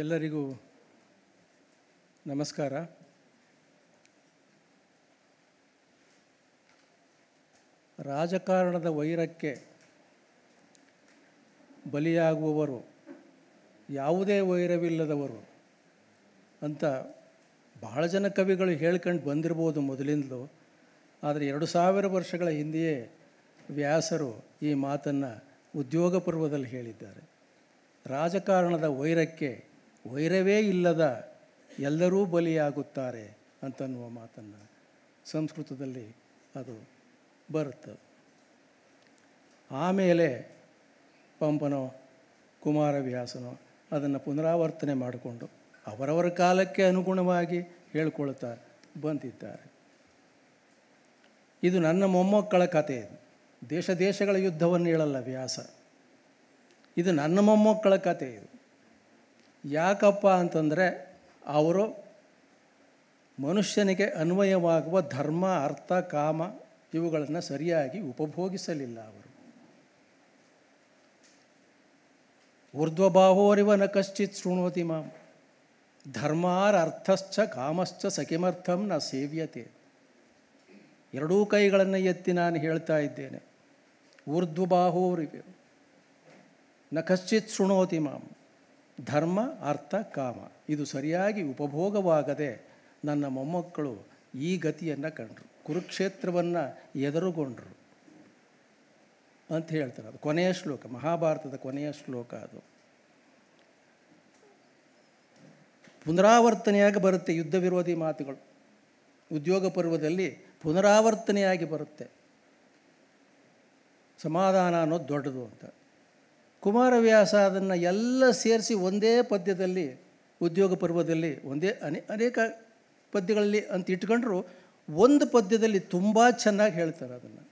ಎಲ್ಲರಿಗೂ ನಮಸ್ಕಾರ ರಾಜಕಾರಣದ ವೈರಕ್ಕೆ ಬಲಿಯಾಗುವವರು ಯಾವುದೇ ವೈರವಿಲ್ಲದವರು ಅಂತ ಬಹಳ ಜನ ಕವಿಗಳು ಹೇಳ್ಕೊಂಡು ಬಂದಿರ್ಬೋದು ಮೊದಲಿಂದಲೂ ಆದರೆ ಎರಡು ಸಾವಿರ ವರ್ಷಗಳ ಹಿಂದೆಯೇ ವ್ಯಾಸರು ಈ ಮಾತನ್ನು ಉದ್ಯೋಗ ಪರ್ವದಲ್ಲಿ ಹೇಳಿದ್ದಾರೆ ರಾಜಕಾರಣದ ವೈರಕ್ಕೆ ವೈರವೇ ಇಲ್ಲದ ಎಲ್ಲರೂ ಬಲಿಯಾಗುತ್ತಾರೆ ಅಂತನ್ನುವ ಮಾತನ್ನು ಸಂಸ್ಕೃತದಲ್ಲಿ ಅದು ಬರುತ್ತೆ ಆಮೇಲೆ ಪಂಪನೋ ಕುಮಾರವ್ಯಾಸನೋ ಅದನ್ನು ಪುನರಾವರ್ತನೆ ಮಾಡಿಕೊಂಡು ಅವರವರ ಕಾಲಕ್ಕೆ ಅನುಗುಣವಾಗಿ ಹೇಳ್ಕೊಳ್ತಾ ಬಂದಿದ್ದಾರೆ ಇದು ನನ್ನ ಮೊಮ್ಮಕ್ಕಳ ಕತೆ ದೇಶ ದೇಶಗಳ ಯುದ್ಧವನ್ನು ಹೇಳಲ್ಲ ವ್ಯಾಸ ಇದು ನನ್ನ ಮೊಮ್ಮಕ್ಕಳ ಕತೆ ಇದು ಯಾಕಪ್ಪ ಅಂತಂದರೆ ಅವರು ಮನುಷ್ಯನಿಗೆ ಅನ್ವಯವಾಗುವ ಧರ್ಮ ಅರ್ಥ ಕಾಮ ಇವುಗಳನ್ನು ಸರಿಯಾಗಿ ಉಪಭೋಗಿಸಲಿಲ್ಲ ಅವರು ಊರ್ಧ್ವಬಾಹೋರಿವ ನ ಕಶ್ಚಿತ್ ಶೃಣೋತಿ ಮಾಂ ಅರ್ಥಶ್ಚ ಕಾಮಶ್ಚ ಸಖಿಮರ್ಥಂ ನ ಸೇವ್ಯತೆ ಎರಡೂ ಕೈಗಳನ್ನು ಎತ್ತಿ ನಾನು ಹೇಳ್ತಾ ಇದ್ದೇನೆ ಊರ್ಧ್ವಬಾಹೋರಿವೆ ನ ಕಶ್ಚಿತ್ ಶೃಣೋತಿ ಮಾಂ ಧರ್ಮ ಅರ್ಥ ಕಾಮ ಇದು ಸರಿಯಾಗಿ ಉಪಭೋಗವಾಗದೆ ನನ್ನ ಮೊಮ್ಮಕ್ಕಳು ಈ ಗತಿಯನ್ನು ಕಂಡರು ಕುರುಕ್ಷೇತ್ರವನ್ನು ಎದುರುಗೊಂಡರು ಅಂತ ಹೇಳ್ತಾರೆ ಅದು ಕೊನೆಯ ಶ್ಲೋಕ ಮಹಾಭಾರತದ ಕೊನೆಯ ಶ್ಲೋಕ ಅದು ಪುನರಾವರ್ತನೆಯಾಗಿ ಬರುತ್ತೆ ಯುದ್ಧ ವಿರೋಧಿ ಮಾತುಗಳು ಉದ್ಯೋಗ ಪರ್ವದಲ್ಲಿ ಪುನರಾವರ್ತನೆಯಾಗಿ ಬರುತ್ತೆ ಸಮಾಧಾನ ಅನ್ನೋದು ದೊಡ್ಡದು ಅಂತ ಕುಮಾರವ್ಯಾಸ ಅದನ್ನು ಎಲ್ಲ ಸೇರಿಸಿ ಒಂದೇ ಪದ್ಯದಲ್ಲಿ ಉದ್ಯೋಗ ಪರ್ವದಲ್ಲಿ ಒಂದೇ ಅನೇ ಅನೇಕ ಪದ್ಯಗಳಲ್ಲಿ ಅಂತ ಇಟ್ಕೊಂಡ್ರು ಒಂದು ಪದ್ಯದಲ್ಲಿ ತುಂಬ ಚೆನ್ನಾಗಿ ಹೇಳ್ತಾರೆ ಅದನ್ನು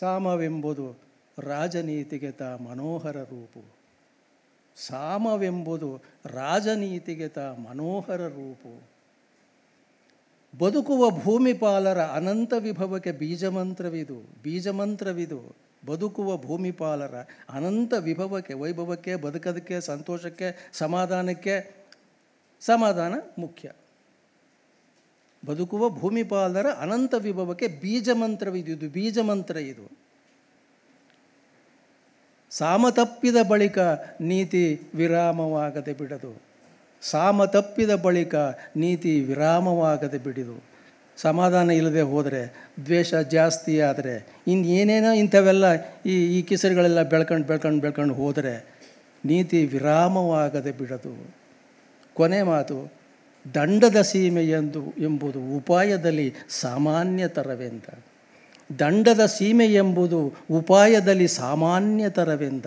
ಸಾಮವೆಂಬುದು ರಾಜನೀತಿಗೆ ಮನೋಹರ ರೂಪು ಸಾಮವೆಂಬುದು ರಾಜನೀತಿಗೆ ಮನೋಹರ ರೂಪು ಬದುಕುವ ಭೂಮಿಪಾಲರ ಅನಂತ ವಿಭವಕ್ಕೆ ಬೀಜಮಂತ್ರವಿದು ಬೀಜಮಂತ್ರವಿದು ಬದುಕುವ ಭೂಮಿಪಾಲರ ಅನಂತ ವಿಭವಕ್ಕೆ ವೈಭವಕ್ಕೆ ಬದುಕೋದಕ್ಕೆ ಸಂತೋಷಕ್ಕೆ ಸಮಾಧಾನಕ್ಕೆ ಸಮಾಧಾನ ಮುಖ್ಯ ಬದುಕುವ ಭೂಮಿಪಾಲರ ಅನಂತ ವಿಭವಕ್ಕೆ ಬೀಜ ಮಂತ್ರವಿದು ಬೀಜ ಮಂತ್ರ ಇದು ಸಾಮ ತಪ್ಪಿದ ಬಳಿಕ ನೀತಿ ವಿರಾಮವಾಗದೆ ಬಿಡದು ಸಾಮ ತಪ್ಪಿದ ಬಳಿಕ ನೀತಿ ವಿರಾಮವಾಗದೆ ಬಿಡಿದು ಸಮಾಧಾನ ಇಲ್ಲದೆ ಹೋದರೆ ದ್ವೇಷ ಜಾಸ್ತಿ ಆದರೆ ಇನ್ನು ಏನೇನೋ ಇಂಥವೆಲ್ಲ ಈ ಈ ಕಿಸರುಗಳೆಲ್ಲ ಬೆಳ್ಕೊಂಡು ಬೆಳ್ಕೊಂಡು ಬೆಳ್ಕೊಂಡು ಹೋದರೆ ನೀತಿ ವಿರಾಮವಾಗದೆ ಬಿಡದು ಕೊನೆ ಮಾತು ದಂಡದ ಸೀಮೆ ಎಂದು ಎಂಬುದು ಉಪಾಯದಲ್ಲಿ ಸಾಮಾನ್ಯ ತರವೆಂದ ದಂಡದ ಸೀಮೆ ಎಂಬುದು ಉಪಾಯದಲ್ಲಿ ಸಾಮಾನ್ಯ ತರವೆಂದ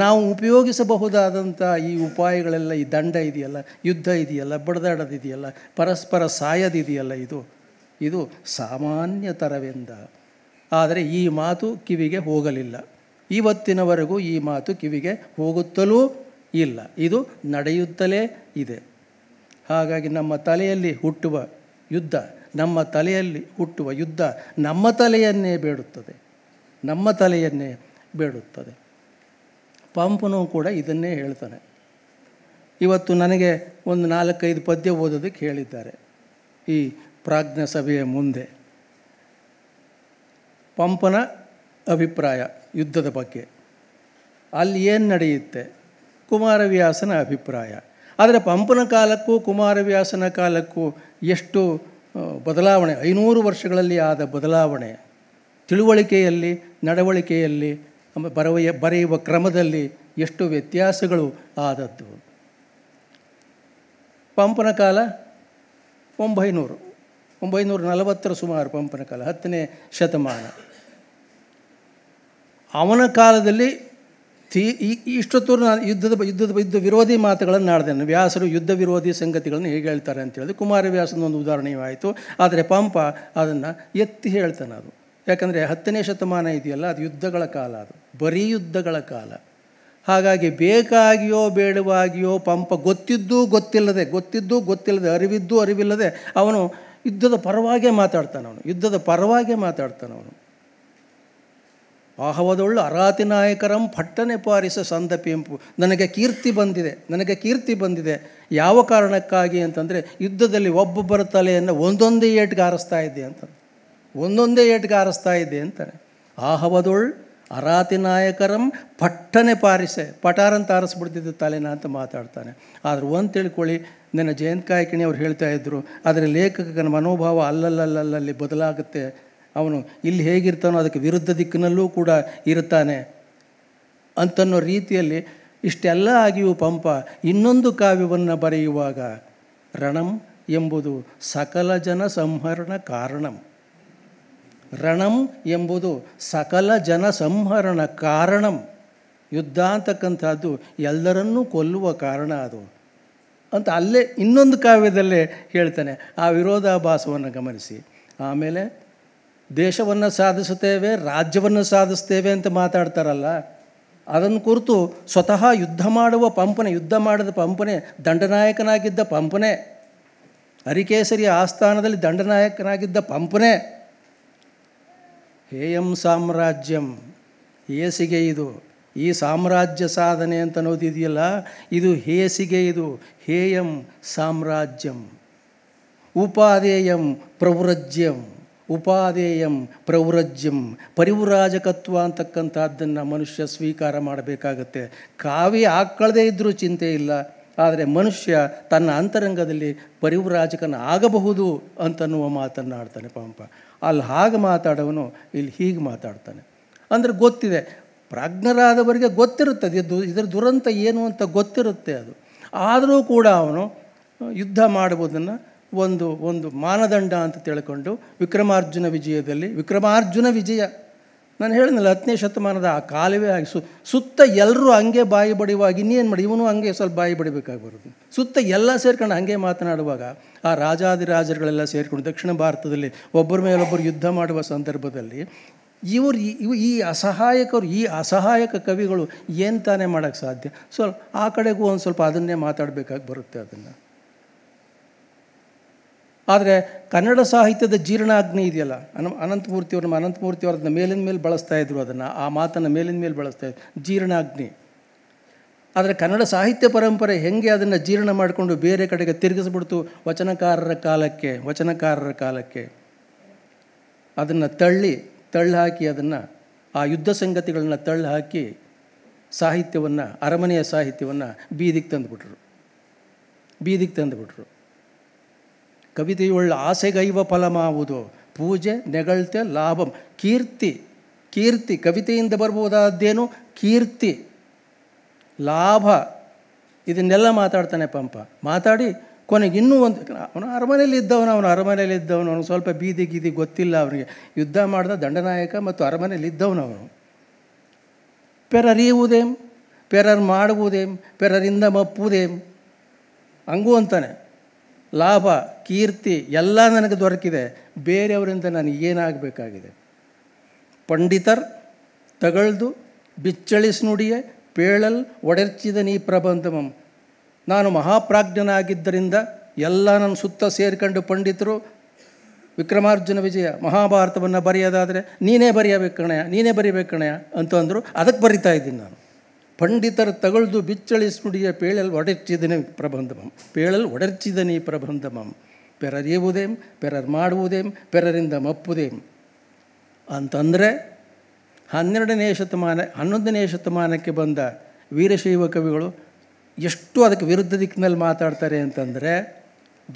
ನಾವು ಉಪಯೋಗಿಸಬಹುದಾದಂಥ ಈ ಉಪಾಯಗಳೆಲ್ಲ ಈ ದಂಡ ಇದೆಯಲ್ಲ ಯುದ್ಧ ಇದೆಯಲ್ಲ ಬಡದಾಡದಿದೆಯಲ್ಲ ಪರಸ್ಪರ ಸಾಯದಿದೆಯಲ್ಲ ಇದು ಇದು ಸಾಮಾನ್ಯತರವೆಂದ ಆದರೆ ಈ ಮಾತು ಕಿವಿಗೆ ಹೋಗಲಿಲ್ಲ ಇವತ್ತಿನವರೆಗೂ ಈ ಮಾತು ಕಿವಿಗೆ ಹೋಗುತ್ತಲೂ ಇಲ್ಲ ಇದು ನಡೆಯುತ್ತಲೇ ಇದೆ ಹಾಗಾಗಿ ನಮ್ಮ ತಲೆಯಲ್ಲಿ ಹುಟ್ಟುವ ಯುದ್ಧ ನಮ್ಮ ತಲೆಯಲ್ಲಿ ಹುಟ್ಟುವ ಯುದ್ಧ ನಮ್ಮ ತಲೆಯನ್ನೇ ಬೇಡುತ್ತದೆ ನಮ್ಮ ತಲೆಯನ್ನೇ ಬೇಡುತ್ತದೆ ಪಂಪನು ಕೂಡ ಇದನ್ನೇ ಹೇಳ್ತಾನೆ ಇವತ್ತು ನನಗೆ ಒಂದು ನಾಲ್ಕೈದು ಪದ್ಯ ಓದೋದಕ್ಕೆ ಹೇಳಿದ್ದಾರೆ ಈ ಪ್ರಾಜ್ಞ ಸಭೆಯ ಮುಂದೆ ಪಂಪನ ಅಭಿಪ್ರಾಯ ಯುದ್ಧದ ಬಗ್ಗೆ ಅಲ್ಲಿ ಏನು ನಡೆಯುತ್ತೆ ಕುಮಾರವ್ಯಾಸನ ಅಭಿಪ್ರಾಯ ಆದರೆ ಪಂಪನ ಕಾಲಕ್ಕೂ ಕುಮಾರವ್ಯಾಸನ ಕಾಲಕ್ಕೂ ಎಷ್ಟು ಬದಲಾವಣೆ ಐನೂರು ವರ್ಷಗಳಲ್ಲಿ ಆದ ಬದಲಾವಣೆ ತಿಳುವಳಿಕೆಯಲ್ಲಿ ನಡವಳಿಕೆಯಲ್ಲಿ ಬರವಯ ಬರೆಯುವ ಕ್ರಮದಲ್ಲಿ ಎಷ್ಟು ವ್ಯತ್ಯಾಸಗಳು ಆದದ್ದು ಪಂಪನ ಕಾಲ ಒಂಬೈನೂರು ಒಂಬೈನೂರ ನಲವತ್ತರ ಸುಮಾರು ಪಂಪನ ಕಾಲ ಹತ್ತನೇ ಶತಮಾನ ಅವನ ಕಾಲದಲ್ಲಿ ತೀ ಇಷ್ಟೊತ್ತೂ ನಾನು ಯುದ್ಧದ ಯುದ್ಧದ ಯುದ್ಧ ವಿರೋಧಿ ಮಾತುಗಳನ್ನು ಆಡ್ದೇನೆ ವ್ಯಾಸರು ಯುದ್ಧ ವಿರೋಧಿ ಸಂಗತಿಗಳನ್ನು ಹೇಗೆ ಹೇಳ್ತಾರೆ ಅಂತ ಕುಮಾರ ಕುಮಾರವ್ಯಾಸನ ಒಂದು ಆಯಿತು ಆದರೆ ಪಂಪ ಅದನ್ನು ಎತ್ತಿ ಹೇಳ್ತಾನೆ ಅದು ಯಾಕಂದರೆ ಹತ್ತನೇ ಶತಮಾನ ಇದೆಯಲ್ಲ ಅದು ಯುದ್ಧಗಳ ಕಾಲ ಅದು ಬರೀ ಯುದ್ಧಗಳ ಕಾಲ ಹಾಗಾಗಿ ಬೇಕಾಗಿಯೋ ಬೇಡವಾಗಿಯೋ ಪಂಪ ಗೊತ್ತಿದ್ದೂ ಗೊತ್ತಿಲ್ಲದೆ ಗೊತ್ತಿದ್ದೂ ಗೊತ್ತಿಲ್ಲದೆ ಅರಿವಿದ್ದೂ ಅರಿವಿಲ್ಲದೆ ಅವನು ಯುದ್ಧದ ಪರವಾಗೇ ಮಾತಾಡ್ತಾನೆ ಅವನು ಯುದ್ಧದ ಪರವಾಗೇ ಮಾತಾಡ್ತಾನೆ ಅವನು ಆಹವದೊಳ್ಳು ಅರಾತಿ ನಾಯಕರಂ ಪಟ್ಟನೆ ಪಾರಿಸ ಸಂದಪಿಂಪು ನನಗೆ ಕೀರ್ತಿ ಬಂದಿದೆ ನನಗೆ ಕೀರ್ತಿ ಬಂದಿದೆ ಯಾವ ಕಾರಣಕ್ಕಾಗಿ ಅಂತಂದರೆ ಯುದ್ಧದಲ್ಲಿ ಒಬ್ಬೊಬ್ಬರ ತಲೆಯನ್ನು ಒಂದೊಂದೇ ಏಟ್ಗೆ ಹಾರಿಸ್ತಾ ಇದ್ದೆ ಅಂತ ಒಂದೊಂದೇ ಏಟ್ಗೆ ಹಾರಿಸ್ತಾ ಇದ್ದೆ ಅಂತಾನೆ ಆಹವದೊಳ್ ಅರಾತಿ ನಾಯಕರಂ ಪಟ್ಟನೆ ಪಾರಿಸೆ ಪಟಾರಂತ ಆರಿಸ್ಬಿಡ್ತಿದ್ದು ತಲೆನ ಅಂತ ಮಾತಾಡ್ತಾನೆ ಆದರೂ ಒಂದು ತಿಳ್ಕೊಳ್ಳಿ ನನ್ನ ಜಯಂತ್ ಕಾಯ್ಕಿಣಿ ಅವ್ರು ಹೇಳ್ತಾ ಇದ್ದರು ಆದರೆ ಲೇಖಕನ ಮನೋಭಾವ ಅಲ್ಲಲ್ಲಲ್ಲಲ್ಲಿ ಬದಲಾಗುತ್ತೆ ಅವನು ಇಲ್ಲಿ ಹೇಗಿರ್ತಾನೋ ಅದಕ್ಕೆ ವಿರುದ್ಧ ದಿಕ್ಕಿನಲ್ಲೂ ಕೂಡ ಇರ್ತಾನೆ ಅಂತನ್ನೋ ರೀತಿಯಲ್ಲಿ ಇಷ್ಟೆಲ್ಲ ಆಗಿಯೂ ಪಂಪ ಇನ್ನೊಂದು ಕಾವ್ಯವನ್ನು ಬರೆಯುವಾಗ ರಣಂ ಎಂಬುದು ಸಕಲ ಜನ ಸಂಹರಣ ಕಾರಣಂ ರಣಂ ಎಂಬುದು ಸಕಲ ಜನ ಸಂಹರಣ ಕಾರಣಂ ಯುದ್ಧ ಅಂತಕ್ಕಂಥದ್ದು ಎಲ್ಲರನ್ನೂ ಕೊಲ್ಲುವ ಕಾರಣ ಅದು ಅಂತ ಅಲ್ಲೇ ಇನ್ನೊಂದು ಕಾವ್ಯದಲ್ಲೇ ಹೇಳ್ತಾನೆ ಆ ವಿರೋಧಾಭಾಸವನ್ನು ಗಮನಿಸಿ ಆಮೇಲೆ ದೇಶವನ್ನು ಸಾಧಿಸುತ್ತೇವೆ ರಾಜ್ಯವನ್ನು ಸಾಧಿಸ್ತೇವೆ ಅಂತ ಮಾತಾಡ್ತಾರಲ್ಲ ಅದನ್ನು ಕುರಿತು ಸ್ವತಃ ಯುದ್ಧ ಮಾಡುವ ಪಂಪನೆ ಯುದ್ಧ ಮಾಡಿದ ಪಂಪನೆ ದಂಡನಾಯಕನಾಗಿದ್ದ ಪಂಪನೆ ಹರಿಕೇಸರಿ ಆಸ್ಥಾನದಲ್ಲಿ ದಂಡನಾಯಕನಾಗಿದ್ದ ಪಂಪನೆ ಹೇಯಂ ಸಾಮ್ರಾಜ್ಯಂ ಹೇಸಿಗೆ ಇದು ಈ ಸಾಮ್ರಾಜ್ಯ ಸಾಧನೆ ಅಂತ ಅನ್ನೋದಿದೆಯಲ್ಲ ಇದು ಹೇಸಿಗೆ ಇದು ಹೇಯಂ ಸಾಮ್ರಾಜ್ಯಂ ಉಪಾದೇಯಂ ಪ್ರವೃಜ್ಯಂ ಉಪಾದೇಯಂ ಪ್ರವೃಜ್ಯಂ ಪರಿವ್ರಾಜಕತ್ವ ಅಂತಕ್ಕಂಥದ್ದನ್ನು ಮನುಷ್ಯ ಸ್ವೀಕಾರ ಮಾಡಬೇಕಾಗತ್ತೆ ಕಾವಿ ಹಾಕ್ಕಳದೇ ಇದ್ದರೂ ಚಿಂತೆ ಇಲ್ಲ ಆದರೆ ಮನುಷ್ಯ ತನ್ನ ಅಂತರಂಗದಲ್ಲಿ ಪರಿವ್ರಾಜಕನ ಆಗಬಹುದು ಅಂತನ್ನುವ ಮಾತನ್ನು ಆಡ್ತಾನೆ ಪಾಪ ಅಲ್ಲಿ ಹಾಗೆ ಮಾತಾಡೋವನು ಇಲ್ಲಿ ಹೀಗೆ ಮಾತಾಡ್ತಾನೆ ಅಂದರೆ ಗೊತ್ತಿದೆ ಪ್ರಾಜ್ಞರಾದವರಿಗೆ ಗೊತ್ತಿರುತ್ತೆ ಅದು ಇದರ ದುರಂತ ಏನು ಅಂತ ಗೊತ್ತಿರುತ್ತೆ ಅದು ಆದರೂ ಕೂಡ ಅವನು ಯುದ್ಧ ಮಾಡುವುದನ್ನು ಒಂದು ಒಂದು ಮಾನದಂಡ ಅಂತ ತಿಳ್ಕೊಂಡು ವಿಕ್ರಮಾರ್ಜುನ ವಿಜಯದಲ್ಲಿ ವಿಕ್ರಮಾರ್ಜುನ ವಿಜಯ ನಾನು ಹೇಳಿದ್ನಲ್ಲ ಹತ್ತನೇ ಶತಮಾನದ ಆ ಕಾಲವೇ ಆಗಿ ಸು ಸುತ್ತ ಎಲ್ಲರೂ ಹಂಗೆ ಬಾಯಿ ಬಡಿಯುವಾಗ ಇನ್ನೇನು ಮಾಡಿ ಇವನು ಹಂಗೆ ಸ್ವಲ್ಪ ಬಾಯಿ ಬಡಿಬೇಕಾಗಿ ಸುತ್ತ ಎಲ್ಲ ಸೇರ್ಕೊಂಡು ಹಂಗೆ ಮಾತನಾಡುವಾಗ ಆ ರಾಜಾದಿರಾಜರುಗಳೆಲ್ಲ ಸೇರಿಕೊಂಡು ದಕ್ಷಿಣ ಭಾರತದಲ್ಲಿ ಒಬ್ಬರ ಮೇಲೊಬ್ಬರು ಯುದ್ಧ ಮಾಡುವ ಸಂದರ್ಭದಲ್ಲಿ ಇವರು ಇವು ಈ ಅಸಹಾಯಕರು ಈ ಅಸಹಾಯಕ ಕವಿಗಳು ಏನು ತಾನೇ ಮಾಡೋಕ್ಕೆ ಸಾಧ್ಯ ಸೊ ಆ ಕಡೆಗೂ ಒಂದು ಸ್ವಲ್ಪ ಅದನ್ನೇ ಮಾತಾಡಬೇಕಾಗಿ ಬರುತ್ತೆ ಅದನ್ನು ಆದರೆ ಕನ್ನಡ ಸಾಹಿತ್ಯದ ಜೀರ್ಣಾಗ್ನಿ ಇದೆಯಲ್ಲ ಅನ ಅನಂತಮೂರ್ತಿಯವ್ರ ನಮ್ಮ ಮೇಲಿನ ಮೇಲೆ ಬಳಸ್ತಾ ಇದ್ರು ಅದನ್ನು ಆ ಮಾತನ್ನು ಮೇಲಿನ ಮೇಲೆ ಬಳಸ್ತಾ ಇದ್ರು ಜೀರ್ಣಾಗ್ನಿ ಆದರೆ ಕನ್ನಡ ಸಾಹಿತ್ಯ ಪರಂಪರೆ ಹೆಂಗೆ ಅದನ್ನು ಜೀರ್ಣ ಮಾಡಿಕೊಂಡು ಬೇರೆ ಕಡೆಗೆ ತಿರುಗಿಸ್ಬಿಡ್ತು ವಚನಕಾರರ ಕಾಲಕ್ಕೆ ವಚನಕಾರರ ಕಾಲಕ್ಕೆ ಅದನ್ನು ತಳ್ಳಿ ತಳ್ಳುಹಾಕಿ ಅದನ್ನು ಆ ಯುದ್ಧ ಸಂಗತಿಗಳನ್ನ ತಳ್ಳುಹಾಕಿ ಹಾಕಿ ಸಾಹಿತ್ಯವನ್ನು ಅರಮನೆಯ ಸಾಹಿತ್ಯವನ್ನು ಬೀದಿಗೆ ತಂದುಬಿಟ್ರು ಬೀದಿಗೆ ತಂದುಬಿಟ್ರು ಕವಿತೆಯುಳ್ಳ ಆಸೆಗೈವ ಫಲಮಾವುದು ಪೂಜೆ ನೆಗಳ್ತೆ ಲಾಭಂ ಕೀರ್ತಿ ಕೀರ್ತಿ ಕವಿತೆಯಿಂದ ಬರ್ಬೋದಾದ್ದೇನು ಕೀರ್ತಿ ಲಾಭ ಇದನ್ನೆಲ್ಲ ಮಾತಾಡ್ತಾನೆ ಪಂಪ ಮಾತಾಡಿ ಕೊನೆಗೆ ಇನ್ನೂ ಒಂದು ಅವನು ಅರಮನೆಯಲ್ಲಿ ಇದ್ದವನು ಅವನು ಅರಮನೆಯಲ್ಲಿದ್ದವನು ಇದ್ದವನು ಅವನು ಸ್ವಲ್ಪ ಬೀದಿ ಗೀದಿ ಗೊತ್ತಿಲ್ಲ ಅವನಿಗೆ ಯುದ್ಧ ಮಾಡಿದ ದಂಡನಾಯಕ ಮತ್ತು ಅರಮನೆಯಲ್ಲಿ ಇದ್ದವನು ಅವನು ಪೆರರಿಯುವುದೇಂ ಪೆರರ್ ಮಾಡುವುದೇಂ ಪೆರರಿಂದ ಮಪ್ಪುವುದೇಂ ಹಂಗೂ ಅಂತಾನೆ ಲಾಭ ಕೀರ್ತಿ ಎಲ್ಲ ನನಗೆ ದೊರಕಿದೆ ಬೇರೆಯವರಿಂದ ನನಗೆ ಏನಾಗಬೇಕಾಗಿದೆ ಪಂಡಿತರ್ ತಗಳ್ದು ಬಿಚ್ಚಳಿಸ್ ಪೇಳಲ್ ಒಡೆರ್ಚಿದ ನೀ ಪ್ರಬಂಧಮಂ ನಾನು ಮಹಾಪ್ರಾಜ್ಞನಾಗಿದ್ದರಿಂದ ಎಲ್ಲ ನನ್ನ ಸುತ್ತ ಸೇರಿಕೊಂಡು ಪಂಡಿತರು ವಿಕ್ರಮಾರ್ಜುನ ವಿಜಯ ಮಹಾಭಾರತವನ್ನು ಬರೆಯೋದಾದರೆ ನೀನೇ ಬರೆಯಬೇಕು ಕಣಯ್ಯ ನೀನೇ ಬರೀಬೇಕು ಕಣಯ್ಯ ಅಂತ ಅಂದರು ಅದಕ್ಕೆ ಬರಿತಾ ಇದ್ದೀನಿ ನಾನು ಪಂಡಿತರು ತಗೊಳ್ದು ಬಿಚ್ಚಳಿಸ್ ನುಡಿಯ ಪೇಳಲ್ ಒಡೆರ್ಚಿದನೇ ಪ್ರಬಂಧಮಂ ಪೇಳಲ್ ನೀ ಪ್ರಬಂಧಮಂ ಪೆರರಿಯುವುದೇಂ ಪೆರರ್ ಮಾಡುವುದೇಮ್ ಪೆರರಿಂದ ಮಪ್ಪುದೇಂ ಅಂತಂದರೆ ಹನ್ನೆರಡನೇ ಶತಮಾನ ಹನ್ನೊಂದನೇ ಶತಮಾನಕ್ಕೆ ಬಂದ ವೀರಶೈವ ಕವಿಗಳು ಎಷ್ಟು ಅದಕ್ಕೆ ವಿರುದ್ಧ ದಿಕ್ಕಿನಲ್ಲಿ ಮಾತಾಡ್ತಾರೆ ಅಂತಂದರೆ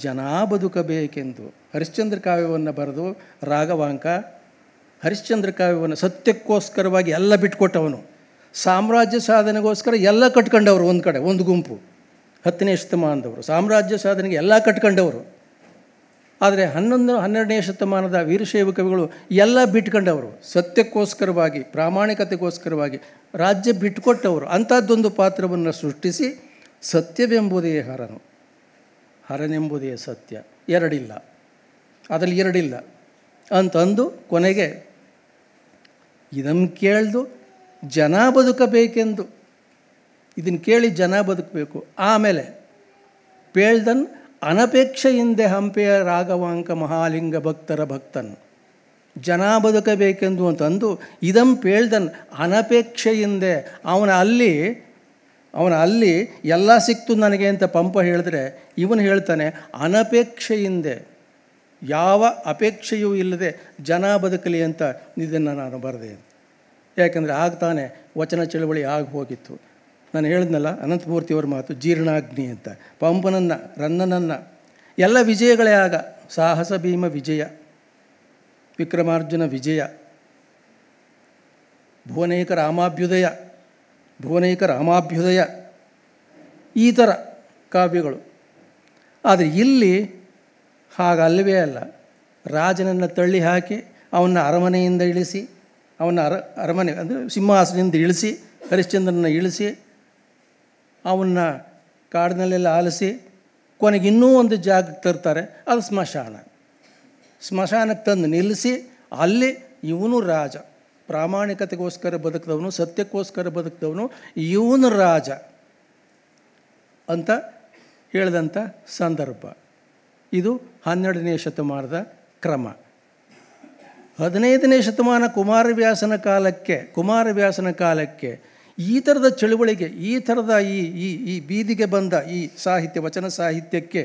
ಜನ ಬದುಕಬೇಕೆಂದು ಹರಿಶ್ಚಂದ್ರ ಕಾವ್ಯವನ್ನು ಬರೆದು ರಾಘವಾಂಕ ಹರಿಶ್ಚಂದ್ರ ಕಾವ್ಯವನ್ನು ಸತ್ಯಕ್ಕೋಸ್ಕರವಾಗಿ ಎಲ್ಲ ಬಿಟ್ಕೊಟ್ಟವನು ಸಾಮ್ರಾಜ್ಯ ಸಾಧನೆಗೋಸ್ಕರ ಎಲ್ಲ ಕಟ್ಕೊಂಡವರು ಒಂದು ಕಡೆ ಒಂದು ಗುಂಪು ಹತ್ತನೇ ಶತಮಾನದವರು ಸಾಮ್ರಾಜ್ಯ ಸಾಧನೆಗೆ ಎಲ್ಲ ಕಟ್ಕೊಂಡವರು ಆದರೆ ಹನ್ನೊಂದು ಹನ್ನೆರಡನೇ ಶತಮಾನದ ವೀರಶೈವ ಕವಿಗಳು ಎಲ್ಲ ಬಿಟ್ಕೊಂಡವರು ಸತ್ಯಕ್ಕೋಸ್ಕರವಾಗಿ ಪ್ರಾಮಾಣಿಕತೆಗೋಸ್ಕರವಾಗಿ ರಾಜ್ಯ ಬಿಟ್ಕೊಟ್ಟವರು ಅಂಥದ್ದೊಂದು ಪಾತ್ರವನ್ನು ಸೃಷ್ಟಿಸಿ ಸತ್ಯವೆಂಬುದೇ ಹರನು ಹರನೆಂಬುದೇ ಸತ್ಯ ಎರಡಿಲ್ಲ ಅದರಲ್ಲಿ ಎರಡಿಲ್ಲ ಅಂತಂದು ಕೊನೆಗೆ ಇದನ್ನು ಕೇಳ್ದು ಜನ ಬದುಕಬೇಕೆಂದು ಇದನ್ನು ಕೇಳಿ ಜನ ಬದುಕಬೇಕು ಆಮೇಲೆ ಪೇಳ್ದನ್ನು ಅನಪೇಕ್ಷೆಯಿಂದ ಹಂಪೆಯ ರಾಘವಾಂಕ ಮಹಾಲಿಂಗ ಭಕ್ತರ ಭಕ್ತನ್ ಜನ ಬದುಕಬೇಕೆಂದು ಅಂತಂದು ಇದಂ ಪೇಳ್ದನ್ ಅನಪೇಕ್ಷೆಯಿಂದೆ ಅವನ ಅಲ್ಲಿ ಅವನ ಅಲ್ಲಿ ಎಲ್ಲ ಸಿಕ್ತು ನನಗೆ ಅಂತ ಪಂಪ ಹೇಳಿದ್ರೆ ಇವನು ಹೇಳ್ತಾನೆ ಅನಪೇಕ್ಷೆಯಿಂದೆ ಯಾವ ಅಪೇಕ್ಷೆಯೂ ಇಲ್ಲದೆ ಜನ ಬದುಕಲಿ ಅಂತ ಇದನ್ನು ನಾನು ಬರೆದೆ ಯಾಕಂದರೆ ಆಗ್ತಾನೆ ವಚನ ಚಳುವಳಿ ಆಗಿ ಹೋಗಿತ್ತು ನಾನು ಹೇಳಿದ್ನಲ್ಲ ಅನಂತಮೂರ್ತಿಯವ್ರ ಮಾತು ಜೀರ್ಣಾಗ್ನಿ ಅಂತ ಪಂಪನನ್ನ ರನ್ನನನ್ನ ಎಲ್ಲ ವಿಜಯಗಳೇ ಆಗ ಸಾಹಸ ಭೀಮ ವಿಜಯ ವಿಕ್ರಮಾರ್ಜುನ ವಿಜಯ ಭುವನೇಕ ರಾಮಾಭ್ಯುದಯ ಭುವನೇಕ ರಾಮಾಭ್ಯುದಯ ಈ ಥರ ಕಾವ್ಯಗಳು ಆದರೆ ಇಲ್ಲಿ ಅಲ್ಲವೇ ಅಲ್ಲ ರಾಜನನ್ನು ತಳ್ಳಿ ಹಾಕಿ ಅವನ ಅರಮನೆಯಿಂದ ಇಳಿಸಿ ಅವನ ಅರ ಅರಮನೆ ಅಂದರೆ ಸಿಂಹಾಸನದಿಂದ ಇಳಿಸಿ ಹರಿಶ್ಚಂದ್ರನ ಇಳಿಸಿ ಅವನ್ನ ಕಾಡಿನಲ್ಲೆಲ್ಲ ಆಲಿಸಿ ಕೊನೆಗೆ ಇನ್ನೂ ಒಂದು ಜಾಗಕ್ಕೆ ತರ್ತಾರೆ ಅದು ಸ್ಮಶಾನ ಸ್ಮಶಾನಕ್ಕೆ ತಂದು ನಿಲ್ಲಿಸಿ ಅಲ್ಲಿ ಇವನು ರಾಜ ಪ್ರಾಮಾಣಿಕತೆಗೋಸ್ಕರ ಬದುಕಿದವನು ಸತ್ಯಕ್ಕೋಸ್ಕರ ಬದುಕಿದವನು ಇವನು ರಾಜ ಅಂತ ಹೇಳಿದಂಥ ಸಂದರ್ಭ ಇದು ಹನ್ನೆರಡನೇ ಶತಮಾನದ ಕ್ರಮ ಹದಿನೈದನೇ ಶತಮಾನ ಕುಮಾರವ್ಯಾಸನ ಕಾಲಕ್ಕೆ ಕುಮಾರವ್ಯಾಸನ ಕಾಲಕ್ಕೆ ಈ ಥರದ ಚಳುವಳಿಗೆ ಈ ಥರದ ಈ ಈ ಈ ಬೀದಿಗೆ ಬಂದ ಈ ಸಾಹಿತ್ಯ ವಚನ ಸಾಹಿತ್ಯಕ್ಕೆ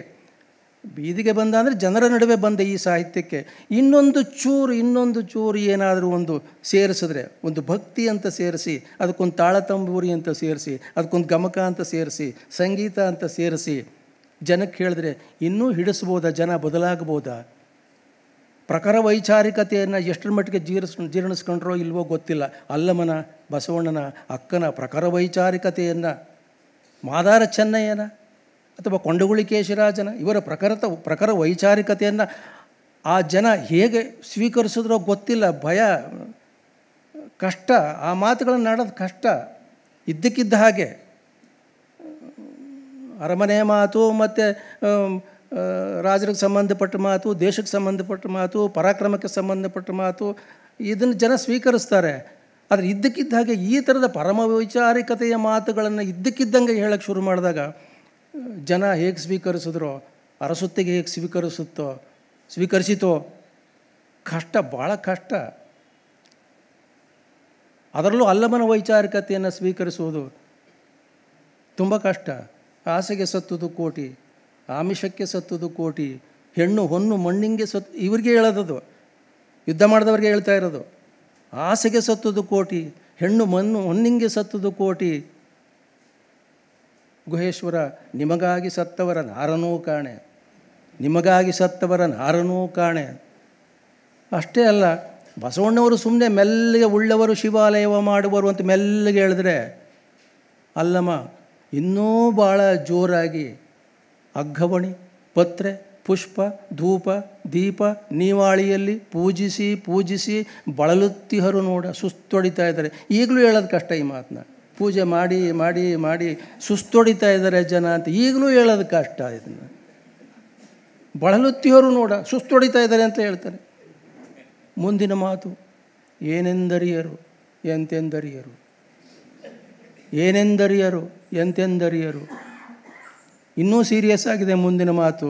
ಬೀದಿಗೆ ಬಂದ ಅಂದರೆ ಜನರ ನಡುವೆ ಬಂದ ಈ ಸಾಹಿತ್ಯಕ್ಕೆ ಇನ್ನೊಂದು ಚೂರು ಇನ್ನೊಂದು ಚೂರು ಏನಾದರೂ ಒಂದು ಸೇರಿಸಿದ್ರೆ ಒಂದು ಭಕ್ತಿ ಅಂತ ಸೇರಿಸಿ ಅದಕ್ಕೊಂದು ತಾಳತಂಬೂರಿ ಅಂತ ಸೇರಿಸಿ ಅದಕ್ಕೊಂದು ಗಮಕ ಅಂತ ಸೇರಿಸಿ ಸಂಗೀತ ಅಂತ ಸೇರಿಸಿ ಜನಕ್ಕೆ ಹೇಳಿದ್ರೆ ಇನ್ನೂ ಹಿಡಿಸ್ಬೋದಾ ಜನ ಬದಲಾಗ್ಬೋದಾ ಪ್ರಖರ ವೈಚಾರಿಕತೆಯನ್ನು ಎಷ್ಟರ ಮಟ್ಟಿಗೆ ಜೀರ್ಸ್ ಜೀರ್ಣಿಸ್ಕೊಂಡ್ರೋ ಇಲ್ವೋ ಗೊತ್ತಿಲ್ಲ ಅಲ್ಲಮನ ಬಸವಣ್ಣನ ಅಕ್ಕನ ಪ್ರಖರ ವೈಚಾರಿಕತೆಯನ್ನು ಮಾದಾರ ಚೆನ್ನಯ್ಯನ ಅಥವಾ ಕೊಂಡಗುಳಿ ಕೇಶರಾಜನ ಇವರ ಪ್ರಖರತ ಪ್ರಖರ ವೈಚಾರಿಕತೆಯನ್ನು ಆ ಜನ ಹೇಗೆ ಸ್ವೀಕರಿಸಿದ್ರೋ ಗೊತ್ತಿಲ್ಲ ಭಯ ಕಷ್ಟ ಆ ಮಾತುಗಳನ್ನು ಆಡೋದು ಕಷ್ಟ ಇದ್ದಕ್ಕಿದ್ದ ಹಾಗೆ ಅರಮನೆ ಮಾತು ಮತ್ತು ರಾಜರಿಗೆ ಸಂಬಂಧಪಟ್ಟ ಮಾತು ದೇಶಕ್ಕೆ ಸಂಬಂಧಪಟ್ಟ ಮಾತು ಪರಾಕ್ರಮಕ್ಕೆ ಸಂಬಂಧಪಟ್ಟ ಮಾತು ಇದನ್ನು ಜನ ಸ್ವೀಕರಿಸ್ತಾರೆ ಆದರೆ ಇದ್ದಕ್ಕಿದ್ದ ಹಾಗೆ ಈ ಥರದ ಪರಮ ವೈಚಾರಿಕತೆಯ ಮಾತುಗಳನ್ನು ಇದ್ದಕ್ಕಿದ್ದಂಗೆ ಹೇಳಕ್ಕೆ ಶುರು ಮಾಡಿದಾಗ ಜನ ಹೇಗೆ ಸ್ವೀಕರಿಸಿದ್ರೋ ಅರಸುತ್ತಿಗೆ ಹೇಗೆ ಸ್ವೀಕರಿಸುತ್ತೋ ಸ್ವೀಕರಿಸಿತೋ ಕಷ್ಟ ಭಾಳ ಕಷ್ಟ ಅದರಲ್ಲೂ ಅಲ್ಲಮನ ವೈಚಾರಿಕತೆಯನ್ನು ಸ್ವೀಕರಿಸುವುದು ತುಂಬ ಕಷ್ಟ ಆಸೆಗೆ ಸತ್ತುದು ಕೋಟಿ ಆಮಿಷಕ್ಕೆ ಸತ್ತದು ಕೋಟಿ ಹೆಣ್ಣು ಹೊನ್ನು ಮಣ್ಣಿಂಗೆ ಸತ್ ಇವ್ರಿಗೆ ಹೇಳೋದದು ಯುದ್ಧ ಮಾಡಿದವ್ರಿಗೆ ಹೇಳ್ತಾ ಇರೋದು ಆಸೆಗೆ ಸತ್ತದು ಕೋಟಿ ಹೆಣ್ಣು ಮಣ್ಣು ಹೊನ್ನಿಂಗೆ ಸತ್ತದು ಕೋಟಿ ಗುಹೇಶ್ವರ ನಿಮಗಾಗಿ ಸತ್ತವರ ನಾರನೂ ಕಾಣೆ ನಿಮಗಾಗಿ ಸತ್ತವರ ನಾರನೂ ಕಾಣೆ ಅಷ್ಟೇ ಅಲ್ಲ ಬಸವಣ್ಣವರು ಸುಮ್ಮನೆ ಮೆಲ್ಲಗೆ ಉಳ್ಳವರು ಶಿವಾಲಯ ಮಾಡುವರು ಅಂತ ಮೆಲ್ಲಗೆ ಹೇಳಿದ್ರೆ ಅಲ್ಲಮ್ಮ ಇನ್ನೂ ಭಾಳ ಜೋರಾಗಿ ಅಗ್ಗವಣಿ ಪತ್ರೆ ಪುಷ್ಪ ಧೂಪ ದೀಪ ನೀವಾಳಿಯಲ್ಲಿ ಪೂಜಿಸಿ ಪೂಜಿಸಿ ಬಳಲುತ್ತಿಹರು ನೋಡ ಸುಸ್ತೊಡಿತಾ ಇದ್ದಾರೆ ಈಗಲೂ ಹೇಳೋದು ಕಷ್ಟ ಈ ಮಾತನ್ನ ಪೂಜೆ ಮಾಡಿ ಮಾಡಿ ಮಾಡಿ ಸುಸ್ತೊಡಿತಾ ಇದ್ದಾರೆ ಜನ ಅಂತ ಈಗಲೂ ಹೇಳೋದು ಕಷ್ಟ ಇದನ್ನು ಬಳಲುತ್ತಿಹರು ನೋಡ ಸುಸ್ತೊಡಿತಾ ಇದ್ದಾರೆ ಅಂತ ಹೇಳ್ತಾರೆ ಮುಂದಿನ ಮಾತು ಏನೆಂದರಿಯರು ಎಂತೆಂದರಿಯರು ಏನೆಂದರಿಯರು ಎಂತೆಂದರಿಯರು ಇನ್ನೂ ಸೀರಿಯಸ್ ಆಗಿದೆ ಮುಂದಿನ ಮಾತು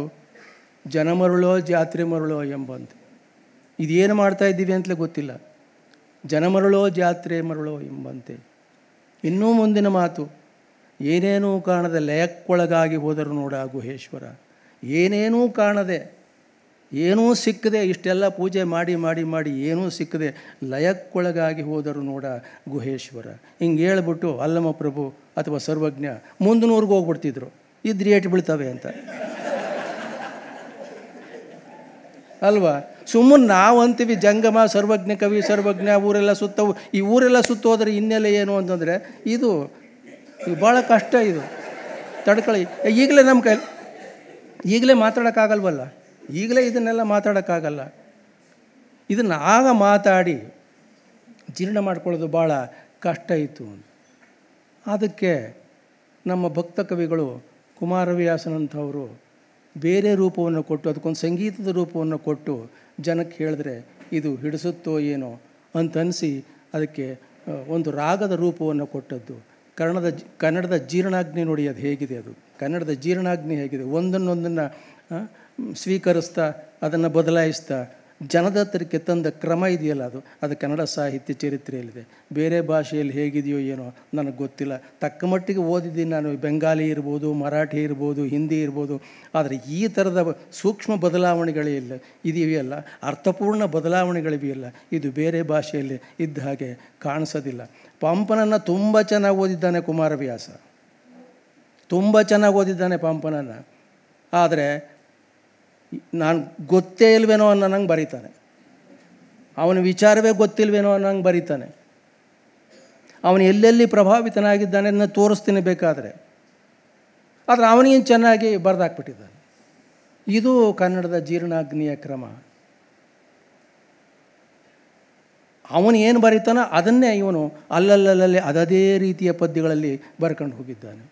ಜನಮರುಳೋ ಜಾತ್ರೆ ಮರುಳೋ ಎಂಬಂತೆ ಇದೇನು ಮಾಡ್ತಾ ಇದ್ದೀವಿ ಅಂತಲೇ ಗೊತ್ತಿಲ್ಲ ಜನಮರುಳೋ ಜಾತ್ರೆ ಮರುಳೋ ಎಂಬಂತೆ ಇನ್ನೂ ಮುಂದಿನ ಮಾತು ಏನೇನೂ ಕಾಣದೆ ಲಯಕ್ಕೊಳಗಾಗಿ ಹೋದರು ನೋಡ ಗುಹೇಶ್ವರ ಏನೇನೂ ಕಾಣದೆ ಏನೂ ಸಿಕ್ಕದೆ ಇಷ್ಟೆಲ್ಲ ಪೂಜೆ ಮಾಡಿ ಮಾಡಿ ಮಾಡಿ ಏನೂ ಸಿಕ್ಕದೆ ಲಯಕ್ಕೊಳಗಾಗಿ ಹೋದರು ನೋಡ ಗುಹೇಶ್ವರ ಹಿಂಗೆ ಹೇಳ್ಬಿಟ್ಟು ಅಲ್ಲಮ ಪ್ರಭು ಅಥವಾ ಸರ್ವಜ್ಞ ಮುಂದಿನವ್ರಿಗೆ ಹೋಗ್ಬಿಡ್ತಿದ್ರು ಇದ್ರಿ ರೇಟ್ ಬೀಳ್ತವೆ ಅಂತ ಅಲ್ವಾ ಸುಮ್ಮನೆ ನಾವು ಅಂತೀವಿ ಜಂಗಮ ಸರ್ವಜ್ಞ ಕವಿ ಸರ್ವಜ್ಞ ಊರೆಲ್ಲ ಸುತ್ತವು ಈ ಊರೆಲ್ಲ ಸುತ್ತೋದ್ರೆ ಹಿನ್ನೆಲೆ ಏನು ಅಂತಂದರೆ ಇದು ಇದು ಭಾಳ ಕಷ್ಟ ಇದು ತಡ್ಕೊಳ್ಳಿ ಈಗಲೇ ನಮ್ಮ ಕೈ ಈಗಲೇ ಮಾತಾಡೋಕ್ಕಾಗಲ್ವಲ್ಲ ಈಗಲೇ ಇದನ್ನೆಲ್ಲ ಮಾತಾಡೋಕ್ಕಾಗಲ್ಲ ಇದನ್ನು ಆಗ ಮಾತಾಡಿ ಜೀರ್ಣ ಮಾಡ್ಕೊಳ್ಳೋದು ಭಾಳ ಕಷ್ಟ ಇತ್ತು ಅದಕ್ಕೆ ನಮ್ಮ ಭಕ್ತ ಕವಿಗಳು ಕುಮಾರವ್ಯಾಸನಂಥವರು ಬೇರೆ ರೂಪವನ್ನು ಕೊಟ್ಟು ಅದಕ್ಕೊಂದು ಸಂಗೀತದ ರೂಪವನ್ನು ಕೊಟ್ಟು ಜನಕ್ಕೆ ಹೇಳಿದ್ರೆ ಇದು ಹಿಡಿಸುತ್ತೋ ಏನೋ ಅಂತನಿಸಿ ಅದಕ್ಕೆ ಒಂದು ರಾಗದ ರೂಪವನ್ನು ಕೊಟ್ಟದ್ದು ಕನ್ನಡದ ಕನ್ನಡದ ಜೀರ್ಣಾಗ್ನಿ ನೋಡಿ ಅದು ಹೇಗಿದೆ ಅದು ಕನ್ನಡದ ಜೀರ್ಣಾಗ್ನಿ ಹೇಗಿದೆ ಒಂದನ್ನೊಂದನ್ನು ಸ್ವೀಕರಿಸ್ತಾ ಅದನ್ನು ಬದಲಾಯಿಸ್ತಾ ಜನದತ್ತರಕ್ಕೆ ತಂದ ಕ್ರಮ ಇದೆಯಲ್ಲ ಅದು ಅದು ಕನ್ನಡ ಸಾಹಿತ್ಯ ಚರಿತ್ರೆಯಲ್ಲಿದೆ ಬೇರೆ ಭಾಷೆಯಲ್ಲಿ ಹೇಗಿದೆಯೋ ಏನೋ ನನಗೆ ಗೊತ್ತಿಲ್ಲ ತಕ್ಕ ಮಟ್ಟಿಗೆ ಓದಿದ್ದೀನಿ ನಾನು ಬೆಂಗಾಲಿ ಇರ್ಬೋದು ಮರಾಠಿ ಇರ್ಬೋದು ಹಿಂದಿ ಇರ್ಬೋದು ಆದರೆ ಈ ಥರದ ಸೂಕ್ಷ್ಮ ಬದಲಾವಣೆಗಳಿಲ್ಲ ಇದೆಯಲ್ಲ ಅರ್ಥಪೂರ್ಣ ಬದಲಾವಣೆಗಳಿವೆಯಲ್ಲ ಇದು ಬೇರೆ ಭಾಷೆಯಲ್ಲಿ ಇದ್ದ ಹಾಗೆ ಕಾಣಿಸೋದಿಲ್ಲ ಪಂಪನನ್ನು ತುಂಬ ಚೆನ್ನಾಗಿ ಓದಿದ್ದಾನೆ ಕುಮಾರವ್ಯಾಸ ತುಂಬ ಚೆನ್ನಾಗಿ ಓದಿದ್ದಾನೆ ಪಂಪನನ್ನು ಆದರೆ ನಾನು ಗೊತ್ತೇ ಇಲ್ವೇನೋ ನಂಗೆ ಬರೀತಾನೆ ಅವನ ವಿಚಾರವೇ ಗೊತ್ತಿಲ್ವೇನೋ ಅನ್ನೋಂಗೆ ಬರೀತಾನೆ ಅವನು ಎಲ್ಲೆಲ್ಲಿ ಪ್ರಭಾವಿತನಾಗಿದ್ದಾನೆ ಅದನ್ನ ತೋರಿಸ್ತೀನಿ ಬೇಕಾದರೆ ಆದರೆ ಅವನಿಗೇನು ಚೆನ್ನಾಗಿ ಬರೆದಾಕ್ಬಿಟ್ಟಿದ್ದಾನೆ ಇದು ಕನ್ನಡದ ಜೀರ್ಣಾಗ್ನಿಯ ಕ್ರಮ ಅವನು ಏನು ಬರೀತಾನೋ ಅದನ್ನೇ ಇವನು ಅಲ್ಲಲ್ಲಲ್ಲಲ್ಲಿ ಅದದೇ ರೀತಿಯ ಪದ್ಯಗಳಲ್ಲಿ ಬರ್ಕೊಂಡು ಹೋಗಿದ್ದಾನೆ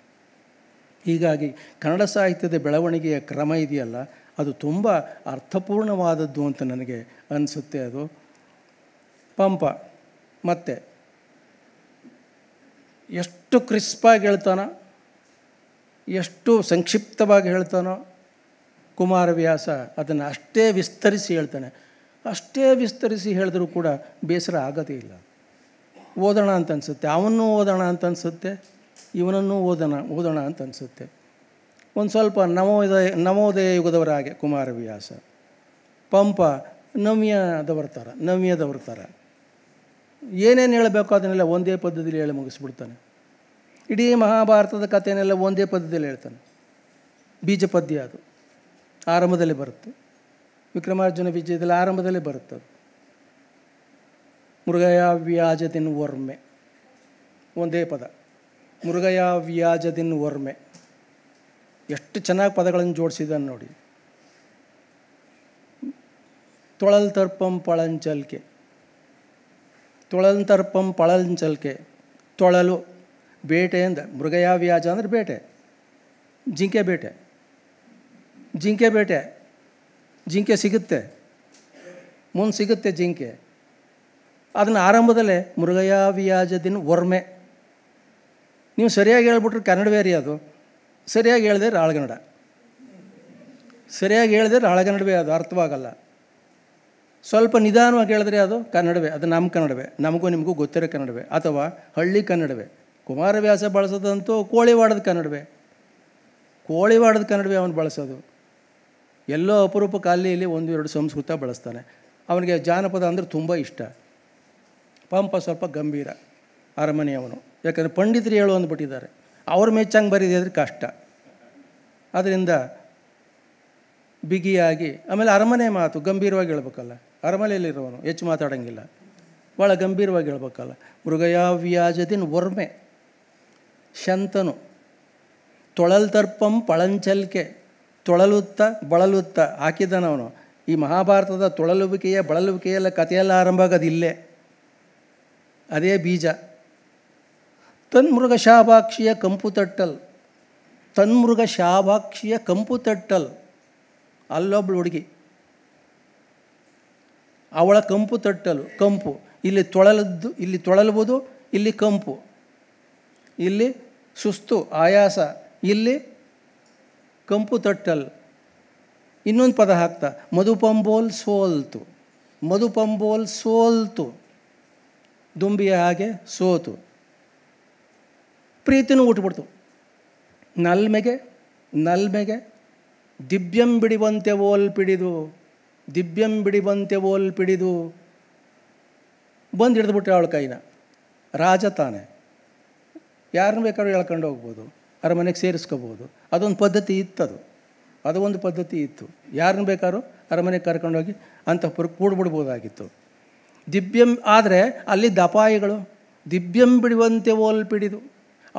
ಹೀಗಾಗಿ ಕನ್ನಡ ಸಾಹಿತ್ಯದ ಬೆಳವಣಿಗೆಯ ಕ್ರಮ ಇದೆಯಲ್ಲ ಅದು ತುಂಬ ಅರ್ಥಪೂರ್ಣವಾದದ್ದು ಅಂತ ನನಗೆ ಅನಿಸುತ್ತೆ ಅದು ಪಂಪ ಮತ್ತೆ ಎಷ್ಟು ಕ್ರಿಸ್ಪಾಗಿ ಹೇಳ್ತಾನೋ ಎಷ್ಟು ಸಂಕ್ಷಿಪ್ತವಾಗಿ ಹೇಳ್ತಾನೋ ಕುಮಾರವ್ಯಾಸ ಅದನ್ನು ಅಷ್ಟೇ ವಿಸ್ತರಿಸಿ ಹೇಳ್ತಾನೆ ಅಷ್ಟೇ ವಿಸ್ತರಿಸಿ ಹೇಳಿದ್ರೂ ಕೂಡ ಬೇಸರ ಆಗೋದೇ ಇಲ್ಲ ಓದೋಣ ಅಂತ ಅನಿಸುತ್ತೆ ಅವನ್ನೂ ಓದೋಣ ಅಂತ ಅನಿಸುತ್ತೆ ಇವನನ್ನೂ ಓದೋಣ ಓದೋಣ ಅಂತ ಅನಿಸುತ್ತೆ ಒಂದು ಸ್ವಲ್ಪ ನವೋದಯ ನವೋದಯ ಯುಗದವರಾಗೆ ಕುಮಾರವ್ಯಾಸ ಪಂಪ ನವ್ಯದ ಥರ ನವ್ಯದ ಥರ ಏನೇನು ಹೇಳಬೇಕು ಅದನ್ನೆಲ್ಲ ಒಂದೇ ಪದ್ಧತಿಯಲ್ಲಿ ಹೇಳಿ ಮುಗಿಸ್ಬಿಡ್ತಾನೆ ಇಡೀ ಮಹಾಭಾರತದ ಕಥೆಯನ್ನೆಲ್ಲ ಒಂದೇ ಪದ್ಧತಿಯಲ್ಲಿ ಹೇಳ್ತಾನೆ ಬೀಜ ಪದ್ಯ ಅದು ಆರಂಭದಲ್ಲಿ ಬರುತ್ತೆ ವಿಕ್ರಮಾರ್ಜುನ ವಿಜಯದಲ್ಲಿ ಆರಂಭದಲ್ಲಿ ಬರುತ್ತೆ ಅದು ಮೃಗಯ ವ್ಯಾಜದಿನ್ ವರ್ಮೆ ಒಂದೇ ಪದ ಮೃಗಯ ವ್ಯಾಜದಿನ್ ವರ್ಮೆ ಎಷ್ಟು ಚೆನ್ನಾಗಿ ಪದಗಳನ್ನು ಜೋಡಿಸಿದ್ದಾನೆ ನೋಡಿ ತೊಳಲ್ ತರ್ಪಂ ಪಳಂಚಲ್ಕೆ ತೊಳಲ್ ತರ್ಪಂ ಪಳಂಚಲ್ಕೆ ತೊಳಲು ಬೇಟೆ ಮೃಗಯಾ ಮೃಗಯಾವ್ಯಾಜ ಅಂದರೆ ಬೇಟೆ ಜಿಂಕೆ ಬೇಟೆ ಜಿಂಕೆ ಬೇಟೆ ಜಿಂಕೆ ಸಿಗುತ್ತೆ ಮುಂದೆ ಸಿಗುತ್ತೆ ಜಿಂಕೆ ಅದನ್ನು ಆರಂಭದಲ್ಲೇ ಮೃಗಯಾ ವರ್ಮೆ ನೀವು ಸರಿಯಾಗಿ ಹೇಳ್ಬಿಟ್ರೆ ಕನ್ನಡವೇ ರೀ ಅದು ಸರಿಯಾಗಿ ಹೇಳಿದೆ ರಾಳಗನ್ನಡ ಸರಿಯಾಗಿ ಹೇಳಿದೆ ರಾಳಗನ್ನಡವೇ ಅದು ಅರ್ಥವಾಗಲ್ಲ ಸ್ವಲ್ಪ ನಿಧಾನವಾಗಿ ಹೇಳಿದ್ರೆ ಅದು ಕನ್ನಡವೇ ಅದು ನಮ್ಮ ಕನ್ನಡವೇ ನಮಗೂ ನಿಮಗೂ ಗೊತ್ತಿರೋ ಕನ್ನಡವೇ ಅಥವಾ ಹಳ್ಳಿ ಕನ್ನಡವೇ ಕುಮಾರವ್ಯಾಸ ಬಳಸೋದಂತೂ ಕೋಳಿವಾಡದ ಕನ್ನಡವೇ ಕೋಳಿವಾಡದ ಕನ್ನಡವೇ ಅವನು ಬಳಸೋದು ಎಲ್ಲೋ ಅಪರೂಪ ಕಾಲಿಯಲ್ಲಿ ಒಂದು ಎರಡು ಸಂಸ್ಕೃತ ಬಳಸ್ತಾನೆ ಅವನಿಗೆ ಜಾನಪದ ಅಂದರೆ ತುಂಬ ಇಷ್ಟ ಪಂಪ ಸ್ವಲ್ಪ ಗಂಭೀರ ಅರಮನೆಯವನು ಯಾಕಂದರೆ ಪಂಡಿತರು ಹೇಳು ಅಂದ್ಬಿಟ್ಟಿದ್ದಾರೆ ಅವ್ರ ಮೆಚ್ಚಂಗೆ ಬರೀದೆ ಅಂದರೆ ಕಷ್ಟ ಅದರಿಂದ ಬಿಗಿಯಾಗಿ ಆಮೇಲೆ ಅರಮನೆ ಮಾತು ಗಂಭೀರವಾಗಿ ಹೇಳ್ಬೇಕಲ್ಲ ಅರಮನೆಯಲ್ಲಿರುವವನು ಹೆಚ್ಚು ಮಾತಾಡೋಂಗಿಲ್ಲ ಭಾಳ ಗಂಭೀರವಾಗಿ ಹೇಳ್ಬೇಕಲ್ಲ ಮೃಗಯಾವ್ಯಾಜದಿನ ವರ್ಮೆ ಶಂತನು ತೊಳಲ್ತರ್ಪಂ ಪಳಂಚಲ್ಕೆ ತೊಳಲುತ್ತ ಬಳಲುತ್ತ ಹಾಕಿದ್ದಾನವನು ಈ ಮಹಾಭಾರತದ ತೊಳಲುವಿಕೆಯ ಬಳಲುವಿಕೆಯೆಲ್ಲ ಕಥೆಯೆಲ್ಲ ಆರಂಭ ಆಗೋದಿಲ್ಲೇ ಅದೇ ಬೀಜ ತನ್ಮೃಗ ಶಾಭಾಕ್ಷಿಯ ಕಂಪು ತಟ್ಟಲ್ ತನ್ಮೃಗ ಶಾಭಾಕ್ಷಿಯ ಕಂಪು ತಟ್ಟಲ್ ಅಲ್ಲೊಬ್ಳು ಹುಡುಗಿ ಅವಳ ಕಂಪು ತಟ್ಟಲು ಕಂಪು ಇಲ್ಲಿ ತೊಳಲದ್ದು ಇಲ್ಲಿ ತೊಳಲ್ಬೋದು ಇಲ್ಲಿ ಕಂಪು ಇಲ್ಲಿ ಸುಸ್ತು ಆಯಾಸ ಇಲ್ಲಿ ಕಂಪು ತಟ್ಟಲ್ ಇನ್ನೊಂದು ಪದ ಹಾಕ್ತಾ ಮಧುಪಂಬೋಲ್ ಸೋಲ್ತು ಮಧುಪಂಬೋಲ್ ಸೋಲ್ತು ದುಂಬಿಯ ಹಾಗೆ ಸೋತು ಪ್ರೀತಿನೂ ಉಟ್ಬಿಡ್ತು ನಲ್ಮೆಗೆ ನಲ್ಮೆಗೆ ದಿವ್ಯಂ ಬಿಡಿವಂತೆ ಓಲ್ ಪಿಡಿದು ದಿವ್ಯಂ ಬಿಡಿವಂತೆ ಓಲ್ ಪಿಡಿದು ಬಂದು ಹಿಡಿದ್ಬಿಟ್ರೆ ಅವಳ ಕೈನ ರಾಜ ತಾನೆ ಯಾರನ್ನ ಬೇಕಾದ್ರೂ ಎಳ್ಕೊಂಡು ಹೋಗ್ಬೋದು ಅರಮನೆಗೆ ಸೇರಿಸ್ಕೋಬೋದು ಅದೊಂದು ಪದ್ಧತಿ ಇತ್ತದು ಅದು ಒಂದು ಪದ್ಧತಿ ಇತ್ತು ಯಾರನ್ನ ಬೇಕಾದ್ರೂ ಅರಮನೆಗೆ ಕರ್ಕೊಂಡೋಗಿ ಅಂತಪುರ ಕೂಡ್ಬಿಡ್ಬೋದಾಗಿತ್ತು ದಿವ್ಯಂ ಆದರೆ ಅಲ್ಲಿದ್ದ ಅಪಾಯಗಳು ದಿವ್ಯಂ ಬಿಡುವಂತೆ ಓಲ್ಪಿಡಿದು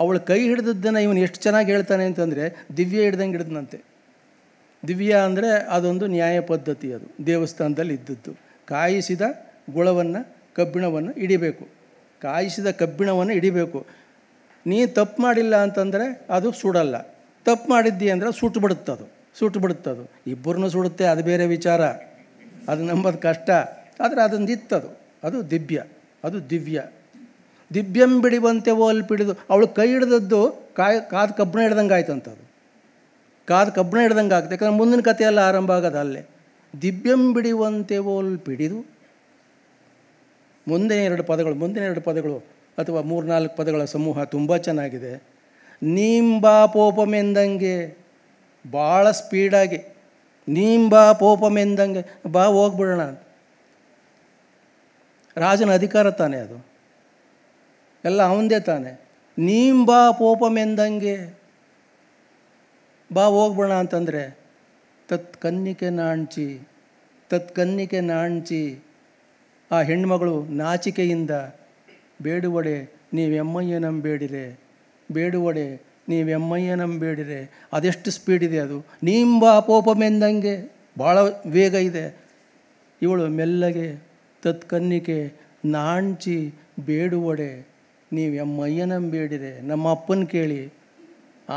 ಅವಳು ಕೈ ಹಿಡಿದದ್ದನ್ನು ಇವನು ಎಷ್ಟು ಚೆನ್ನಾಗಿ ಹೇಳ್ತಾನೆ ಅಂತಂದರೆ ದಿವ್ಯ ಹಿಡ್ದಂಗೆ ಹಿಡಿದನಂತೆ ದಿವ್ಯ ಅಂದರೆ ಅದೊಂದು ನ್ಯಾಯ ಪದ್ಧತಿ ಅದು ದೇವಸ್ಥಾನದಲ್ಲಿ ಇದ್ದದ್ದು ಕಾಯಿಸಿದ ಗುಳವನ್ನು ಕಬ್ಬಿಣವನ್ನು ಹಿಡಿಬೇಕು ಕಾಯಿಸಿದ ಕಬ್ಬಿಣವನ್ನು ಹಿಡಿಬೇಕು ನೀ ತಪ್ಪು ಮಾಡಿಲ್ಲ ಅಂತಂದರೆ ಅದು ಸುಡಲ್ಲ ತಪ್ಪು ಮಾಡಿದ್ದಿ ಅಂದರೆ ಸುಟ್ಟು ಬಿಡುತ್ತದು ಸುಟ್ಟು ಅದು ಇಬ್ಬರನ್ನೂ ಸುಡುತ್ತೆ ಅದು ಬೇರೆ ವಿಚಾರ ಅದು ನಂಬೋದು ಕಷ್ಟ ಆದರೆ ಅದೊಂದು ಇತ್ತದು ಅದು ದಿವ್ಯ ಅದು ದಿವ್ಯ ದಿವ್ಯಂ ಬಿಡಿವಂತೆ ಓಲ್ ಪಿಡಿದು ಅವಳು ಕೈ ಹಿಡಿದದ್ದು ಕಾಯ್ ಕಾದು ಕಬ್ಬಣ ಹಿಡ್ದಂಗೆ ಅದು ಕಾದು ಕಬ್ಬಣ ಹಿಡ್ದಂಗೆ ಆಗ್ತದೆ ಯಾಕಂದ್ರೆ ಮುಂದಿನ ಕಥೆಯೆಲ್ಲ ಆರಂಭ ಆಗೋದು ಅಲ್ಲೇ ದಿವ್ಯಂ ಬಿಡಿವಂತೆ ಪಿಡಿದು ಮುಂದಿನ ಎರಡು ಪದಗಳು ಮುಂದಿನ ಎರಡು ಪದಗಳು ಅಥವಾ ಮೂರು ನಾಲ್ಕು ಪದಗಳ ಸಮೂಹ ತುಂಬ ಚೆನ್ನಾಗಿದೆ ನೀಂಬಾ ಪೋಪಮೆಂದಂಗೆ ಭಾಳ ಸ್ಪೀಡಾಗಿ ನೀಂಬಾ ಪೋಪಮೆಂದಂಗೆ ಬಾ ಹೋಗ್ಬಿಡೋಣ ರಾಜನ ಅಧಿಕಾರ ತಾನೇ ಅದು ಎಲ್ಲ ಅವಂದೇ ತಾನೆ ನೀನು ಬಾ ಪೋಪಮೆಂದಂಗೆ ಬಾ ಹೋಗ್ಬೋಣ ಅಂತಂದರೆ ತತ್ ಕನ್ನಿಕೆ ನಾಣ್ಚಿ ತತ್ ಕನ್ನಿಕೆ ನಾಣ್ಚಿ ಆ ಹೆಣ್ಮಗಳು ನಾಚಿಕೆಯಿಂದ ಬೇಡುವಡೆ ನೀವೆಮ್ಮಯ್ಯ ನಂಬೇಡಿರೆ ಬೇಡುವಡೆ ನೀವೆಮ್ಮಯ್ಯ ನಂಬೇಡಿರೆ ಅದೆಷ್ಟು ಸ್ಪೀಡ್ ಇದೆ ಅದು ನೀಂಬಾ ಪೋಪಮೆಂದಂಗೆ ಭಾಳ ವೇಗ ಇದೆ ಇವಳು ಮೆಲ್ಲಗೆ ತತ್ ತತ್ಕನ್ನಿಕೆ ನಾಂಚಿ ಬೇಡುವಡೆ ನೀವು ಎಮ್ಮ ಅಯ್ಯನಂಬ ನಮ್ಮ ಅಪ್ಪನ ಕೇಳಿ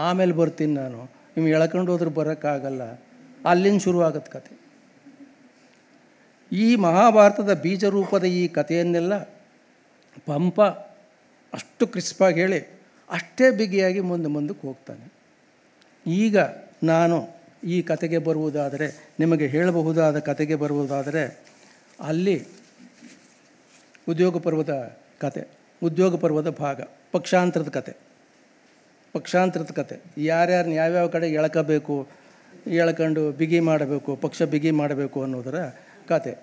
ಆಮೇಲೆ ಬರ್ತೀನಿ ನಾನು ನೀವು ಎಳ್ಕೊಂಡು ಹೋದ್ರೆ ಬರೋಕ್ಕಾಗಲ್ಲ ಅಲ್ಲಿಂದ ಶುರುವಾಗತ್ತೆ ಕತೆ ಈ ಮಹಾಭಾರತದ ಬೀಜ ರೂಪದ ಈ ಕಥೆಯನ್ನೆಲ್ಲ ಪಂಪ ಅಷ್ಟು ಕ್ರಿಸ್ಪಾಗಿ ಹೇಳಿ ಅಷ್ಟೇ ಬಿಗಿಯಾಗಿ ಮುಂದೆ ಮುಂದಕ್ಕೆ ಹೋಗ್ತಾನೆ ಈಗ ನಾನು ಈ ಕತೆಗೆ ಬರುವುದಾದರೆ ನಿಮಗೆ ಹೇಳಬಹುದಾದ ಕತೆಗೆ ಬರುವುದಾದರೆ ಅಲ್ಲಿ ಉದ್ಯೋಗ ಪರ್ವದ ಕತೆ ಉದ್ಯೋಗ ಪರ್ವದ ಭಾಗ ಪಕ್ಷಾಂತರದ ಕತೆ ಪಕ್ಷಾಂತರದ ಕತೆ ಯಾರ್ಯಾರನ್ನ ಯಾವ್ಯಾವ ಕಡೆ ಎಳ್ಕಬೇಕು ಎಳ್ಕೊಂಡು ಬಿಗಿ ಮಾಡಬೇಕು ಪಕ್ಷ ಬಿಗಿ ಮಾಡಬೇಕು ಅನ್ನೋದರ ಕತೆ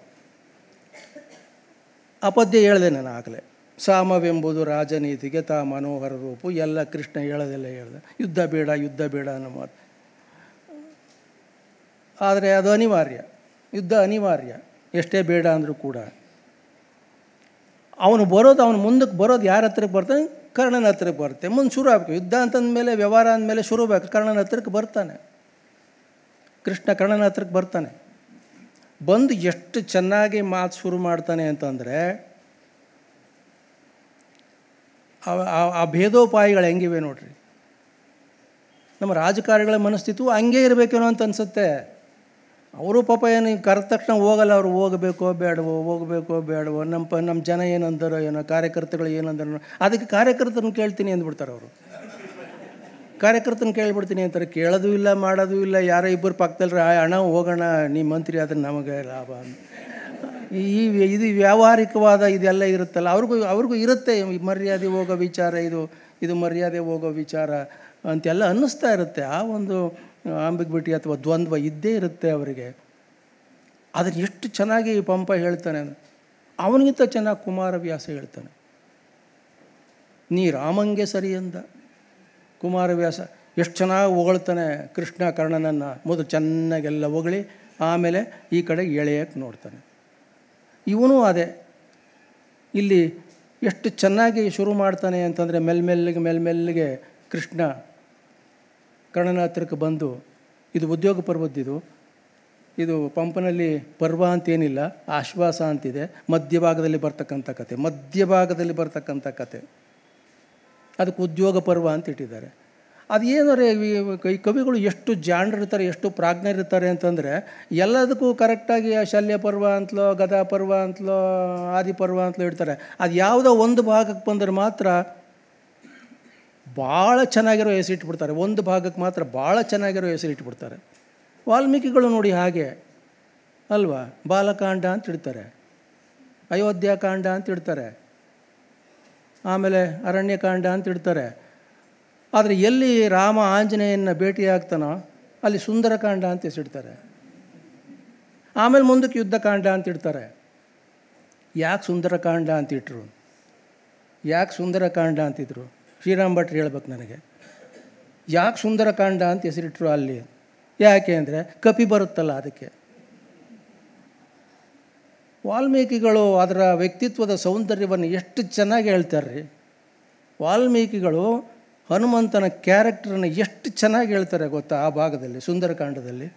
ಅಪದ್ಯ ಹೇಳಿದೆ ನಾನು ಆಗಲೇ ಸಾಮವೆಂಬುದು ರಾಜನೀತಿಗೆ ತಾ ಮನೋಹರ ರೂಪು ಎಲ್ಲ ಕೃಷ್ಣ ಹೇಳೋದೆಲ್ಲ ಹೇಳ್ದೆ ಯುದ್ಧ ಬೇಡ ಯುದ್ಧ ಬೇಡ ಅನ್ನೋ ಮಾತು ಆದರೆ ಅದು ಅನಿವಾರ್ಯ ಯುದ್ಧ ಅನಿವಾರ್ಯ ಎಷ್ಟೇ ಬೇಡ ಅಂದರೂ ಕೂಡ ಅವನು ಬರೋದು ಅವನು ಮುಂದಕ್ಕೆ ಬರೋದು ಯಾರ ಹತ್ರಕ್ಕೆ ಬರ್ತಾನೆ ಕರ್ಣನ ಹತ್ರಕ್ಕೆ ಬರುತ್ತೆ ಮುಂದೆ ಶುರು ಆಗಬೇಕು ಯುದ್ಧ ಅಂತಂದಮೇಲೆ ವ್ಯವಹಾರ ಅಂದಮೇಲೆ ಶುರು ಬೇಕು ಕರ್ಣನ ಹತ್ರಕ್ಕೆ ಬರ್ತಾನೆ ಕೃಷ್ಣ ಕರ್ಣನ ಹತ್ರಕ್ಕೆ ಬರ್ತಾನೆ ಬಂದು ಎಷ್ಟು ಚೆನ್ನಾಗಿ ಮಾತು ಶುರು ಮಾಡ್ತಾನೆ ಅಂತಂದರೆ ಆ ಭೇದೋಪಾಯಗಳು ಹೆಂಗಿವೆ ನೋಡ್ರಿ ನಮ್ಮ ರಾಜಕಾರಣಿಗಳ ಮನಸ್ಥಿತಿಯು ಹಂಗೆ ಇರಬೇಕೇನೋ ಅಂತ ಅನಿಸುತ್ತೆ ಅವರು ಪಾಪ ಏನು ಕರೆದ ತಕ್ಷಣ ಹೋಗಲ್ಲ ಅವರು ಹೋಗಬೇಕೋ ಬೇಡವೋ ಹೋಗಬೇಕೋ ಬೇಡವೋ ನಮ್ಮ ಪ ನಮ್ಮ ಜನ ಏನಂದಾರೋ ಏನೋ ಕಾರ್ಯಕರ್ತಗಳು ಏನಂದರೋ ಅದಕ್ಕೆ ಕಾರ್ಯಕರ್ತನ ಕೇಳ್ತೀನಿ ಅಂದ್ಬಿಡ್ತಾರೆ ಅವರು ಕಾರ್ಯಕರ್ತನ ಕೇಳಿಬಿಡ್ತೀನಿ ಅಂತಾರೆ ಕೇಳೋದು ಇಲ್ಲ ಮಾಡೋದು ಇಲ್ಲ ಯಾರೋ ಇಬ್ಬರು ಪಕ್ಕದಲ್ಲಿ ಹಣ ಹೋಗೋಣ ನೀ ಮಂತ್ರಿ ಆದರೆ ನಮಗೆ ಲಾಭ ಈ ಇದು ವ್ಯಾವಹಾರಿಕವಾದ ಇದೆಲ್ಲ ಇರುತ್ತಲ್ಲ ಅವ್ರಿಗೂ ಅವ್ರಿಗೂ ಇರುತ್ತೆ ಮರ್ಯಾದೆ ಹೋಗೋ ವಿಚಾರ ಇದು ಇದು ಮರ್ಯಾದೆ ಹೋಗೋ ವಿಚಾರ ಅಂತೆಲ್ಲ ಅನ್ನಿಸ್ತಾ ಇರುತ್ತೆ ಆ ಒಂದು ಆಂಬಿಗ್ಬಿಟಿ ಅಥವಾ ದ್ವಂದ್ವ ಇದ್ದೇ ಇರುತ್ತೆ ಅವರಿಗೆ ಅದನ್ನು ಎಷ್ಟು ಚೆನ್ನಾಗಿ ಪಂಪ ಹೇಳ್ತಾನೆ ಅವನಿಗಿಂತ ಚೆನ್ನಾಗಿ ಕುಮಾರವ್ಯಾಸ ಹೇಳ್ತಾನೆ ನೀ ರಾಮಂಗೆ ಸರಿ ಅಂದ ಕುಮಾರವ್ಯಾಸ ಎಷ್ಟು ಚೆನ್ನಾಗಿ ಹೊಗಳ್ತಾನೆ ಕೃಷ್ಣ ಕರ್ಣನನ್ನು ಮೊದಲು ಚೆನ್ನಾಗೆಲ್ಲ ಹೊಗಳಿ ಆಮೇಲೆ ಈ ಕಡೆ ಎಳೆಯಕ್ಕೆ ನೋಡ್ತಾನೆ ಇವನು ಅದೇ ಇಲ್ಲಿ ಎಷ್ಟು ಚೆನ್ನಾಗಿ ಶುರು ಮಾಡ್ತಾನೆ ಅಂತಂದರೆ ಮೆಲ್ಮೆಲ್ಲಿಗೆ ಮೆಲ್ಮೆಲ್ಲಿಗೆ ಕೃಷ್ಣ ಕರ್ಣನ ಹತ್ತಿರಕ್ಕೆ ಬಂದು ಇದು ಉದ್ಯೋಗ ಪರ್ವದ್ದಿದು ಇದು ಪಂಪನಲ್ಲಿ ಪರ್ವ ಅಂತೇನಿಲ್ಲ ಆಶ್ವಾಸ ಅಂತಿದೆ ಮಧ್ಯಭಾಗದಲ್ಲಿ ಬರ್ತಕ್ಕಂಥ ಕತೆ ಮಧ್ಯಭಾಗದಲ್ಲಿ ಬರ್ತಕ್ಕಂಥ ಕತೆ ಅದಕ್ಕೆ ಉದ್ಯೋಗ ಪರ್ವ ಅಂತ ಇಟ್ಟಿದ್ದಾರೆ ಅದೇನರೆ ಈ ಕವಿಗಳು ಎಷ್ಟು ಜಾಣರಿರ್ತಾರೆ ಎಷ್ಟು ಪ್ರಾಜ್ಞರಿರ್ತಾರೆ ಅಂತಂದರೆ ಎಲ್ಲದಕ್ಕೂ ಕರೆಕ್ಟಾಗಿ ಶಲ್ಯ ಪರ್ವ ಅಂತಲೋ ಗದಾ ಪರ್ವ ಅಂತಲೋ ಆದಿ ಪರ್ವ ಅಂತಲೋ ಇಡ್ತಾರೆ ಅದು ಯಾವುದೋ ಒಂದು ಭಾಗಕ್ಕೆ ಬಂದರೆ ಮಾತ್ರ ಭಾಳ ಚೆನ್ನಾಗಿರೋ ಹೆಸರು ಇಟ್ಬಿಡ್ತಾರೆ ಒಂದು ಭಾಗಕ್ಕೆ ಮಾತ್ರ ಭಾಳ ಚೆನ್ನಾಗಿರೋ ಹೆಸರು ಇಟ್ಬಿಡ್ತಾರೆ ವಾಲ್ಮೀಕಿಗಳು ನೋಡಿ ಹಾಗೆ ಅಲ್ವಾ ಬಾಲಕಾಂಡ ಅಂತ ಇಡ್ತಾರೆ ಅಯೋಧ್ಯಾಕಾಂಡ ಅಂತ ಇಡ್ತಾರೆ ಆಮೇಲೆ ಅರಣ್ಯಕಾಂಡ ಅಂತ ಇಡ್ತಾರೆ ಆದರೆ ಎಲ್ಲಿ ರಾಮ ಆಂಜನೇಯನ ಭೇಟಿಯಾಗ್ತಾನೋ ಅಲ್ಲಿ ಸುಂದರಕಾಂಡ ಅಂತ ಹೆಸರಿಡ್ತಾರೆ ಆಮೇಲೆ ಮುಂದಕ್ಕೆ ಯುದ್ಧಕಾಂಡ ಅಂತ ಇಡ್ತಾರೆ ಯಾಕೆ ಸುಂದರಕಾಂಡ ಅಂತಿಟ್ರು ಯಾಕೆ ಸುಂದರಕಾಂಡ ಅಂತಿದ್ರು ಶ್ರೀರಾಮ್ ಭಟ್ರು ಹೇಳ್ಬೇಕು ನನಗೆ ಯಾಕೆ ಸುಂದರಕಾಂಡ ಅಂತ ಹೆಸರಿಟ್ರು ಅಲ್ಲಿ ಯಾಕೆ ಅಂದರೆ ಕಪಿ ಬರುತ್ತಲ್ಲ ಅದಕ್ಕೆ ವಾಲ್ಮೀಕಿಗಳು ಅದರ ವ್ಯಕ್ತಿತ್ವದ ಸೌಂದರ್ಯವನ್ನು ಎಷ್ಟು ಚೆನ್ನಾಗಿ ಹೇಳ್ತಾರೆ ವಾಲ್ಮೀಕಿಗಳು ಹನುಮಂತನ ಕ್ಯಾರೆಕ್ಟರನ್ನು ಎಷ್ಟು ಚೆನ್ನಾಗಿ ಹೇಳ್ತಾರೆ ಗೊತ್ತಾ ಆ ಭಾಗದಲ್ಲಿ ಸುಂದರಕಾಂಡದಲ್ಲಿ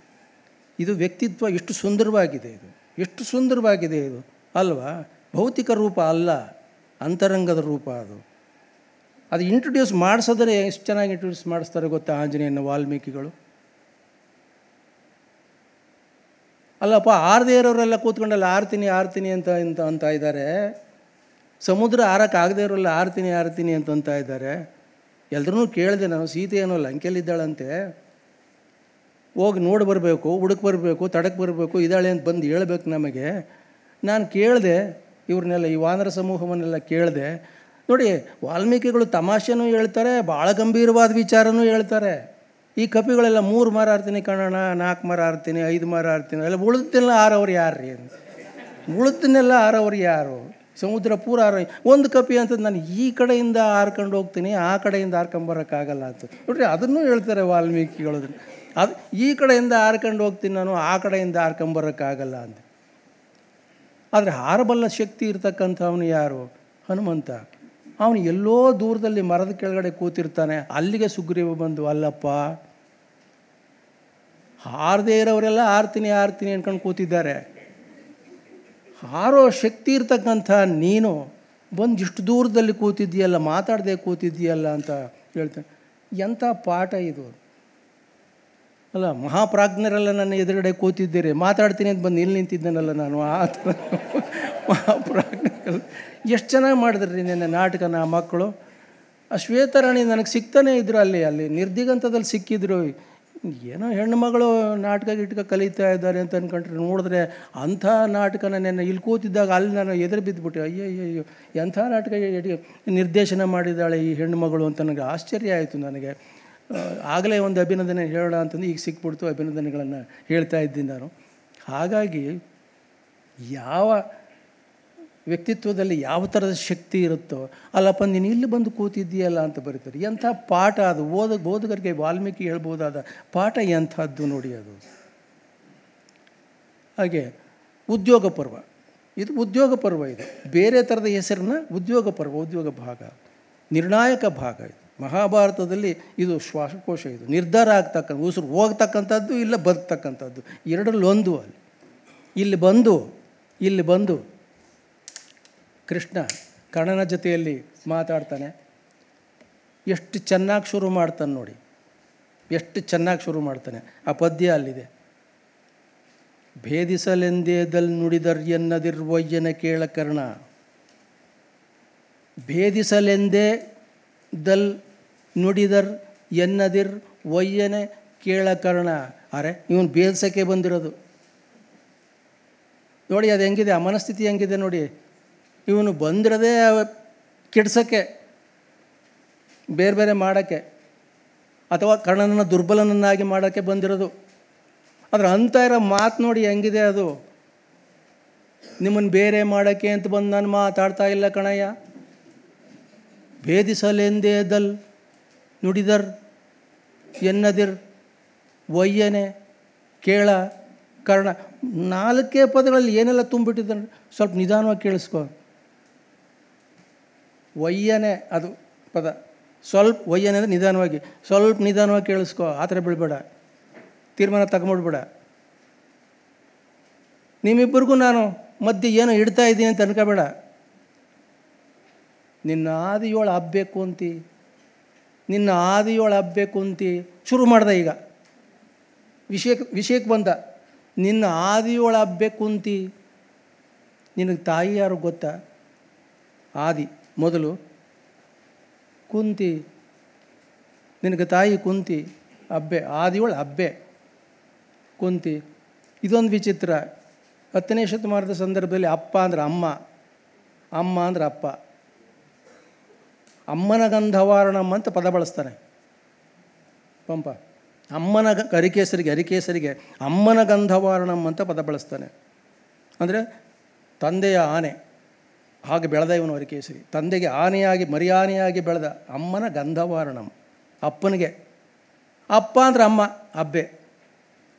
ಇದು ವ್ಯಕ್ತಿತ್ವ ಎಷ್ಟು ಸುಂದರವಾಗಿದೆ ಇದು ಎಷ್ಟು ಸುಂದರವಾಗಿದೆ ಇದು ಅಲ್ವಾ ಭೌತಿಕ ರೂಪ ಅಲ್ಲ ಅಂತರಂಗದ ರೂಪ ಅದು ಅದು ಇಂಟ್ರೊಡ್ಯೂಸ್ ಮಾಡಿಸೋದ್ರೆ ಎಷ್ಟು ಚೆನ್ನಾಗಿ ಇಂಟ್ರೊಡ್ಯೂಸ್ ಮಾಡಿಸ್ತಾರೆ ಗೊತ್ತಾ ಆಂಜನೇಯನ ವಾಲ್ಮೀಕಿಗಳು ಅಲ್ಲಪ್ಪ ಆರದೇ ಇರೋರೆಲ್ಲ ಕೂತ್ಕೊಂಡಲ್ಲ ಆರ್ತೀನಿ ಆರ್ತೀನಿ ಅಂತ ಅಂತ ಅಂತ ಇದ್ದಾರೆ ಸಮುದ್ರ ಆರಕ್ಕೆ ಇರೋಲ್ಲ ಆರ್ತೀನಿ ಆರ್ತೀನಿ ಅಂತ ಅಂತ ಇದ್ದಾರೆ ಎಲ್ರೂ ಕೇಳಿದೆ ನಾವು ಸೀತೆ ಏನೋ ಲಂಕೆಯಲ್ಲಿದ್ದಾಳಂತೆ ಹೋಗಿ ನೋಡಿ ಬರಬೇಕು ಹುಡುಕ್ ಬರಬೇಕು ತಡಕ್ಕೆ ಬರಬೇಕು ಇದ್ದಾಳೆ ಅಂತ ಬಂದು ಹೇಳಬೇಕು ನಮಗೆ ನಾನು ಕೇಳಿದೆ ಇವ್ರನ್ನೆಲ್ಲ ಈ ವಾನರ ಸಮೂಹವನ್ನೆಲ್ಲ ಕೇಳಿದೆ ನೋಡಿ ವಾಲ್ಮೀಕಿಗಳು ತಮಾಷೆನೂ ಹೇಳ್ತಾರೆ ಭಾಳ ಗಂಭೀರವಾದ ವಿಚಾರನೂ ಹೇಳ್ತಾರೆ ಈ ಕಪಿಗಳೆಲ್ಲ ಮೂರು ಮರ ಆರ್ತೀನಿ ಕಣೋಣ ನಾಲ್ಕು ಮರ ಆರ್ತೀನಿ ಐದು ಮರ ಆರ್ತೀನಿ ಎಲ್ಲ ಉಳಿದನ್ನೆಲ್ಲ ಆರವ್ರು ಯಾರು ರೀ ಉಳಿದನ್ನೆಲ್ಲ ಆರವ್ರು ಯಾರು ಸಮುದ್ರ ಪೂರ ಆರ ಒಂದು ಕಪಿ ಅಂತ ನಾನು ಈ ಕಡೆಯಿಂದ ಹಾರ್ಕೊಂಡು ಹೋಗ್ತೀನಿ ಆ ಕಡೆಯಿಂದ ಹಾರ್ಕೊಂಬರೋಕ್ಕಾಗಲ್ಲ ಅಂತ ನೋಡ್ರಿ ಅದನ್ನು ಹೇಳ್ತಾರೆ ವಾಲ್ಮೀಕಿಗಳು ಅದು ಈ ಕಡೆಯಿಂದ ಹಾರ್ಕೊಂಡು ಹೋಗ್ತೀನಿ ನಾನು ಆ ಕಡೆಯಿಂದ ಹಾರ್ಕೊಂಬರೋಕ್ಕಾಗಲ್ಲ ಅಂತ ಆದರೆ ಹಾರಬಲ್ಲ ಶಕ್ತಿ ಇರ್ತಕ್ಕಂಥವನು ಯಾರು ಹನುಮಂತ ಅವನು ಎಲ್ಲೋ ದೂರದಲ್ಲಿ ಮರದ ಕೆಳಗಡೆ ಕೂತಿರ್ತಾನೆ ಅಲ್ಲಿಗೆ ಸುಗ್ರೀವ ಬಂದು ಅಲ್ಲಪ್ಪ ಹಾರದೇ ಇರೋರೆಲ್ಲ ಹಾರ್ತೀನಿ ಹಾರ್ತೀನಿ ಅನ್ಕೊಂಡು ಕೂತಿದ್ದಾರೆ ಹಾರೋ ಶಕ್ತಿ ಇರ್ತಕ್ಕಂಥ ನೀನು ಬಂದು ಇಷ್ಟು ದೂರದಲ್ಲಿ ಕೂತಿದ್ದೀಯಲ್ಲ ಮಾತಾಡದೆ ಕೂತಿದ್ದೀಯಲ್ಲ ಅಂತ ಹೇಳ್ತೇನೆ ಎಂಥ ಪಾಠ ಇದು ಅಲ್ಲ ಮಹಾಪ್ರಾಜ್ಞರೆಲ್ಲ ನನ್ನ ಎದುರುಗಡೆ ಕೂತಿದ್ದೀರಿ ಮಾತಾಡ್ತೀನಿ ಅಂತ ಬಂದು ಇಲ್ಲಿ ನಿಂತಿದ್ದೇನಲ್ಲ ನಾನು ಆ ಥರ ಮಹಾಪ್ರಾಜ್ಞರೆಲ್ಲ ಎಷ್ಟು ಚೆನ್ನಾಗಿ ಮಾಡಿದ್ರಿ ನಿನ್ನೆ ನಾಟಕನ ಆ ಮಕ್ಕಳು ಆ ಶ್ವೇತರಾಣಿ ನನಗೆ ಸಿಗ್ತಾನೆ ಇದ್ದರು ಅಲ್ಲಿ ಅಲ್ಲಿ ನಿರ್ದಿಗಂತದಲ್ಲಿ ಸಿಕ್ಕಿದ್ರು ಏನೋ ಹೆಣ್ಣು ನಾಟಕ ಗಿಟಕ ಕಲಿತಾ ಇದ್ದಾರೆ ಅಂತ ಅಂದ್ಕೊಂಡ್ರೆ ನೋಡಿದ್ರೆ ಅಂಥ ನಾಟಕನ ನೆನ್ನೆ ಇಲ್ಲಿ ಕೂತಿದ್ದಾಗ ಅಲ್ಲಿ ನಾನು ಎದುರು ಬಿದ್ದುಬಿಟ್ಟೆ ಅಯ್ಯೋ ಅಯ್ಯೋ ಎಂಥ ನಾಟಕ ನಿರ್ದೇಶನ ಮಾಡಿದ್ದಾಳೆ ಈ ಹೆಣ್ಣು ಮಗಳು ಅಂತ ನನಗೆ ಆಶ್ಚರ್ಯ ಆಯಿತು ನನಗೆ ಆಗಲೇ ಒಂದು ಅಭಿನಂದನೆ ಹೇಳೋಣ ಅಂತಂದು ಈಗ ಸಿಕ್ಬಿಡ್ತು ಅಭಿನಂದನೆಗಳನ್ನು ಹೇಳ್ತಾ ಇದ್ದೀನಿ ನಾನು ಹಾಗಾಗಿ ಯಾವ ವ್ಯಕ್ತಿತ್ವದಲ್ಲಿ ಯಾವ ಥರದ ಶಕ್ತಿ ಇರುತ್ತೋ ಅಲ್ಲಪ್ಪ ನೀನು ಇಲ್ಲಿ ಬಂದು ಕೂತಿದ್ದೀಯಲ್ಲ ಅಂತ ಬರೀತಾರೆ ಎಂಥ ಪಾಠ ಅದು ಓದ ಓದುಗರಿಗೆ ವಾಲ್ಮೀಕಿ ಹೇಳ್ಬೋದಾದ ಪಾಠ ಎಂಥದ್ದು ನೋಡಿ ಅದು ಹಾಗೆ ಉದ್ಯೋಗ ಪರ್ವ ಇದು ಉದ್ಯೋಗ ಪರ್ವ ಇದು ಬೇರೆ ಥರದ ಹೆಸರನ್ನ ಉದ್ಯೋಗ ಪರ್ವ ಉದ್ಯೋಗ ಭಾಗ ನಿರ್ಣಾಯಕ ಭಾಗ ಇದು ಮಹಾಭಾರತದಲ್ಲಿ ಇದು ಶ್ವಾಸಕೋಶ ಇದು ನಿರ್ಧಾರ ಆಗ್ತಕ್ಕಂಥ ಉಸಿರು ಹೋಗ್ತಕ್ಕಂಥದ್ದು ಇಲ್ಲ ಬದುಕ್ತಕ್ಕಂಥದ್ದು ಎರಡರಲ್ಲೊಂದು ಅಲ್ಲಿ ಇಲ್ಲಿ ಬಂದು ಇಲ್ಲಿ ಬಂದು ಕೃಷ್ಣ ಕರ್ಣನ ಜೊತೆಯಲ್ಲಿ ಮಾತಾಡ್ತಾನೆ ಎಷ್ಟು ಚೆನ್ನಾಗಿ ಶುರು ಮಾಡ್ತಾನೆ ನೋಡಿ ಎಷ್ಟು ಚೆನ್ನಾಗಿ ಶುರು ಮಾಡ್ತಾನೆ ಆ ಪದ್ಯ ಅಲ್ಲಿದೆ ನುಡಿದರ್ ನುಡಿದರ್ಯನ್ನದಿರ್ವಯ್ಯನ ಕೇಳ ಕರ್ಣ ಭೇದಿಸಲೆಂದೇ ದಲ್ ನುಡಿದರ್ ಎನ್ನದಿರ್ ಒಯ್ಯನೆ ಕೇಳ ಕರ್ಣ ಅರೆ ಇವನು ಭೇದಿಸೋಕ್ಕೆ ಬಂದಿರೋದು ನೋಡಿ ಅದು ಹೆಂಗಿದೆ ಆ ಮನಸ್ಥಿತಿ ಹೆಂಗಿದೆ ನೋಡಿ ಇವನು ಬಂದಿರೋದೇ ಕೆಡ್ಸೋಕ್ಕೆ ಬೇರೆ ಬೇರೆ ಮಾಡೋಕ್ಕೆ ಅಥವಾ ಕರ್ಣನನ್ನು ದುರ್ಬಲನನ್ನಾಗಿ ಮಾಡೋಕ್ಕೆ ಬಂದಿರೋದು ಆದರೆ ಅಂತ ಇರೋ ಮಾತು ನೋಡಿ ಹೆಂಗಿದೆ ಅದು ನಿಮ್ಮನ್ನು ಬೇರೆ ಮಾಡೋಕ್ಕೆ ಅಂತ ಬಂದು ನಾನು ಮಾತಾಡ್ತಾ ಇಲ್ಲ ಕಣಯ್ಯ ಭೇದಿಸಲೆಂದೇ ದಲ್ ನುಡಿದರ್ ಎನ್ನದಿರ್ ಒಯ್ಯನೆ ಕೇಳ ಕರ್ಣ ನಾಲ್ಕೇ ಪದಗಳಲ್ಲಿ ಏನೆಲ್ಲ ತುಂಬಿಟ್ಟಿದ್ದಾರೆ ಸ್ವಲ್ಪ ನಿಧಾನವಾಗಿ ಕೇಳಿಸ್ಕೊ ಒಯ್ಯನೆ ಅದು ಪದ ಸ್ವಲ್ಪ ಒಯ್ಯನೆ ಅಂದರೆ ನಿಧಾನವಾಗಿ ಸ್ವಲ್ಪ ನಿಧಾನವಾಗಿ ಕೇಳಿಸ್ಕೊ ಆ ಥರ ಬಿಡಬೇಡ ತೀರ್ಮಾನ ತಗೊಂಬಿಡ್ಬೇಡ ನಿಮ್ಮಿಬ್ಬರಿಗೂ ನಾನು ಮಧ್ಯೆ ಏನೋ ಇಡ್ತಾ ಇದ್ದೀನಿ ಅಂತ ಅನ್ಕೋಬೇಡ ನಿನ್ನ ಆದಿಯೋಳು ಹಬ್ಬಬೇಕು ಅಂತಿ ನಿನ್ನ ಆದಿಯೋಳು ಹಬ್ಬಬೇಕು ಅಂತಿ ಶುರು ಮಾಡ್ದೆ ಈಗ ವಿಷಯಕ್ಕೆ ವಿಷಯಕ್ಕೆ ಬಂದ ನಿನ್ನ ಆದಿಯೋಳು ಹಬ್ಬಬೇಕು ಅಂತಿ ನಿನಗೆ ತಾಯಿ ಯಾರು ಗೊತ್ತಾ ಆದಿ ಮೊದಲು ಕುಂತಿ ನಿನಗೆ ತಾಯಿ ಕುಂತಿ ಅಬ್ಬೆ ಆದಿಯೊಳು ಅಬ್ಬೆ ಕುಂತಿ ಇದೊಂದು ವಿಚಿತ್ರ ಹತ್ತನೇ ಶತಮಾನದ ಸಂದರ್ಭದಲ್ಲಿ ಅಪ್ಪ ಅಂದ್ರೆ ಅಮ್ಮ ಅಮ್ಮ ಅಂದ್ರೆ ಅಪ್ಪ ಅಮ್ಮನ ಗಂಧವಾರಣಮ್ಮ ಅಂತ ಪದ ಬಳಸ್ತಾನೆ ಪಂಪ ಅಮ್ಮನ ಗ ಹರಿಕೇಸರಿಗೆ ಹರಿಕೇಸರಿಗೆ ಅಮ್ಮನ ಗಂಧವಾರಣಮ್ಮ ಅಂತ ಪದ ಬಳಸ್ತಾನೆ ಅಂದರೆ ತಂದೆಯ ಆನೆ ಹಾಗೆ ಬೆಳೆದ ಇವನು ಕೇಸರಿ ತಂದೆಗೆ ಆನೆಯಾಗಿ ಮರಿಯಾನೆಯಾಗಿ ಬೆಳೆದ ಅಮ್ಮನ ಗಂಧವಾರಣಂ ಅಪ್ಪನಿಗೆ ಅಪ್ಪ ಅಂದ್ರೆ ಅಮ್ಮ ಅಬ್ಬೆ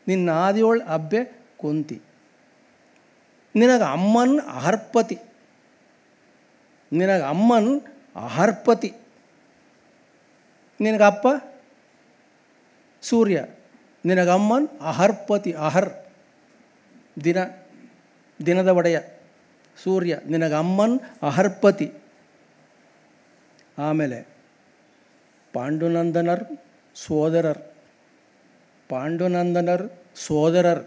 ನಿನ್ನ ಆದಿಯೋಳು ಅಬ್ಬೆ ಕುಂತಿ ನಿನಗೆ ಅಮ್ಮನ್ ಅಹರ್ಪತಿ ನಿನಗೆ ಅಮ್ಮನ್ ಅಹರ್ಪತಿ ಅಪ್ಪ ಸೂರ್ಯ ನಿನಗಮ್ಮನ್ ಅಹರ್ಪತಿ ಅಹರ್ ದಿನ ದಿನದ ಒಡೆಯ ಸೂರ್ಯ ನಿನಗೆ ಅಮ್ಮನ್ ಅಹರ್ಪತಿ ಆಮೇಲೆ ಪಾಂಡುನಂದನರ್ ಸೋದರರ್ ಪಾಂಡುನಂದನರ್ ಸೋದರರ್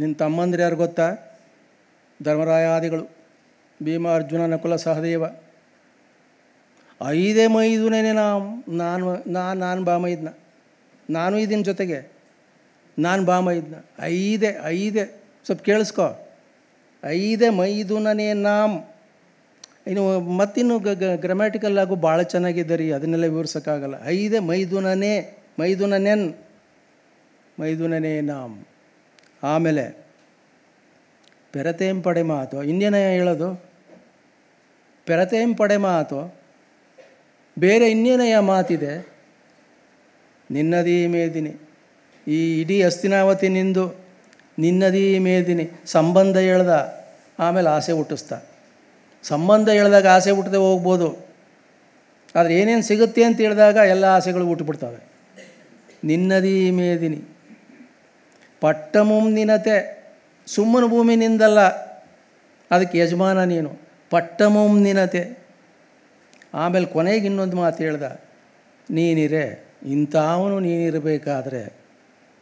ನಿನ್ನ ತಮ್ಮಂದ್ರೆ ಯಾರು ಗೊತ್ತಾ ಧರ್ಮರಾಯಾದಿಗಳು ಭೀಮ ಅರ್ಜುನ ನಕುಲ ಸಹದೇವ ಐದೇ ಮೈದುನೇನೆ ನಾ ನಾನು ನಾ ನಾನು ಇದ್ನ ನಾನು ಇದಿನ ಜೊತೆಗೆ ನಾನು ಬಾಮ ಐದೇ ಐದೇ ಸ್ವಲ್ಪ ಕೇಳಿಸ್ಕೊ ಐದೆ ಮೈದುನನೆ ನಾಮ್ ಇನ್ನು ಮತ್ತಿನ್ನು ಗ್ರಾಮ್ಯಾಟಿಕಲ್ ಆಗು ಭಾಳ ಚೆನ್ನಾಗಿದೆ ರೀ ಅದನ್ನೆಲ್ಲ ವಿವರಿಸೋಕ್ಕಾಗಲ್ಲ ಐದೆ ಮೈದುನನೇ ಮೈದುನನೆನ್ ಮೈದುನನೆ ನಾಮ್ ಆಮೇಲೆ ಪೆರತೇಂ ಪಡೆ ಮಾತು ಇನ್ನೇನ ಹೇಳೋದು ಪೆರತೇಂ ಪಡೆ ಮಾತು ಬೇರೆ ಇನ್ನೇನೆಯ ಮಾತಿದೆ ನಿನ್ನದೀ ಮೇದಿನಿ ಈ ಇಡೀ ಅಸ್ತಿನಾವತಿ ನಿಂದು ನಿನ್ನದೀ ಮೇದಿನಿ ಸಂಬಂಧ ಹೇಳ್ದ ಆಮೇಲೆ ಆಸೆ ಹುಟ್ಟಿಸ್ತ ಸಂಬಂಧ ಹೇಳ್ದಾಗ ಆಸೆ ಹುಟ್ಟದೆ ಹೋಗ್ಬೋದು ಆದರೆ ಏನೇನು ಸಿಗುತ್ತೆ ಅಂತ ಹೇಳಿದಾಗ ಎಲ್ಲ ಆಸೆಗಳು ಹುಟ್ಟುಬಿಡ್ತವೆ ನಿನ್ನದೀ ಮೇದಿನಿ ಪಟ್ಟಮುಂ ನಿನತೆ ಸುಮ್ಮನ ಭೂಮಿ ನಿಂದಲ್ಲ ಅದಕ್ಕೆ ಯಜಮಾನ ನೀನು ಪಟ್ಟಮುಂ ನಿನತೆ ಆಮೇಲೆ ಕೊನೆಗೆ ಇನ್ನೊಂದು ಮಾತು ಹೇಳ್ದ ನೀನಿರೆ ಇಂಥವನು ನೀನಿರಬೇಕಾದ್ರೆ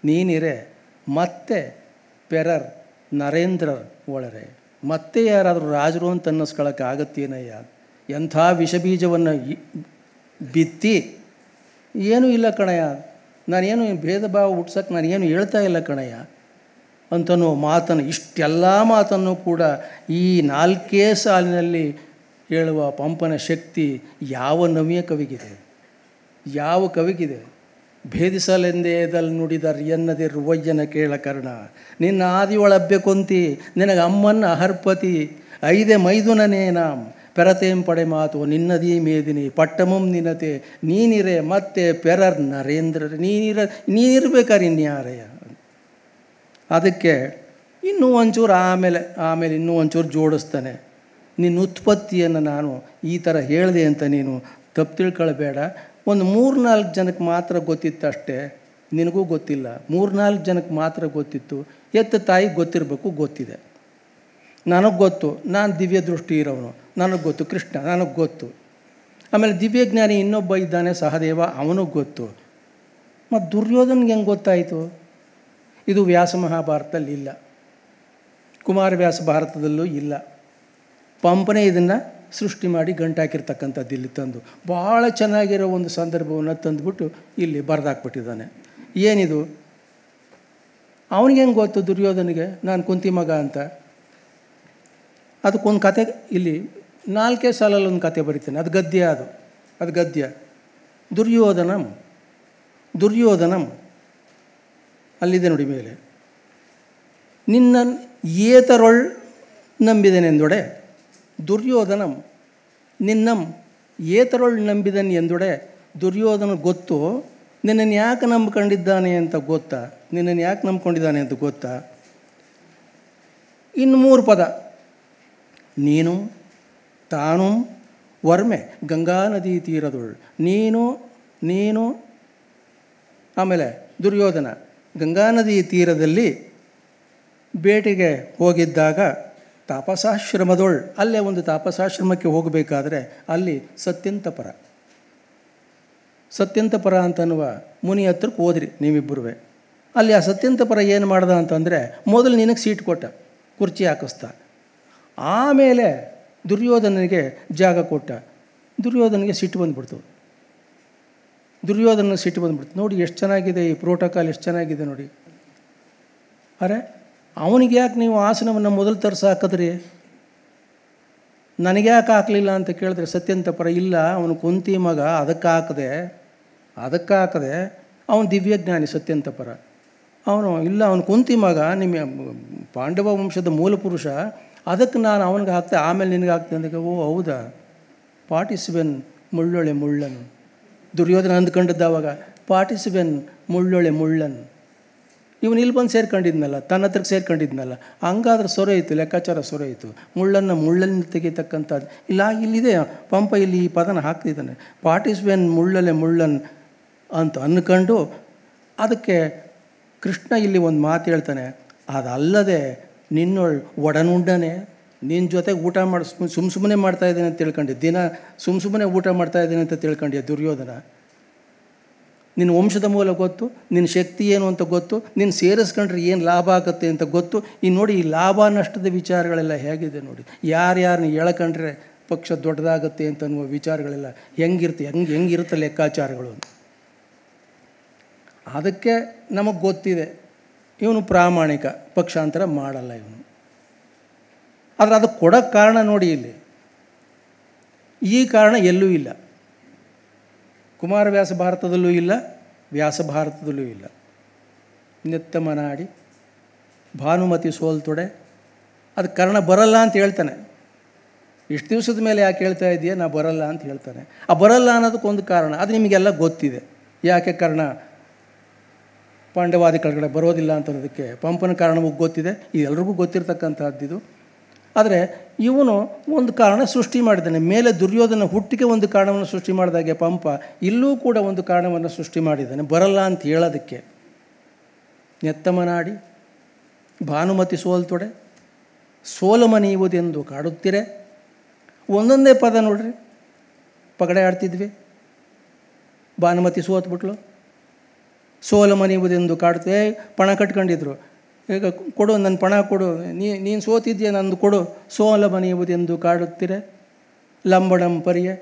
ನೀನಿರೆ ಮತ್ತೆ ಪೆರರ್ ನರೇಂದ್ರರ್ ಒಳರೆ ಮತ್ತೆ ಯಾರಾದರೂ ರಾಜರು ಅಂತ ಅನ್ನಿಸ್ಕೊಳಕ್ಕೆ ಆಗತ್ತೇನಯ್ಯ ಎಂಥ ವಿಷಬೀಜವನ್ನು ಬಿತ್ತಿ ಏನೂ ಇಲ್ಲ ಕಣಯ್ಯ ನಾನೇನು ಭೇದ ಭಾವ ನಾನು ಏನು ಹೇಳ್ತಾ ಇಲ್ಲ ಕಣಯ್ಯ ಅಂತನೋ ಮಾತನ್ನು ಇಷ್ಟೆಲ್ಲ ಮಾತನ್ನು ಕೂಡ ಈ ನಾಲ್ಕೇ ಸಾಲಿನಲ್ಲಿ ಹೇಳುವ ಪಂಪನ ಶಕ್ತಿ ಯಾವ ನವಿಯ ಕವಿಗಿದೆ ಯಾವ ಕವಿಗಿದೆ ಭೇದಿಸಲೆಂದೇ ಇದಲ್ ನುಡಿದರ್ ಎನ್ನದಿರು ರುವಯ್ಯನ ಕೇಳ ಕರ್ಣ ನಿನ್ನ ಆದಿಯೊಳ ಕೊಂತಿ ನಿನಗೆ ಅಮ್ಮನ್ನ ಅಹರ್ಪತಿ ಐದೆ ಮೈದುನನೇ ನಾಮ್ ಪೆರತೇಂ ಪಡೆ ಮಾತು ನಿನ್ನದೀ ಮೇದಿನಿ ಪಟ್ಟಮಂ ನಿನತೆ ನೀನಿರೆ ಮತ್ತೆ ಪೆರರ್ ನರೇಂದ್ರ ನೀನಿರ ನೀನಿರ್ಬೇಕಾರೆ ಇನ್ಯಾರಯ್ಯ ಅದಕ್ಕೆ ಇನ್ನೂ ಒಂಚೂರು ಆಮೇಲೆ ಆಮೇಲೆ ಇನ್ನೂ ಒಂಚೂರು ಜೋಡಿಸ್ತಾನೆ ನಿನ್ನ ಉತ್ಪತ್ತಿಯನ್ನು ನಾನು ಈ ಥರ ಹೇಳಿದೆ ಅಂತ ನೀನು ತಪ್ಪು ತಿಳ್ಕೊಳ್ಬೇಡ ಒಂದು ಮೂರು ನಾಲ್ಕು ಜನಕ್ಕೆ ಮಾತ್ರ ಗೊತ್ತಿತ್ತು ಅಷ್ಟೇ ನಿನಗೂ ಗೊತ್ತಿಲ್ಲ ಮೂರ್ನಾಲ್ಕು ಜನಕ್ಕೆ ಮಾತ್ರ ಗೊತ್ತಿತ್ತು ಎತ್ತ ತಾಯಿಗೆ ಗೊತ್ತಿರಬೇಕು ಗೊತ್ತಿದೆ ನನಗೆ ಗೊತ್ತು ನಾನು ದಿವ್ಯ ದೃಷ್ಟಿ ಇರೋನು ನನಗೆ ಗೊತ್ತು ಕೃಷ್ಣ ನನಗೆ ಗೊತ್ತು ಆಮೇಲೆ ದಿವ್ಯಜ್ಞಾನಿ ಇನ್ನೊಬ್ಬ ಇದ್ದಾನೆ ಸಹದೇವ ಅವನಿಗೆ ಗೊತ್ತು ಮತ್ತು ದುರ್ಯೋಧನಿಗೆ ಹೆಂಗೆ ಗೊತ್ತಾಯಿತು ಇದು ವ್ಯಾಸ ಮಹಾಭಾರತದಲ್ಲಿ ಇಲ್ಲ ಕುಮಾರವ್ಯಾಸ ಭಾರತದಲ್ಲೂ ಇಲ್ಲ ಪಂಪನೇ ಇದನ್ನು ಸೃಷ್ಟಿ ಮಾಡಿ ಗಂಟಾಕಿರ್ತಕ್ಕಂಥದ್ದು ಇಲ್ಲಿ ತಂದು ಭಾಳ ಚೆನ್ನಾಗಿರೋ ಒಂದು ಸಂದರ್ಭವನ್ನು ತಂದುಬಿಟ್ಟು ಇಲ್ಲಿ ಬರೆದಾಕ್ಬಿಟ್ಟಿದ್ದಾನೆ ಏನಿದು ಅವನಿಗೆ ಹೆಂಗೆ ಗೊತ್ತು ದುರ್ಯೋಧನಿಗೆ ನಾನು ಕುಂತಿ ಮಗ ಅಂತ ಅದಕ್ಕೊಂದು ಕತೆ ಇಲ್ಲಿ ನಾಲ್ಕೇ ಸಾಲಲ್ಲಿ ಒಂದು ಕತೆ ಬರಿತೇನೆ ಅದು ಗದ್ಯ ಅದು ಅದು ಗದ್ಯ ದುರ್ಯೋಧನಂ ದುರ್ಯೋಧನಂ ಅಲ್ಲಿದೆ ನೋಡಿ ಮೇಲೆ ನಿನ್ನ ಏತರೊಳ್ ನಂಬಿದೆನೆಂದೊಡೆ ದುರ್ಯೋಧನಂ ನಿನ್ನಂ ಏತರೊಳ್ ನಂಬಿದನ್ ಎಂದುಡೆ ದುರ್ಯೋಧನ ಗೊತ್ತು ನಿನ್ನನ್ನು ಯಾಕೆ ನಂಬ್ಕೊಂಡಿದ್ದಾನೆ ಅಂತ ಗೊತ್ತಾ ನಿನ್ನನ್ನು ಯಾಕೆ ನಂಬ್ಕೊಂಡಿದ್ದಾನೆ ಅಂತ ಗೊತ್ತಾ ಇನ್ನು ಮೂರು ಪದ ನೀನು ತಾನು ವರ್ಮೆ ಗಂಗಾ ನದಿ ತೀರದೊಳ್ ನೀನು ನೀನು ಆಮೇಲೆ ದುರ್ಯೋಧನ ಗಂಗಾ ನದಿ ತೀರದಲ್ಲಿ ಬೇಟೆಗೆ ಹೋಗಿದ್ದಾಗ ತಾಪಸಾಶ್ರಮದೊಳ್ ಅಲ್ಲೇ ಒಂದು ತಾಪಸಾಶ್ರಮಕ್ಕೆ ಹೋಗಬೇಕಾದ್ರೆ ಅಲ್ಲಿ ಸತ್ಯಂತಪರ ಸತ್ಯಂತಪರ ಅಂತನ್ನುವ ಮುನಿ ಹತ್ರಕ್ಕೆ ಹೋದ್ರಿ ನೀವಿಬ್ಬರೂ ಅಲ್ಲಿ ಆ ಸತ್ಯಂತಪರ ಏನು ಮಾಡ್ದ ಅಂತಂದರೆ ಮೊದಲು ನಿನಗೆ ಸೀಟ್ ಕೊಟ್ಟ ಕುರ್ಚಿ ಹಾಕಿಸ್ತ ಆಮೇಲೆ ದುರ್ಯೋಧನನಿಗೆ ಜಾಗ ಕೊಟ್ಟ ದುರ್ಯೋಧನಿಗೆ ಸಿಟ್ಟು ಬಂದುಬಿಡ್ತು ದುರ್ಯೋಧನ ಸಿಟ್ಟು ಬಂದುಬಿಡ್ತು ನೋಡಿ ಎಷ್ಟು ಚೆನ್ನಾಗಿದೆ ಈ ಪ್ರೋಟೋಕಾಲ್ ಎಷ್ಟು ಚೆನ್ನಾಗಿದೆ ನೋಡಿ ಅರೆ ಅವನಿಗೆ ಯಾಕೆ ನೀವು ಆಸನವನ್ನು ಮೊದಲು ತರಿಸ ಹಾಕಿದ್ರಿ ನನಗೆ ಯಾಕೆ ಹಾಕಲಿಲ್ಲ ಅಂತ ಕೇಳಿದ್ರೆ ಸತ್ಯಂತ ಪರ ಇಲ್ಲ ಅವನು ಕುಂತಿ ಮಗ ಅದಕ್ಕೆ ಹಾಕದೆ ಅದಕ್ಕೆ ಹಾಕದೆ ಅವನು ದಿವ್ಯಜ್ಞಾನಿ ಸತ್ಯಂತ ಪರ ಅವನು ಇಲ್ಲ ಅವನು ಕುಂತಿ ಮಗ ನಿಮ್ಮ ಪಾಂಡವ ವಂಶದ ಮೂಲ ಪುರುಷ ಅದಕ್ಕೆ ನಾನು ಅವನಿಗೆ ಹಾಕ್ತೆ ಆಮೇಲೆ ನಿನಗೆ ಹಾಕ್ತೆ ಅಂದಾಗ ಓ ಹೌದಾ ಪಾಟಿಸುವೆನ್ ಮುಳ್ಳೊಳೆ ಮುಳ್ಳನು ದುರ್ಯೋಧನ ಅಂದ್ಕೊಂಡಿದ್ದ ಅವಾಗ ಪಾಟಿಸುವೆನ್ ಮುಳ್ಳೊಳೆ ಮುಳ್ಳನು ಇವನು ಇಲ್ಲಿ ಬಂದು ಸೇರ್ಕೊಂಡಿದ್ನಲ್ಲ ತನ್ನ ಹತ್ರಕ್ಕೆ ಸೇರ್ಕೊಂಡಿದ್ನಲ್ಲ ಹಂಗಾದ್ರೆ ಇತ್ತು ಲೆಕ್ಕಾಚಾರ ಇತ್ತು ಮುಳ್ಳನ್ನು ಮುಳ್ಳಲ್ಲಿ ತೆಗಿತಕ್ಕಂಥದ್ದು ಇಲ್ಲ ಇಲ್ಲಿದೆ ಪಂಪ ಇಲ್ಲಿ ಈ ಪದನ ಹಾಕ್ತಿದ್ದಾನೆ ವಾಟ್ ಇಸ್ ವೆನ್ ಮುಳ್ಳಲೆ ಮುಳ್ಳನ್ ಅಂತ ಅನ್ಕೊಂಡು ಅದಕ್ಕೆ ಕೃಷ್ಣ ಇಲ್ಲಿ ಒಂದು ಮಾತು ಹೇಳ್ತಾನೆ ಅದಲ್ಲದೆ ನಿನ್ನೊಳ್ ಒಡನುಂಡನೆ ನಿನ್ನ ಜೊತೆಗೆ ಊಟ ಮಾಡಿ ಸುಮ್ ಸುಮ್ಮನೆ ಮಾಡ್ತಾ ಇದ್ದೇನೆ ಅಂತ ತಿಳ್ಕೊಂಡೆ ದಿನ ಸುಮ್ಮ ಸುಮ್ಮನೆ ಊಟ ಮಾಡ್ತಾ ಇದ್ದೇನೆ ಅಂತ ತಿಳ್ಕೊಂಡೆ ದುರ್ಯೋಧನ ನಿನ್ನ ವಂಶದ ಮೂಲ ಗೊತ್ತು ನಿನ್ನ ಶಕ್ತಿ ಏನು ಅಂತ ಗೊತ್ತು ನಿನ್ನ ಸೇರಿಸ್ಕೊಂಡ್ರೆ ಏನು ಲಾಭ ಆಗುತ್ತೆ ಅಂತ ಗೊತ್ತು ಈ ನೋಡಿ ಈ ಲಾಭ ನಷ್ಟದ ವಿಚಾರಗಳೆಲ್ಲ ಹೇಗಿದೆ ನೋಡಿ ಯಾರ್ಯಾರನ್ನ ಎಳ್ಕೊಂಡ್ರೆ ಪಕ್ಷ ದೊಡ್ಡದಾಗುತ್ತೆ ಅಂತ ಅನ್ನುವ ವಿಚಾರಗಳೆಲ್ಲ ಹೆಂಗಿರುತ್ತೆ ಹೆಂಗೆ ಹೆಂಗಿರುತ್ತೆ ಲೆಕ್ಕಾಚಾರಗಳು ಅದಕ್ಕೆ ನಮಗೆ ಗೊತ್ತಿದೆ ಇವನು ಪ್ರಾಮಾಣಿಕ ಪಕ್ಷಾಂತರ ಮಾಡಲ್ಲ ಇವನು ಆದರೆ ಅದು ಕೊಡೋಕ್ಕೆ ಕಾರಣ ನೋಡಿ ಇಲ್ಲಿ ಈ ಕಾರಣ ಎಲ್ಲೂ ಇಲ್ಲ ಕುಮಾರವ್ಯಾಸ ಭಾರತದಲ್ಲೂ ಇಲ್ಲ ವ್ಯಾಸ ಭಾರತದಲ್ಲೂ ಇಲ್ಲ ಮನಾಡಿ ಭಾನುಮತಿ ಸೋಲ್ತೊಡೆ ಅದು ಕರ್ಣ ಬರಲ್ಲ ಅಂತ ಹೇಳ್ತಾನೆ ಇಷ್ಟು ದಿವಸದ ಮೇಲೆ ಯಾಕೆ ಹೇಳ್ತಾ ಇದೆಯಾ ನಾ ಬರಲ್ಲ ಅಂತ ಹೇಳ್ತಾನೆ ಆ ಬರಲ್ಲ ಅನ್ನೋದಕ್ಕೊಂದು ಕಾರಣ ಅದು ನಿಮಗೆಲ್ಲ ಗೊತ್ತಿದೆ ಯಾಕೆ ಕರ್ಣ ಪಾಂಡವಾದಿ ಕೆಳಗಡೆ ಬರೋದಿಲ್ಲ ಅಂತ ಅನ್ನೋದಕ್ಕೆ ಪಂಪನ ಕಾರಣವೂ ಗೊತ್ತಿದೆ ಇದೆಲ್ಲರಿಗೂ ಗೊತ್ತಿರತಕ್ಕಂಥದ್ದಿದು ಆದರೆ ಇವನು ಒಂದು ಕಾರಣ ಸೃಷ್ಟಿ ಮಾಡಿದ್ದಾನೆ ಮೇಲೆ ದುರ್ಯೋಧನ ಹುಟ್ಟಿಗೆ ಒಂದು ಕಾರಣವನ್ನು ಸೃಷ್ಟಿ ಮಾಡಿದಾಗೆ ಪಂಪ ಇಲ್ಲೂ ಕೂಡ ಒಂದು ಕಾರಣವನ್ನು ಸೃಷ್ಟಿ ಮಾಡಿದ್ದಾನೆ ಬರಲ್ಲ ಅಂತ ಹೇಳೋದಕ್ಕೆ ನೆತ್ತಮನಾಡಿ ಭಾನುಮತಿ ಸೋಲ್ತೊಡೆ ಸೋಲಮನೆಯುವುದೆಂದು ಕಾಡುತ್ತಿರೆ ಒಂದೊಂದೇ ಪದ ನೋಡ್ರಿ ಪಗಡೆ ಆಡ್ತಿದ್ವಿ ಭಾನುಮತಿ ಸೋತ್ಬಿಟ್ಲು ಸೋಲಮನೆಯುವುದೆಂದು ಕಾಡುತ್ತೆ ಪಣ ಕಟ್ಕೊಂಡಿದ್ರು ಈಗ ಕೊಡು ನನ್ನ ಪಣ ಕೊಡು ನೀ ನೀನು ಸೋತಿದ್ದೀಯ ನಂದು ಕೊಡು ಎಂದು ಕಾಡುತ್ತೀರೆ ಲಂಬಣಂ ಪರಿಯೆ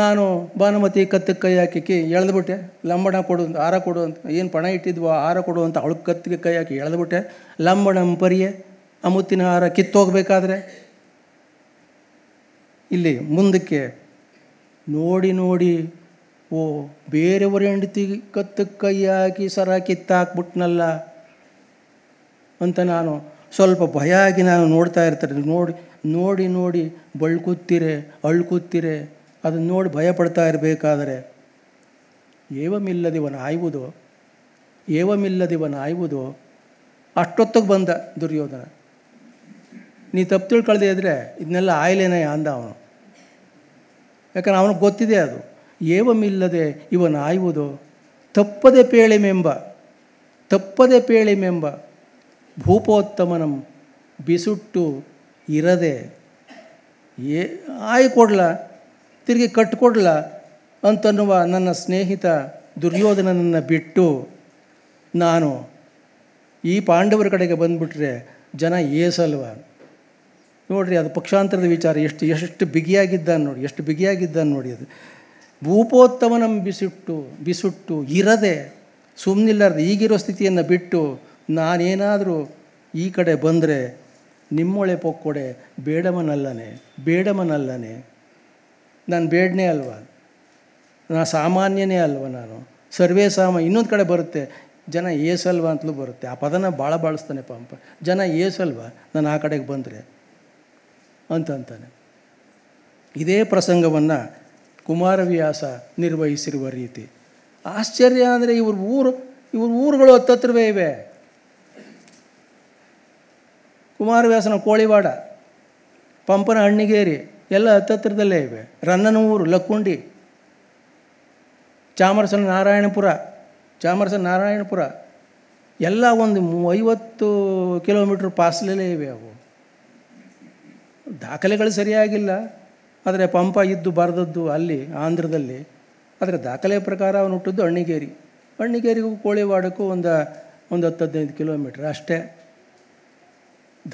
ನಾನು ಭಾನುಮತಿ ಕತ್ತ ಕೈ ಕಿ ಎಳೆದ್ಬಿಟ್ಟೆ ಲಂಬಣ ಕೊಡು ಅಂತ ಹಾರ ಕೊಡು ಅಂತ ಏನು ಪಣ ಇಟ್ಟಿದ್ವೋ ಹಾರ ಕೊಡು ಅಂತ ಅವಳು ಕತ್ತಿಗೆ ಕೈ ಹಾಕಿ ಎಳೆದ್ಬಿಟ್ಟೆ ಲಂಬಣಂ ಪರಿಯೆ ಅಮುತ್ತಿನ ಹಾರ ಕಿತ್ತೋಗ್ಬೇಕಾದ್ರೆ ಇಲ್ಲಿ ಮುಂದಕ್ಕೆ ನೋಡಿ ನೋಡಿ ಓ ಬೇರೆಯವರ ಹೆಂಡತಿ ಕತ್ತಕ್ಕೆ ಕೈ ಹಾಕಿ ಸರ ಕಿತ್ತಾಕ್ಬಿಟ್ನಲ್ಲ ಅಂತ ನಾನು ಸ್ವಲ್ಪ ಭಯ ಆಗಿ ನಾನು ನೋಡ್ತಾ ಇರ್ತಾರೆ ನೋಡಿ ನೋಡಿ ನೋಡಿ ಬಳ್ಕುತ್ತೀರೆ ಅಳ್ಕುತ್ತೀರೆ ಅದನ್ನು ನೋಡಿ ಭಯ ಪಡ್ತಾ ಇರಬೇಕಾದರೆ ಏವಮಿಲ್ಲದಿವನ ಆಯುವುದು ಏವಮಿಲ್ಲದಿವನ ಆಯುವುದು ಅಷ್ಟೊತ್ತಿಗೆ ಬಂದ ದುರ್ಯೋಧನ ನೀ ತಪ್ಪು ತಿಳ್ಕೊಳ್ದೇ ಇದ್ದರೆ ಇದನ್ನೆಲ್ಲ ಆಯ್ಲೇನ ಅಂದ ಅವನು ಯಾಕಂದ್ರೆ ಅವನಿಗೆ ಗೊತ್ತಿದೆ ಅದು ಏವಮಿಲ್ಲದೆ ಇವನು ಆಯುವುದು ತಪ್ಪದೆ ಪೇಳಿಮೆಂಬ ತಪ್ಪದೆ ಪೇಳಿಮೆಂಬ ಭೂಪೋತ್ತಮನಂ ಬಿಸುಟ್ಟು ಇರದೆ ಏ ಆಯ್ ಕೊಡ್ಲ ತಿರುಗಿ ಕಟ್ಕೊಡ್ಲ ಅಂತನ್ನುವ ನನ್ನ ಸ್ನೇಹಿತ ದುರ್ಯೋಧನನನ್ನು ಬಿಟ್ಟು ನಾನು ಈ ಪಾಂಡವರ ಕಡೆಗೆ ಬಂದುಬಿಟ್ರೆ ಜನ ಏಸಲ್ವ ನೋಡ್ರಿ ಅದು ಪಕ್ಷಾಂತರದ ವಿಚಾರ ಎಷ್ಟು ಎಷ್ಟು ಬಿಗಿಯಾಗಿದ್ದಾನೆ ನೋಡಿ ಎಷ್ಟು ಬಿಗಿಯಾಗಿದ್ದಾನೆ ನೋಡಿ ಅದು ಭೂಪೋತ್ತಮನಂ ಬಿಸಿಟ್ಟು ಬಿಸುಟ್ಟು ಇರದೆ ಸುಮ್ಮನಿಲ್ಲದ ಈಗಿರೋ ಸ್ಥಿತಿಯನ್ನು ಬಿಟ್ಟು ನಾನೇನಾದರೂ ಈ ಕಡೆ ಬಂದರೆ ನಿಮ್ಮೊಳೆ ಪೊಕ್ಕೊಡೆ ಬೇಡಮನಲ್ಲನೇ ಬೇಡಮನಲ್ಲನೇ ನಾನು ಬೇಡನೇ ಅಲ್ವಾ ನಾನು ಸಾಮಾನ್ಯನೇ ಅಲ್ವ ನಾನು ಸರ್ವೇ ಸಾಮ ಇನ್ನೊಂದು ಕಡೆ ಬರುತ್ತೆ ಜನ ಏಸಲ್ವಾ ಅಂತಲೂ ಬರುತ್ತೆ ಆ ಪದನ ಭಾಳ ಬಾಳಿಸ್ತಾನೆ ಪಂಪ ಜನ ಏಸಲ್ವ ನಾನು ಆ ಕಡೆಗೆ ಬಂದರೆ ಅಂತಂತಾನೆ ಇದೇ ಪ್ರಸಂಗವನ್ನು ಕುಮಾರವ್ಯಾಸ ನಿರ್ವಹಿಸಿರುವ ರೀತಿ ಆಶ್ಚರ್ಯ ಅಂದರೆ ಇವ್ರ ಊರು ಇವ್ರ ಊರುಗಳು ಹತ್ತತ್ರವೇ ಇವೆ ಕುಮಾರವ್ಯಾಸನ ಕೋಳಿವಾಡ ಪಂಪನ ಅಣ್ಣಿಗೇರಿ ಎಲ್ಲ ಹತ್ತತ್ರದಲ್ಲೇ ಇವೆ ರನ್ನನೂರು ಲಕ್ಕುಂಡಿ ಚಾಮರಸನ ನಾರಾಯಣಪುರ ಚಾಮರಸನ ನಾರಾಯಣಪುರ ಎಲ್ಲ ಒಂದು ಐವತ್ತು ಕಿಲೋಮೀಟ್ರ್ ಪಾಸ್ಲಲ್ಲೇ ಇವೆ ಅವು ದಾಖಲೆಗಳು ಸರಿಯಾಗಿಲ್ಲ ಆದರೆ ಪಂಪ ಇದ್ದು ಬರೆದದ್ದು ಅಲ್ಲಿ ಆಂಧ್ರದಲ್ಲಿ ಆದರೆ ದಾಖಲೆ ಪ್ರಕಾರ ಅವನು ಹುಟ್ಟಿದ್ದು ಅಣ್ಣಿಗೇರಿ ಅಣ್ಣಿಗೇರಿಗೂ ಕೋಳಿವಾಡಕ್ಕೂ ಒಂದು ಒಂದು ಹತ್ತು ಹದಿನೈದು ಕಿಲೋಮೀಟ್ರ್ ಅಷ್ಟೇ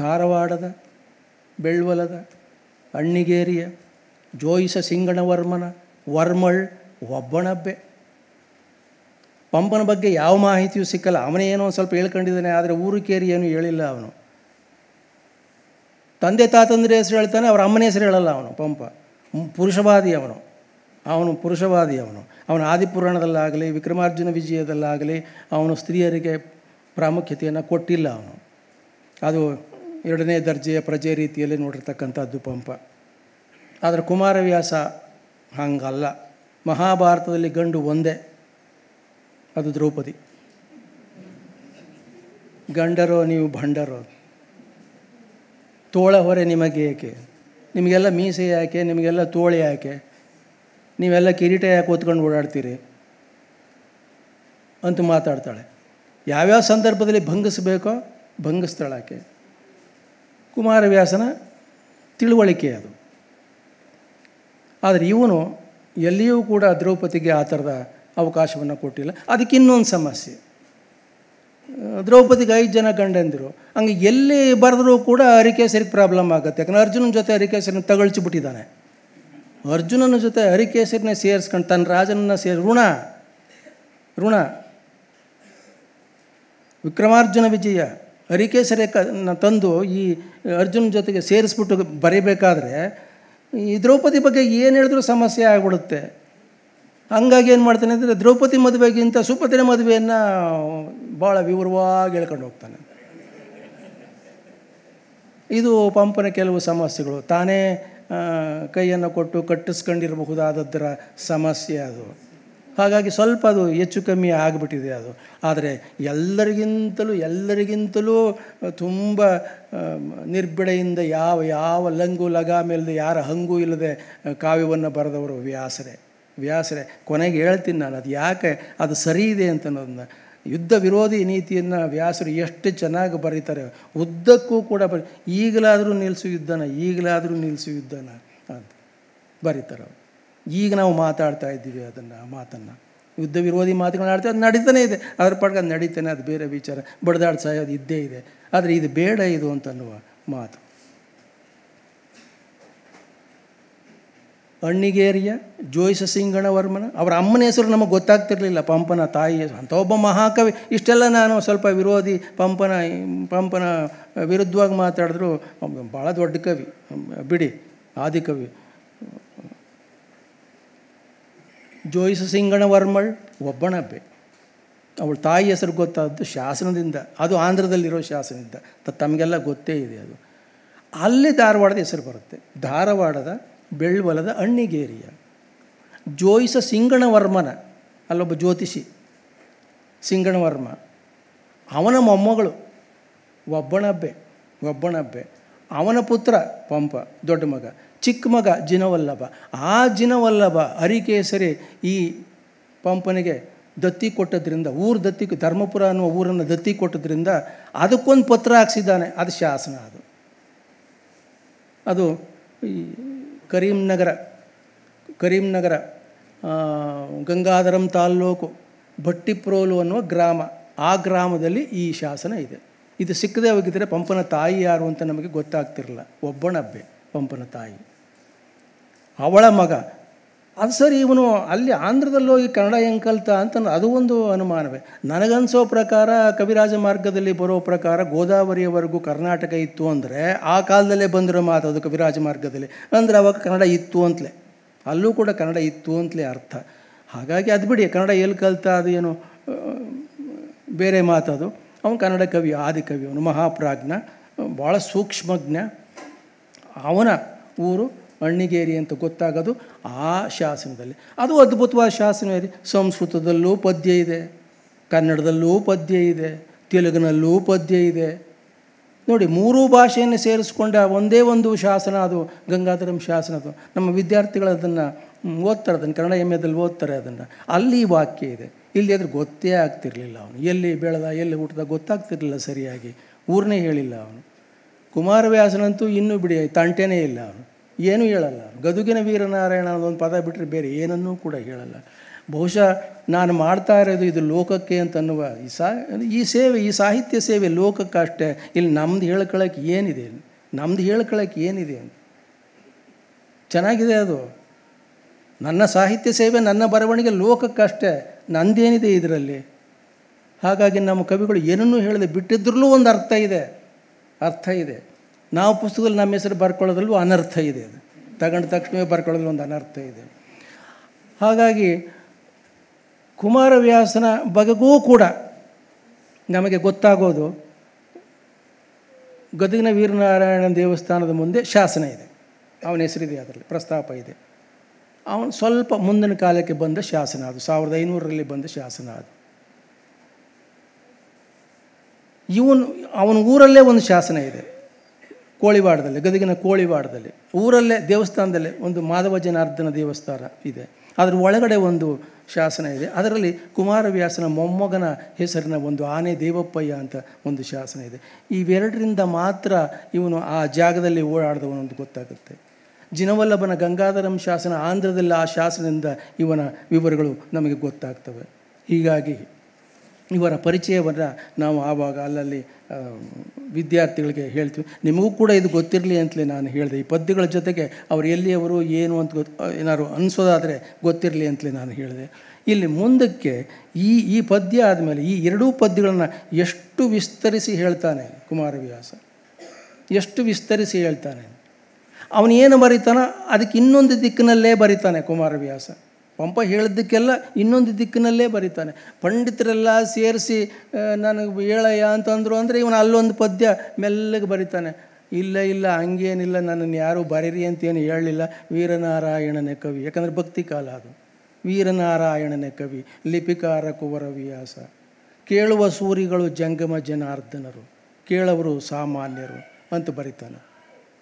ಧಾರವಾಡದ ಬೆಳ್ವಲದ ಅಣ್ಣಿಗೇರಿಯ ಜೋಯಿಸ ಸಿಂಗಣವರ್ಮನ ವರ್ಮಳ್ ಒಬ್ಬಣಬ್ಬೆ ಪಂಪನ ಬಗ್ಗೆ ಯಾವ ಮಾಹಿತಿಯೂ ಸಿಕ್ಕಲ್ಲ ಅವನೇ ಏನೋ ಒಂದು ಸ್ವಲ್ಪ ಹೇಳ್ಕೊಂಡಿದ್ದಾನೆ ಆದರೆ ಊರು ಕೇರಿ ಏನು ಹೇಳಿಲ್ಲ ಅವನು ತಂದೆ ತಾತಂದ್ರೆ ಹೆಸರು ಹೇಳ್ತಾನೆ ಅವರ ಅಮ್ಮನ ಹೆಸರು ಹೇಳಲ್ಲ ಅವನು ಪಂಪ ಪುರುಷವಾದಿ ಅವನು ಅವನು ಪುರುಷವಾದಿ ಅವನು ಅವನ ಆದಿಪುರಾಣದಲ್ಲಾಗಲಿ ವಿಕ್ರಮಾರ್ಜುನ ವಿಜಯದಲ್ಲಾಗಲಿ ಅವನು ಸ್ತ್ರೀಯರಿಗೆ ಪ್ರಾಮುಖ್ಯತೆಯನ್ನು ಕೊಟ್ಟಿಲ್ಲ ಅವನು ಅದು ಎರಡನೇ ದರ್ಜೆಯ ಪ್ರಜೆ ರೀತಿಯಲ್ಲಿ ನೋಡಿರ್ತಕ್ಕಂಥದ್ದು ಪಂಪ ಆದರೆ ಕುಮಾರವ್ಯಾಸ ಹಂಗಲ್ಲ ಮಹಾಭಾರತದಲ್ಲಿ ಗಂಡು ಒಂದೇ ಅದು ದ್ರೌಪದಿ ಗಂಡರೋ ನೀವು ಭಂಡರೋ ತೋಳ ಹೊರೆ ನಿಮಗೆ ಏಕೆ ನಿಮಗೆಲ್ಲ ಮೀಸೆ ಯಾಕೆ ನಿಮಗೆಲ್ಲ ತೋಳೆ ಯಾಕೆ ನೀವೆಲ್ಲ ಕಿರೀಟ ಯಾಕೆ ಓದ್ಕೊಂಡು ಓಡಾಡ್ತೀರಿ ಅಂತ ಮಾತಾಡ್ತಾಳೆ ಯಾವ್ಯಾವ ಸಂದರ್ಭದಲ್ಲಿ ಭಂಗಿಸ್ಬೇಕೋ ಭಂಗಿಸ್ತಾಳಾಕೆ ಕುಮಾರವ್ಯಾಸನ ತಿಳುವಳಿಕೆ ಅದು ಆದರೆ ಇವನು ಎಲ್ಲಿಯೂ ಕೂಡ ದ್ರೌಪದಿಗೆ ಆ ಥರದ ಅವಕಾಶವನ್ನು ಕೊಟ್ಟಿಲ್ಲ ಅದಕ್ಕೆ ಇನ್ನೊಂದು ಸಮಸ್ಯೆ ದ್ರೌಪದಿಗೆ ಐದು ಜನ ಗಂಡಂದಿರು ಹಂಗೆ ಎಲ್ಲಿ ಬರೆದರೂ ಕೂಡ ಹರಿಕೇಸರಿಗೆ ಪ್ರಾಬ್ಲಮ್ ಆಗುತ್ತೆ ಯಾಕಂದರೆ ಅರ್ಜುನನ ಜೊತೆ ಹರಿಕೇಸರಿನ ತಗೊಳ್ಚಿಬಿಟ್ಟಿದ್ದಾನೆ ಅರ್ಜುನನ ಜೊತೆ ಹರಿಕೇಸರಿನ ಸೇರಿಸ್ಕೊಂಡು ತನ್ನ ರಾಜನನ್ನು ಸೇರಿ ಋಣ ಋಣ ವಿಕ್ರಮಾರ್ಜುನ ವಿಜಯ ಹರಿಕೇಸರಿ ತಂದು ಈ ಅರ್ಜುನ್ ಜೊತೆಗೆ ಸೇರಿಸ್ಬಿಟ್ಟು ಬರೀಬೇಕಾದ್ರೆ ಈ ದ್ರೌಪದಿ ಬಗ್ಗೆ ಏನು ಹೇಳಿದ್ರೂ ಸಮಸ್ಯೆ ಆಗಿಬಿಡುತ್ತೆ ಹಂಗಾಗಿ ಏನು ಮಾಡ್ತಾನೆ ಅಂದರೆ ದ್ರೌಪದಿ ಮದುವೆಗಿಂತ ಸುಪತ್ರಿ ಮದುವೆಯನ್ನು ಭಾಳ ವಿವರವಾಗಿ ಹೇಳ್ಕೊಂಡು ಹೋಗ್ತಾನೆ ಇದು ಪಂಪನ ಕೆಲವು ಸಮಸ್ಯೆಗಳು ತಾನೇ ಕೈಯನ್ನು ಕೊಟ್ಟು ಕಟ್ಟಿಸ್ಕೊಂಡಿರಬಹುದಾದದ್ದರ ಸಮಸ್ಯೆ ಅದು ಹಾಗಾಗಿ ಸ್ವಲ್ಪ ಅದು ಹೆಚ್ಚು ಕಮ್ಮಿ ಆಗಿಬಿಟ್ಟಿದೆ ಅದು ಆದರೆ ಎಲ್ಲರಿಗಿಂತಲೂ ಎಲ್ಲರಿಗಿಂತಲೂ ತುಂಬ ನಿರ್ಬಿಡೆಯಿಂದ ಯಾವ ಯಾವ ಲಂಗು ಲಗಾಮಿಲ್ಲದೆ ಯಾರ ಹಂಗೂ ಇಲ್ಲದೆ ಕಾವ್ಯವನ್ನು ಬರೆದವರು ವ್ಯಾಸರೇ ವ್ಯಾಸರೇ ಕೊನೆಗೆ ಹೇಳ್ತೀನಿ ನಾನು ಅದು ಯಾಕೆ ಅದು ಸರಿ ಇದೆ ಅಂತ ಅನ್ನೋದನ್ನ ಯುದ್ಧ ವಿರೋಧಿ ನೀತಿಯನ್ನು ವ್ಯಾಸರು ಎಷ್ಟು ಚೆನ್ನಾಗಿ ಬರೀತಾರೆ ಉದ್ದಕ್ಕೂ ಕೂಡ ಬರಿ ಈಗಲಾದರೂ ನಿಲ್ಲಿಸು ಯುದ್ಧನ ಈಗಲಾದರೂ ನಿಲ್ಲಿಸು ಯುದ್ಧನ ಅಂತ ಬರೀತಾರೆ ಈಗ ನಾವು ಮಾತಾಡ್ತಾ ಇದ್ದೀವಿ ಅದನ್ನು ಆ ಮಾತನ್ನು ಯುದ್ಧ ವಿರೋಧಿ ಮಾತುಗಳನ್ನ ಆಡ್ತೀವಿ ಅದು ನಡೀತಾನೆ ಇದೆ ಅದ್ರ ಪಡ್ಗೆ ಅದು ನಡೀತಾನೆ ಅದು ಬೇರೆ ವಿಚಾರ ಬಡದಾಡ್ ಸಾಯೋದು ಇದ್ದೇ ಇದೆ ಆದರೆ ಇದು ಬೇಡ ಇದು ಅಂತ ಅನ್ನುವ ಮಾತು ಅಣ್ಣಿಗೇರಿಯ ಜೋಯಿಸ ಸಿಂಗಣವರ್ಮನ ಅವರ ಅಮ್ಮನ ಹೆಸರು ನಮಗೆ ಗೊತ್ತಾಗ್ತಿರಲಿಲ್ಲ ಪಂಪನ ತಾಯಿ ಅಂತ ಒಬ್ಬ ಮಹಾಕವಿ ಇಷ್ಟೆಲ್ಲ ನಾನು ಸ್ವಲ್ಪ ವಿರೋಧಿ ಪಂಪನ ಪಂಪನ ವಿರುದ್ಧವಾಗಿ ಮಾತಾಡಿದ್ರು ಭಾಳ ದೊಡ್ಡ ಕವಿ ಬಿಡಿ ಆದಿಕವಿ ಜೋಯಿಸ ಸಿಂಗಣವರ್ಮಳ್ ಒಬ್ಬಣಬ್ಬೆ ಅವಳ ತಾಯಿ ಹೆಸರು ಗೊತ್ತಾದ್ದು ಶಾಸನದಿಂದ ಅದು ಆಂಧ್ರದಲ್ಲಿರೋ ಶಾಸನದಿಂದ ತಮಗೆಲ್ಲ ಗೊತ್ತೇ ಇದೆ ಅದು ಅಲ್ಲಿ ಧಾರವಾಡದ ಹೆಸರು ಬರುತ್ತೆ ಧಾರವಾಡದ ಬೆಳ್ವಲದ ಅಣ್ಣಿಗೇರಿಯ ಜೋಯಿಸ ಸಿಂಗಣವರ್ಮನ ಅಲ್ಲೊಬ್ಬ ಜ್ಯೋತಿಷಿ ಸಿಂಗಣವರ್ಮ ಅವನ ಮೊಮ್ಮಗಳು ಒಬ್ಬಣಬ್ಬೆ ಒಬ್ಬಣಬ್ಬೆ ಅವನ ಪುತ್ರ ಪಂಪ ದೊಡ್ಡ ಮಗ ಚಿಕ್ಕ ಮಗ ಜಿನವಲ್ಲಭ ಆ ಜಿನವಲ್ಲಭ ಅರಿಕೇಸರಿ ಈ ಪಂಪನಿಗೆ ದತ್ತಿ ಕೊಟ್ಟದ್ರಿಂದ ಊರು ದತ್ತಿ ಧರ್ಮಪುರ ಅನ್ನುವ ಊರನ್ನು ದತ್ತಿ ಕೊಟ್ಟದ್ರಿಂದ ಅದಕ್ಕೊಂದು ಪತ್ರ ಹಾಕ್ಸಿದ್ದಾನೆ ಅದು ಶಾಸನ ಅದು ಅದು ಈ ಕರೀಂನಗರ ಕರೀಂನಗರ ಗಂಗಾಧರಂ ತಾಲ್ಲೂಕು ಭಟ್ಟಿಪ್ರೋಲು ಅನ್ನುವ ಗ್ರಾಮ ಆ ಗ್ರಾಮದಲ್ಲಿ ಈ ಶಾಸನ ಇದೆ ಇದು ಸಿಕ್ಕದೇ ಹೋಗಿದ್ದರೆ ಪಂಪನ ತಾಯಿ ಯಾರು ಅಂತ ನಮಗೆ ಗೊತ್ತಾಗ್ತಿರಲ್ಲ ಒಬ್ಬನಬ್ಬೆ ಪಂಪನ ತಾಯಿ ಅವಳ ಮಗ ಅದು ಸರಿ ಇವನು ಅಲ್ಲಿ ಆಂಧ್ರದಲ್ಲಿ ಹೋಗಿ ಕನ್ನಡ ಹೆಂಗೆ ಕಲಿತ ಅಂತ ಅದು ಒಂದು ಅನುಮಾನವೇ ನನಗನ್ಸೋ ಪ್ರಕಾರ ಕವಿರಾಜ ಮಾರ್ಗದಲ್ಲಿ ಬರೋ ಪ್ರಕಾರ ಗೋದಾವರಿಯವರೆಗೂ ಕರ್ನಾಟಕ ಇತ್ತು ಅಂದರೆ ಆ ಕಾಲದಲ್ಲೇ ಬಂದಿರೋ ಮಾತು ಅದು ಕವಿರಾಜ ಮಾರ್ಗದಲ್ಲಿ ಅಂದರೆ ಅವಾಗ ಕನ್ನಡ ಇತ್ತು ಅಂತಲೇ ಅಲ್ಲೂ ಕೂಡ ಕನ್ನಡ ಇತ್ತು ಅಂತಲೇ ಅರ್ಥ ಹಾಗಾಗಿ ಅದು ಬಿಡಿ ಕನ್ನಡ ಎಲ್ಲಿ ಕಲಿತ ಅದು ಏನು ಬೇರೆ ಮಾತದು ಅವನು ಕನ್ನಡ ಕವಿ ಆದಿ ಕವಿ ಅವನು ಮಹಾಪ್ರಾಜ್ಞ ಭಾಳ ಸೂಕ್ಷ್ಮಜ್ಞ ಅವನ ಊರು ಅಣ್ಣಿಗೇರಿ ಅಂತ ಗೊತ್ತಾಗೋದು ಆ ಶಾಸನದಲ್ಲಿ ಅದು ಅದ್ಭುತವಾದ ಶಾಸನ ಇದೆ ಸಂಸ್ಕೃತದಲ್ಲೂ ಪದ್ಯ ಇದೆ ಕನ್ನಡದಲ್ಲೂ ಪದ್ಯ ಇದೆ ತೆಲುಗಿನಲ್ಲೂ ಪದ್ಯ ಇದೆ ನೋಡಿ ಮೂರೂ ಭಾಷೆಯನ್ನು ಸೇರಿಸ್ಕೊಂಡ ಒಂದೇ ಒಂದು ಶಾಸನ ಅದು ಗಂಗಾಧರಂ ಶಾಸನ ಅದು ನಮ್ಮ ವಿದ್ಯಾರ್ಥಿಗಳು ಅದನ್ನು ಓದ್ತಾರೆ ಅದನ್ನು ಕನ್ನಡ ಎಮ್ ಓದ್ತಾರೆ ಅದನ್ನು ಅಲ್ಲಿ ವಾಕ್ಯ ಇದೆ ಇಲ್ಲಿ ಅದ್ರ ಗೊತ್ತೇ ಆಗ್ತಿರಲಿಲ್ಲ ಅವನು ಎಲ್ಲಿ ಬೆಳೆದ ಎಲ್ಲಿ ಹುಟ್ಟದ ಗೊತ್ತಾಗ್ತಿರಲಿಲ್ಲ ಸರಿಯಾಗಿ ಊರನ್ನೇ ಹೇಳಿಲ್ಲ ಅವನು ಕುಮಾರವ್ಯಾಸನಂತೂ ಇನ್ನೂ ಬಿಡಿ ತಂಟೆನೇ ಇಲ್ಲ ಅವನು ಏನೂ ಹೇಳಲ್ಲ ಗದುಗಿನ ವೀರನಾರಾಯಣ ಒಂದು ಪದ ಬಿಟ್ಟರೆ ಬೇರೆ ಏನನ್ನೂ ಕೂಡ ಹೇಳಲ್ಲ ಬಹುಶಃ ನಾನು ಮಾಡ್ತಾ ಇರೋದು ಇದು ಲೋಕಕ್ಕೆ ಅಂತನ್ನುವ ಈ ಸಾ ಈ ಸೇವೆ ಈ ಸಾಹಿತ್ಯ ಸೇವೆ ಲೋಕಕ್ಕೆ ಅಷ್ಟೇ ಇಲ್ಲಿ ನಮ್ದು ಹೇಳ್ಕೊಳಕ್ಕೆ ಏನಿದೆ ನಮ್ದು ಹೇಳ್ಕೊಳಕ್ಕೆ ಏನಿದೆ ಅಂತ ಚೆನ್ನಾಗಿದೆ ಅದು ನನ್ನ ಸಾಹಿತ್ಯ ಸೇವೆ ನನ್ನ ಬರವಣಿಗೆ ಅಷ್ಟೇ ನಂದೇನಿದೆ ಇದರಲ್ಲಿ ಹಾಗಾಗಿ ನಮ್ಮ ಕವಿಗಳು ಏನನ್ನೂ ಹೇಳದೆ ಬಿಟ್ಟಿದ್ರಲ್ಲೂ ಒಂದು ಅರ್ಥ ಇದೆ ಅರ್ಥ ಇದೆ ನಾವು ಪುಸ್ತಕದಲ್ಲಿ ನಮ್ಮ ಹೆಸರು ಬರ್ಕೊಳ್ಳೋದ್ರಲ್ಲೂ ಅನರ್ಥ ಇದೆ ಅದು ತಗೊಂಡ ತಕ್ಷಣವೇ ಬರ್ಕೊಳ್ಳೋದ್ರಲ್ಲಿ ಒಂದು ಅನರ್ಥ ಇದೆ ಹಾಗಾಗಿ ಕುಮಾರವ್ಯಾಸನ ಬಗೆಗೂ ಕೂಡ ನಮಗೆ ಗೊತ್ತಾಗೋದು ಗದಗಿನ ವೀರನಾರಾಯಣ ದೇವಸ್ಥಾನದ ಮುಂದೆ ಶಾಸನ ಇದೆ ಅವನ ಹೆಸರಿದೆ ಅದರಲ್ಲಿ ಪ್ರಸ್ತಾಪ ಇದೆ ಅವನು ಸ್ವಲ್ಪ ಮುಂದಿನ ಕಾಲಕ್ಕೆ ಬಂದ ಶಾಸನ ಅದು ಸಾವಿರದ ಐನೂರರಲ್ಲಿ ಬಂದ ಶಾಸನ ಅದು ಇವನು ಅವನ ಊರಲ್ಲೇ ಒಂದು ಶಾಸನ ಇದೆ ಕೋಳಿವಾಡದಲ್ಲಿ ಗದಗಿನ ಕೋಳಿವಾಡದಲ್ಲಿ ಊರಲ್ಲೇ ದೇವಸ್ಥಾನದಲ್ಲೇ ಒಂದು ಮಾಧವ ಜನಾರ್ದನ ದೇವಸ್ಥಾನ ಇದೆ ಅದರ ಒಳಗಡೆ ಒಂದು ಶಾಸನ ಇದೆ ಅದರಲ್ಲಿ ಕುಮಾರವ್ಯಾಸನ ಮೊಮ್ಮಗನ ಹೆಸರಿನ ಒಂದು ಆನೆ ದೇವಪ್ಪಯ್ಯ ಅಂತ ಒಂದು ಶಾಸನ ಇದೆ ಇವೆರಡರಿಂದ ಮಾತ್ರ ಇವನು ಆ ಜಾಗದಲ್ಲಿ ಓಡಾಡಿದವನು ಅಂತ ಗೊತ್ತಾಗುತ್ತೆ ಜಿನವಲ್ಲಭನ ಗಂಗಾಧರಂ ಶಾಸನ ಆಂಧ್ರದಲ್ಲಿ ಆ ಶಾಸನದಿಂದ ಇವನ ವಿವರಗಳು ನಮಗೆ ಗೊತ್ತಾಗ್ತವೆ ಹೀಗಾಗಿ ಇವರ ಪರಿಚಯವನ್ನು ನಾವು ಆವಾಗ ಅಲ್ಲಲ್ಲಿ ವಿದ್ಯಾರ್ಥಿಗಳಿಗೆ ಹೇಳ್ತೀವಿ ನಿಮಗೂ ಕೂಡ ಇದು ಗೊತ್ತಿರಲಿ ಅಂತಲೇ ನಾನು ಹೇಳಿದೆ ಈ ಪದ್ಯಗಳ ಜೊತೆಗೆ ಅವರು ಎಲ್ಲಿಯವರು ಏನು ಅಂತ ಗೊತ್ತು ಏನಾದ್ರು ಅನಿಸೋದಾದರೆ ಗೊತ್ತಿರಲಿ ಅಂತಲೇ ನಾನು ಹೇಳಿದೆ ಇಲ್ಲಿ ಮುಂದಕ್ಕೆ ಈ ಈ ಪದ್ಯ ಆದಮೇಲೆ ಈ ಎರಡೂ ಪದ್ಯಗಳನ್ನು ಎಷ್ಟು ವಿಸ್ತರಿಸಿ ಹೇಳ್ತಾನೆ ಕುಮಾರವ್ಯಾಸ ಎಷ್ಟು ವಿಸ್ತರಿಸಿ ಹೇಳ್ತಾನೆ ಅವನೇನು ಬರೀತಾನೋ ಅದಕ್ಕೆ ಇನ್ನೊಂದು ದಿಕ್ಕಿನಲ್ಲೇ ಬರೀತಾನೆ ಕುಮಾರವ್ಯಾಸ ಪಂಪ ಹೇಳಿದ್ದಕ್ಕೆಲ್ಲ ಇನ್ನೊಂದು ದಿಕ್ಕಿನಲ್ಲೇ ಬರೀತಾನೆ ಪಂಡಿತರೆಲ್ಲ ಸೇರಿಸಿ ನನಗೆ ಹೇಳಯ್ಯ ಅಂತಂದರು ಅಂದರೆ ಇವನು ಅಲ್ಲೊಂದು ಪದ್ಯ ಮೆಲ್ಲಗೆ ಬರೀತಾನೆ ಇಲ್ಲ ಇಲ್ಲ ಹಂಗೇನಿಲ್ಲ ನನ್ನನ್ನು ಯಾರೂ ಬರೀರಿ ಅಂತೇನು ಹೇಳಲಿಲ್ಲ ವೀರನಾರಾಯಣನೇ ಕವಿ ಯಾಕಂದರೆ ಭಕ್ತಿ ಕಾಲ ಅದು ವೀರನಾರಾಯಣನೇ ಕವಿ ಲಿಪಿಕಾರ ಕುವರ ವಿಯಾಸ ಕೇಳುವ ಸೂರಿಗಳು ಜಂಗಮ ಜನಾರ್ದನರು ಕೇಳವರು ಸಾಮಾನ್ಯರು ಅಂತ ಬರೀತಾನೆ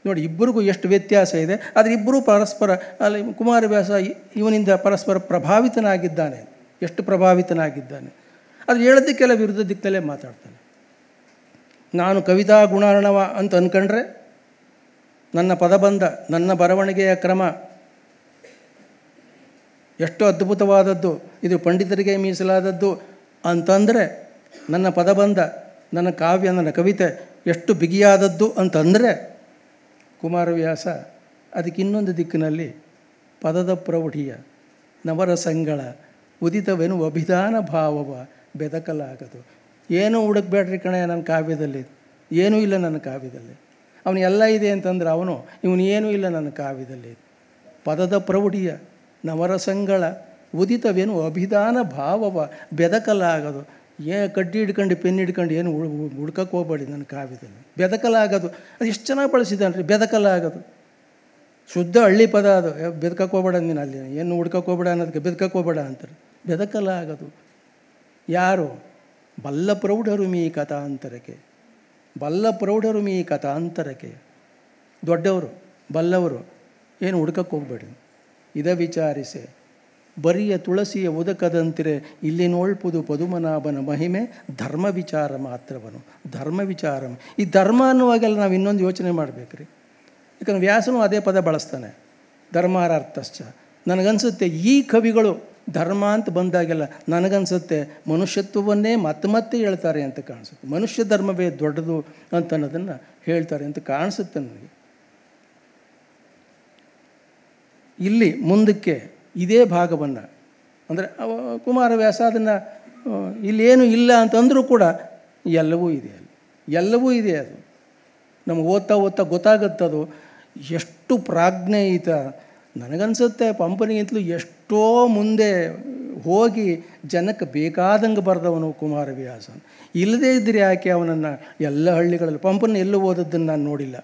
ನೋಡಿ ಇಬ್ಬರಿಗೂ ಎಷ್ಟು ವ್ಯತ್ಯಾಸ ಇದೆ ಆದರೆ ಇಬ್ಬರೂ ಪರಸ್ಪರ ಅಲ್ಲಿ ಕುಮಾರವ್ಯಾಸ ಇವನಿಂದ ಪರಸ್ಪರ ಪ್ರಭಾವಿತನಾಗಿದ್ದಾನೆ ಎಷ್ಟು ಪ್ರಭಾವಿತನಾಗಿದ್ದಾನೆ ಅದು ಹೇಳೋದಕ್ಕೆಲ್ಲ ವಿರುದ್ಧ ದಿಕ್ಕಲ್ಲೇ ಮಾತಾಡ್ತಾನೆ ನಾನು ಕವಿತಾ ಗುಣಾರ್ಣವ ಅಂತ ಅಂದ್ಕೊಂಡ್ರೆ ನನ್ನ ಪದಬಂಧ ನನ್ನ ಬರವಣಿಗೆಯ ಕ್ರಮ ಎಷ್ಟು ಅದ್ಭುತವಾದದ್ದು ಇದು ಪಂಡಿತರಿಗೆ ಮೀಸಲಾದದ್ದು ಅಂತಂದರೆ ನನ್ನ ಪದಬಂಧ ನನ್ನ ಕಾವ್ಯ ನನ್ನ ಕವಿತೆ ಎಷ್ಟು ಬಿಗಿಯಾದದ್ದು ಅಂತಂದರೆ ಕುಮಾರವ್ಯಾಸ ಅದಕ್ಕೆ ಇನ್ನೊಂದು ದಿಕ್ಕಿನಲ್ಲಿ ಪದದ ಪ್ರೌಢಿಯ ನವರಸಂಗಳ ಉದಿತವೇನು ಅಭಿಧಾನ ಭಾವವ ಬೆದಕಲಾಗದು ಏನೂ ಹುಡುಕ್ಬೇಡ್ರಿ ಕಣೇ ನನ್ನ ಕಾವ್ಯದಲ್ಲಿ ಏನೂ ಇಲ್ಲ ನನ್ನ ಕಾವ್ಯದಲ್ಲಿ ಅವನು ಎಲ್ಲ ಇದೆ ಅಂತಂದ್ರೆ ಅವನು ಇವನು ಏನೂ ಇಲ್ಲ ನನ್ನ ಕಾವ್ಯದಲ್ಲಿ ಪದದ ಪ್ರೌಢಿಯ ಸಂಗಳ ಉದಿತವೇನು ಅಭಿಧಾನ ಭಾವವ ಬೆದಕಲಾಗದು ಏ ಕಡ್ಡಿ ಹಿಡ್ಕೊಂಡು ಪೆನ್ ಹಿಡ್ಕೊಂಡು ಏನು ಹುಡ್ಕಕ್ಕೆ ಹೋಗ್ಬೇಡಿ ನನ್ನ ಕಾವ್ಯದಲ್ಲಿ ಬೆದಕಲಾಗೋದು ಅದು ಎಷ್ಟು ಚೆನ್ನಾಗಿ ಬಳಸಿದ್ದಾನೆ ರೀ ಬೆದಕಲಾಗೋದು ಶುದ್ಧ ಹಳ್ಳಿ ಪದ ಅದು ಬೆದಕಕ್ಕೆ ಹೋಗ್ಬೇಡ ನೀನು ಅಲ್ಲಿ ಏನು ಹುಡ್ಕಕ್ಕೆ ಹೋಗ್ಬೇಡ ಅನ್ನೋದಕ್ಕೆ ಬೆದಕಕ್ಕೆ ಹೋಗ್ಬೇಡ ಅಂತಾರೆ ಬೆದಕಲಾಗೋದು ಯಾರು ಬಲ್ಲ ಪ್ರೌಢರು ಮೀ ಕಥಾಂತರಕ್ಕೆ ಬಲ್ಲ ಪ್ರೌಢರು ಮೀ ಕಥಾಂತರಕ್ಕೆ ದೊಡ್ಡವರು ಬಲ್ಲವರು ಏನು ಹುಡ್ಕಕ್ಕೆ ಹೋಗ್ಬೇಡಿ ಇದ ವಿಚಾರಿಸಿ ಬರಿಯ ತುಳಸಿಯ ಉದಕದಂತಿರೆ ಇಲ್ಲಿ ನೋಳ್ಪುದು ಪದುಮನಾಭನ ಮಹಿಮೆ ಧರ್ಮ ವಿಚಾರ ಮಾತ್ರವನು ಧರ್ಮ ವಿಚಾರ ಈ ಧರ್ಮ ಅನ್ನುವಾಗೆಲ್ಲ ನಾವು ಇನ್ನೊಂದು ಯೋಚನೆ ಮಾಡಬೇಕ್ರಿ ಯಾಕಂದ್ರೆ ವ್ಯಾಸನೂ ಅದೇ ಪದ ಬಳಸ್ತಾನೆ ಧರ್ಮಾರಾರ್ಥಶ್ಚ ನನಗನ್ಸುತ್ತೆ ಈ ಕವಿಗಳು ಧರ್ಮ ಅಂತ ಬಂದಾಗೆಲ್ಲ ನನಗನ್ಸುತ್ತೆ ಮನುಷ್ಯತ್ವವನ್ನೇ ಮತ್ತೆ ಮತ್ತೆ ಹೇಳ್ತಾರೆ ಅಂತ ಕಾಣಿಸುತ್ತೆ ಮನುಷ್ಯ ಧರ್ಮವೇ ದೊಡ್ಡದು ಅಂತ ಅನ್ನೋದನ್ನು ಹೇಳ್ತಾರೆ ಅಂತ ಕಾಣಿಸುತ್ತೆ ನನಗೆ ಇಲ್ಲಿ ಮುಂದಕ್ಕೆ ಇದೇ ಭಾಗವನ್ನು ಅಂದರೆ ಕುಮಾರವ್ಯಾಸ ಅದನ್ನು ಇಲ್ಲೇನು ಇಲ್ಲ ಅಂತಂದರೂ ಕೂಡ ಎಲ್ಲವೂ ಇದೆ ಅಲ್ಲಿ ಎಲ್ಲವೂ ಇದೆ ಅದು ನಮ್ಗೆ ಓದ್ತಾ ಓದ್ತಾ ಗೊತ್ತಾಗುತ್ತದು ಎಷ್ಟು ಪ್ರಾಜ್ಞೆ ಐತ ನನಗನ್ಸುತ್ತೆ ಪಂಪನಿಗಿಂತಲೂ ಎಷ್ಟೋ ಮುಂದೆ ಹೋಗಿ ಜನಕ್ಕೆ ಬೇಕಾದಂಗೆ ಬರೆದವನು ಕುಮಾರವ್ಯಾಸ ಇಲ್ಲದೇ ಇದ್ದರೆ ಯಾಕೆ ಅವನನ್ನು ಎಲ್ಲ ಹಳ್ಳಿಗಳಲ್ಲಿ ಪಂಪನ ಎಲ್ಲೂ ಓದದ್ದನ್ನು ನಾನು ನೋಡಿಲ್ಲ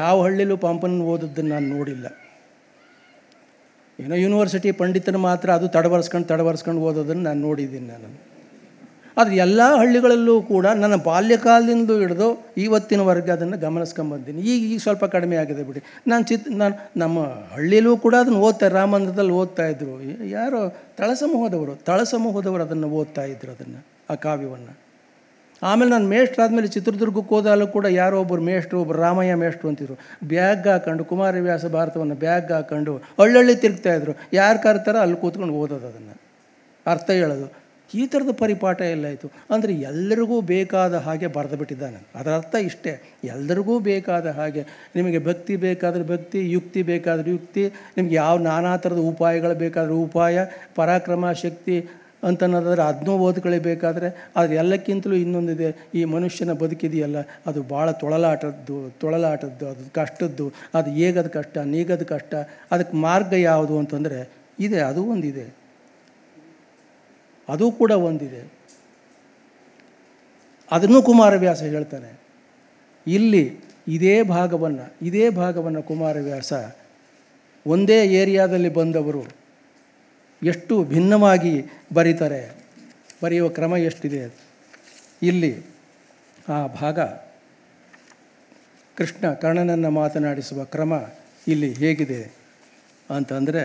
ಯಾವ ಹಳ್ಳಿಲೂ ಪಂಪನ ಓದದ್ದನ್ನು ನಾನು ನೋಡಿಲ್ಲ ಏನೋ ಯೂನಿವರ್ಸಿಟಿ ಪಂಡಿತನ ಮಾತ್ರ ಅದು ತಡಬರ್ಸ್ಕೊಂಡು ತಡಬರ್ಸ್ಕೊಂಡು ಓದೋದನ್ನು ನಾನು ನೋಡಿದ್ದೀನಿ ನಾನು ಆದರೆ ಎಲ್ಲ ಹಳ್ಳಿಗಳಲ್ಲೂ ಕೂಡ ನನ್ನ ಬಾಲ್ಯಕಾಲದಿಂದಲೂ ಹಿಡಿದು ಇವತ್ತಿನವರೆಗೆ ಅದನ್ನು ಗಮನಿಸ್ಕೊಂಬಂದೀನಿ ಈಗ ಈಗ ಸ್ವಲ್ಪ ಕಡಿಮೆ ಆಗಿದೆ ಬಿಡಿ ನಾನು ಚಿತ್ ನಾನು ನಮ್ಮ ಹಳ್ಳಿಯಲ್ಲೂ ಕೂಡ ಅದನ್ನು ಓದ್ತಾ ರಾಮಂದ್ರದಲ್ಲಿ ಓದ್ತಾಯಿದ್ರು ಯಾರೋ ತಳಸಮೂಹದವರು ತಳಸಮೂಹದವರು ತಳ ಅದನ್ನು ಓದ್ತಾ ಇದ್ರು ಅದನ್ನು ಆ ಕಾವ್ಯವನ್ನು ಆಮೇಲೆ ನಾನು ಆದಮೇಲೆ ಚಿತ್ರದುರ್ಗಕ್ಕೆ ಹೋದಾಗಲೂ ಕೂಡ ಯಾರೋ ಒಬ್ಬರು ಮೇಷ್ಟ್ರು ಒಬ್ಬರು ರಾಮಯ್ಯ ಮೇಷ್ಟ್ರು ಅಂತಿದ್ರು ಬ್ಯಾಗ್ ಹಾಕೊಂಡು ಕುಮಾರವ್ಯಾಸ ಭಾರತವನ್ನು ಬ್ಯಾಗ್ ಹಾಕೊಂಡು ಹಳ್ಳಳ್ಳಿ ಇದ್ರು ಯಾರು ಕರ್ತಾರೋ ಅಲ್ಲಿ ಕೂತ್ಕೊಂಡು ಓದೋದು ಅದನ್ನು ಅರ್ಥ ಹೇಳೋದು ಈ ಥರದ ಪರಿಪಾಠ ಎಲ್ಲ ಆಯಿತು ಅಂದರೆ ಎಲ್ಲರಿಗೂ ಬೇಕಾದ ಹಾಗೆ ಬರೆದು ಬಿಟ್ಟಿದ್ದಾನೆ ಅದರ ಅರ್ಥ ಇಷ್ಟೇ ಎಲ್ಲರಿಗೂ ಬೇಕಾದ ಹಾಗೆ ನಿಮಗೆ ಭಕ್ತಿ ಬೇಕಾದರೆ ಭಕ್ತಿ ಯುಕ್ತಿ ಬೇಕಾದರೆ ಯುಕ್ತಿ ನಿಮಗೆ ಯಾವ ನಾನಾ ಥರದ ಉಪಾಯಗಳು ಬೇಕಾದರೂ ಉಪಾಯ ಪರಾಕ್ರಮ ಶಕ್ತಿ ಅಂತ ಅನ್ನೋದಾದ್ರೆ ಅದನ್ನೂ ಬೇಕಾದರೆ ಅದು ಎಲ್ಲಕ್ಕಿಂತಲೂ ಇನ್ನೊಂದಿದೆ ಈ ಮನುಷ್ಯನ ಬದುಕಿದೆಯಲ್ಲ ಅದು ಭಾಳ ತೊಳಲಾಟದ್ದು ತೊಳಲಾಟದ್ದು ಅದು ಕಷ್ಟದ್ದು ಅದು ಹೇಗದ ಕಷ್ಟ ನೀಗದ ಕಷ್ಟ ಅದಕ್ಕೆ ಮಾರ್ಗ ಯಾವುದು ಅಂತಂದರೆ ಇದೆ ಅದು ಒಂದಿದೆ ಅದು ಕೂಡ ಒಂದಿದೆ ಅದನ್ನು ಕುಮಾರವ್ಯಾಸ ಹೇಳ್ತಾನೆ ಇಲ್ಲಿ ಇದೇ ಭಾಗವನ್ನು ಇದೇ ಭಾಗವನ್ನು ಕುಮಾರವ್ಯಾಸ ಒಂದೇ ಏರಿಯಾದಲ್ಲಿ ಬಂದವರು ಎಷ್ಟು ಭಿನ್ನವಾಗಿ ಬರೀತಾರೆ ಬರೆಯುವ ಕ್ರಮ ಎಷ್ಟಿದೆ ಇಲ್ಲಿ ಆ ಭಾಗ ಕೃಷ್ಣ ಕರ್ಣನನ್ನು ಮಾತನಾಡಿಸುವ ಕ್ರಮ ಇಲ್ಲಿ ಹೇಗಿದೆ ಅಂತಂದರೆ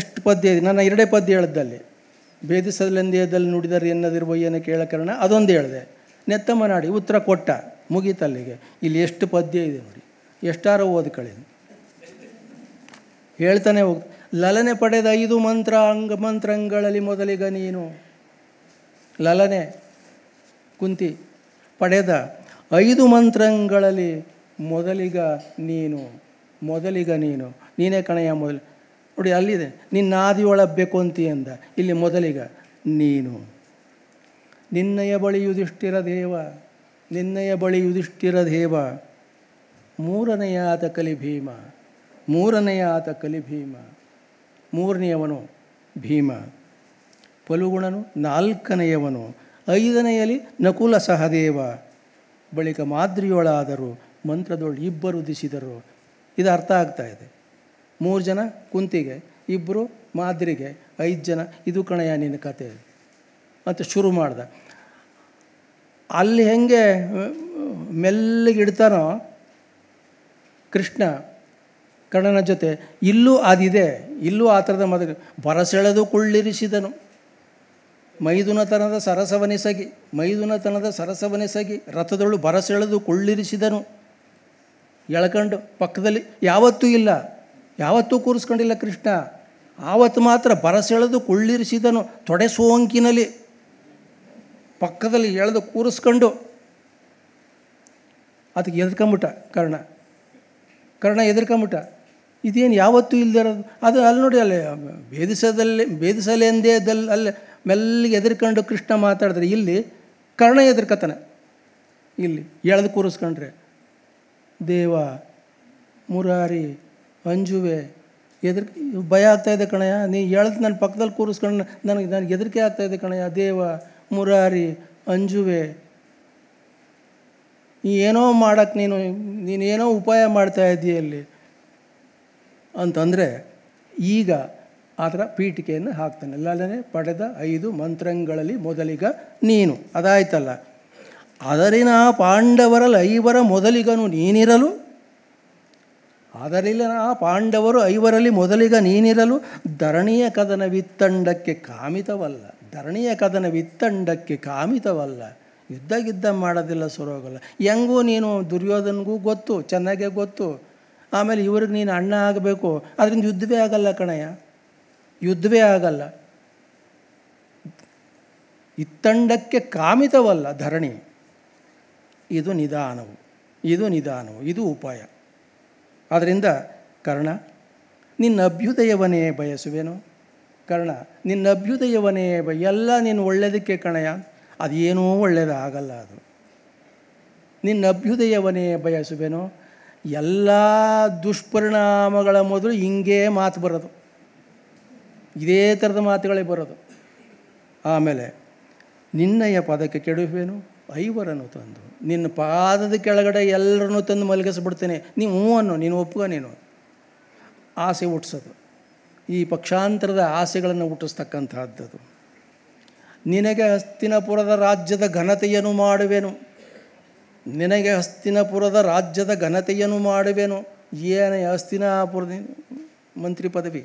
ಎಷ್ಟು ಪದ್ಯ ಇದೆ ನನ್ನ ಎರಡೇ ಪದ್ಯ ಹೇಳಿದ್ದಲ್ಲಿ ಭೇದಿಸಲೆಂದೇದಲ್ಲಿ ನುಡಿದರೆ ಎನ್ನದಿರುವ ಏನು ಕೇಳ ಕರ್ಣ ಅದೊಂದು ಹೇಳಿದೆ ನೆತ್ತಮ್ಮ ನಾಡಿ ಉತ್ತರ ಕೊಟ್ಟ ಮುಗೀತಲ್ಲಿಗೆ ಇಲ್ಲಿ ಎಷ್ಟು ಪದ್ಯ ಇದೆ ನೋಡಿ ಎಷ್ಟಾರೋ ಓದ್ಕೊಳ್ಳಿ ಹೇಳ್ತಾನೆ ಹೋಗ್ ಲಲನೆ ಪಡೆದ ಐದು ಮಂತ್ರ ಅಂಗ ಮಂತ್ರಗಳಲ್ಲಿ ಮೊದಲಿಗ ನೀನು ಲಲನೆ ಕುಂತಿ ಪಡೆದ ಐದು ಮಂತ್ರಗಳಲ್ಲಿ ಮೊದಲಿಗ ನೀನು ಮೊದಲಿಗ ನೀನು ನೀನೇ ಕಣಯ್ಯ ಮೊದಲು ನೋಡಿ ಅಲ್ಲಿದೆ ನಿನ್ನ ಆದಿಯೊಳಬೇಕು ಅಂತಿ ಅಂದ ಇಲ್ಲಿ ಮೊದಲಿಗ ನೀನು ನಿನ್ನಯ ಬಳಿ ಯುಧಿಷ್ಠಿರ ದೇವ ನಿನ್ನಯ ಬಳಿ ಯುಧಿಷ್ಠಿರ ದೇವ ಮೂರನೆಯಾದ ಕಲಿ ಭೀಮ ಮೂರನೆಯ ಆತ ಕಲಿಭೀಮ ಮೂರನೆಯವನು ಭೀಮ ಪಲುಗುಣನು ನಾಲ್ಕನೆಯವನು ಐದನೆಯಲ್ಲಿ ನಕುಲ ಸಹದೇವ ಬಳಿಕ ಮಾದ್ರಿಯೊಳಾದರು ಮಂತ್ರದೊಳು ಇಬ್ಬರು ದಿಸಿದರು ಇದು ಅರ್ಥ ಆಗ್ತಾ ಇದೆ ಮೂರು ಜನ ಕುಂತಿಗೆ ಇಬ್ಬರು ಮಾದ್ರಿಗೆ ಐದು ಜನ ಇದು ಕಣಯ ನಿನ್ನ ಕತೆ ಅಂತ ಶುರು ಮಾಡ್ದ ಅಲ್ಲಿ ಹೆಂಗೆ ಮೆಲ್ಲಿಗೆ ಇಡ್ತಾನೋ ಕೃಷ್ಣ ಕರ್ಣನ ಜೊತೆ ಇಲ್ಲೂ ಅದಿದೆ ಇಲ್ಲೂ ಆ ಥರದ ಮದ ಬರಸೆಳೆದು ಕುಳ್ಳಿರಿಸಿದನು ಮೈದುನತನದ ಸರಸವನಿಸಗಿ ಮೈದುನತನದ ಸರಸವನಿಸಗಿ ರಥದೊಳು ಬರಸೆಳೆದು ಕುಳ್ಳಿರಿಸಿದನು ಎಳ್ಕಂಡು ಪಕ್ಕದಲ್ಲಿ ಯಾವತ್ತೂ ಇಲ್ಲ ಯಾವತ್ತೂ ಕೂರಿಸ್ಕೊಂಡಿಲ್ಲ ಕೃಷ್ಣ ಆವತ್ತು ಮಾತ್ರ ಬರಸೆಳೆದು ಕುಳ್ಳಿರಿಸಿದನು ತೊಡೆ ಸೋಂಕಿನಲ್ಲಿ ಪಕ್ಕದಲ್ಲಿ ಎಳೆದು ಕೂರಿಸ್ಕೊಂಡು ಅದಕ್ಕೆ ಎದ್ಕೊಂಬಿಟ್ಟ ಕರ್ಣ ಕರ್ಣ ಎದುರ್ಕೊಂಬಿಟ್ಟ ಇದೇನು ಯಾವತ್ತೂ ಇರೋದು ಅದು ಅಲ್ಲಿ ನೋಡಿ ಅಲ್ಲಿ ಭೇದಿಸದಲ್ಲಿ ಭೇದಿಸಲೆಂದೇ ದಲ್ಲಿ ಅಲ್ಲಿ ಮೆಲ್ಲಿಗೆ ಎದುರ್ಕೊಂಡು ಕೃಷ್ಣ ಮಾತಾಡಿದ್ರೆ ಇಲ್ಲಿ ಕರ್ಣ ಎದುರ್ಕತಾನೆ ಇಲ್ಲಿ ಎಳೆದು ಕೂರಿಸ್ಕೊಂಡ್ರೆ ದೇವ ಮುರಾರಿ ಅಂಜುವೆ ಎದುರ್ ಭಯ ಆಗ್ತಾಯಿದೆ ಕಣಯ್ಯ ನೀ ಎಳೆದು ನನ್ನ ಪಕ್ಕದಲ್ಲಿ ಕೂರಿಸ್ಕೊಂಡು ನನಗೆ ನನಗೆ ಹೆದರಿಕೆ ಇದೆ ಕಣಯ್ಯ ದೇವ ಮುರಾರಿ ಅಂಜುವೆ ಏನೋ ಮಾಡೋಕ್ಕೆ ನೀನು ನೀನೇನೋ ಉಪಾಯ ಮಾಡ್ತಾ ಅಲ್ಲಿ ಅಂತಂದರೆ ಈಗ ಆ ಥರ ಪೀಠಿಕೆಯನ್ನು ಹಾಕ್ತಾನೆ ಅಲ್ಲದೆ ಪಡೆದ ಐದು ಮಂತ್ರಗಳಲ್ಲಿ ಮೊದಲಿಗ ನೀನು ಅದಾಯ್ತಲ್ಲ ಅದರಿನ ಪಾಂಡವರಲ್ಲಿ ಐವರ ಮೊದಲಿಗನು ನೀನಿರಲು ಆದರಿಲ್ಲನ ಆ ಪಾಂಡವರು ಐವರಲ್ಲಿ ಮೊದಲಿಗ ನೀನಿರಲು ಧರಣಿಯ ಕದನ ವಿತ್ತಂಡಕ್ಕೆ ಕಾಮಿತವಲ್ಲ ಧರಣಿಯ ಕದನ ವಿತ್ತಂಡಕ್ಕೆ ಕಾಮಿತವಲ್ಲ ಯುದ್ಧ ಗಿದ್ದ ಮಾಡೋದಿಲ್ಲ ಸುರೋಗಲ್ಲ ಹೆಂಗೂ ನೀನು ದುರ್ಯೋಧನಿಗೂ ಗೊತ್ತು ಚೆನ್ನಾಗೇ ಗೊತ್ತು ಆಮೇಲೆ ಇವ್ರಿಗೆ ನೀನು ಅಣ್ಣ ಆಗಬೇಕು ಅದರಿಂದ ಯುದ್ಧವೇ ಆಗಲ್ಲ ಕಣಯ್ಯ ಯುದ್ಧವೇ ಆಗಲ್ಲ ಇತ್ತಂಡಕ್ಕೆ ಕಾಮಿತವಲ್ಲ ಧರಣಿ ಇದು ನಿಧಾನವು ಇದು ನಿಧಾನವು ಇದು ಉಪಾಯ ಆದ್ದರಿಂದ ಕರ್ಣ ನಿನ್ನ ಅಭ್ಯುದಯವನೇ ಬಯಸುವೇನೋ ಕರ್ಣ ನಿನ್ನ ಅಭ್ಯುದಯವನೇ ಬಯ ಎಲ್ಲ ನೀನು ಒಳ್ಳೆಯದಕ್ಕೆ ಕಣಯ ಅದೇನೂ ಒಳ್ಳೆಯದಾಗಲ್ಲ ಅದು ನಿನ್ನ ಅಭ್ಯುದಯವನೇ ಬಯಸುವೆನೋ ಎಲ್ಲ ದುಷ್ಪರಿಣಾಮಗಳ ಮೊದಲು ಹಿಂಗೆ ಮಾತು ಬರೋದು ಇದೇ ಥರದ ಮಾತುಗಳೇ ಬರೋದು ಆಮೇಲೆ ನಿನ್ನಯ ಪದಕ್ಕೆ ಕೆಡುವೇನು ಐವರನ್ನು ತಂದು ನಿನ್ನ ಪಾದದ ಕೆಳಗಡೆ ಎಲ್ಲರನ್ನೂ ತಂದು ಮಲಗಿಸ್ಬಿಡ್ತೇನೆ ನೀವು ಹ್ಞೂ ಅನ್ನೋ ನೀನು ಒಪ್ಪುಗ ನೀನು ಆಸೆ ಹುಟ್ಟಿಸೋದು ಈ ಪಕ್ಷಾಂತರದ ಆಸೆಗಳನ್ನು ಹುಟ್ಟಿಸ್ತಕ್ಕಂಥದ್ದು ನಿನಗೆ ಹಸ್ತಿನಪುರದ ರಾಜ್ಯದ ಘನತೆಯನ್ನು ಮಾಡುವೆನು ನಿನಗೆ ಹಸ್ತಿನಪುರದ ರಾಜ್ಯದ ಘನತೆಯನ್ನು ಮಾಡುವೆನು ಏನೇ ಹಸ್ತಿನಾಪುರದ ಮಂತ್ರಿ ಪದವಿ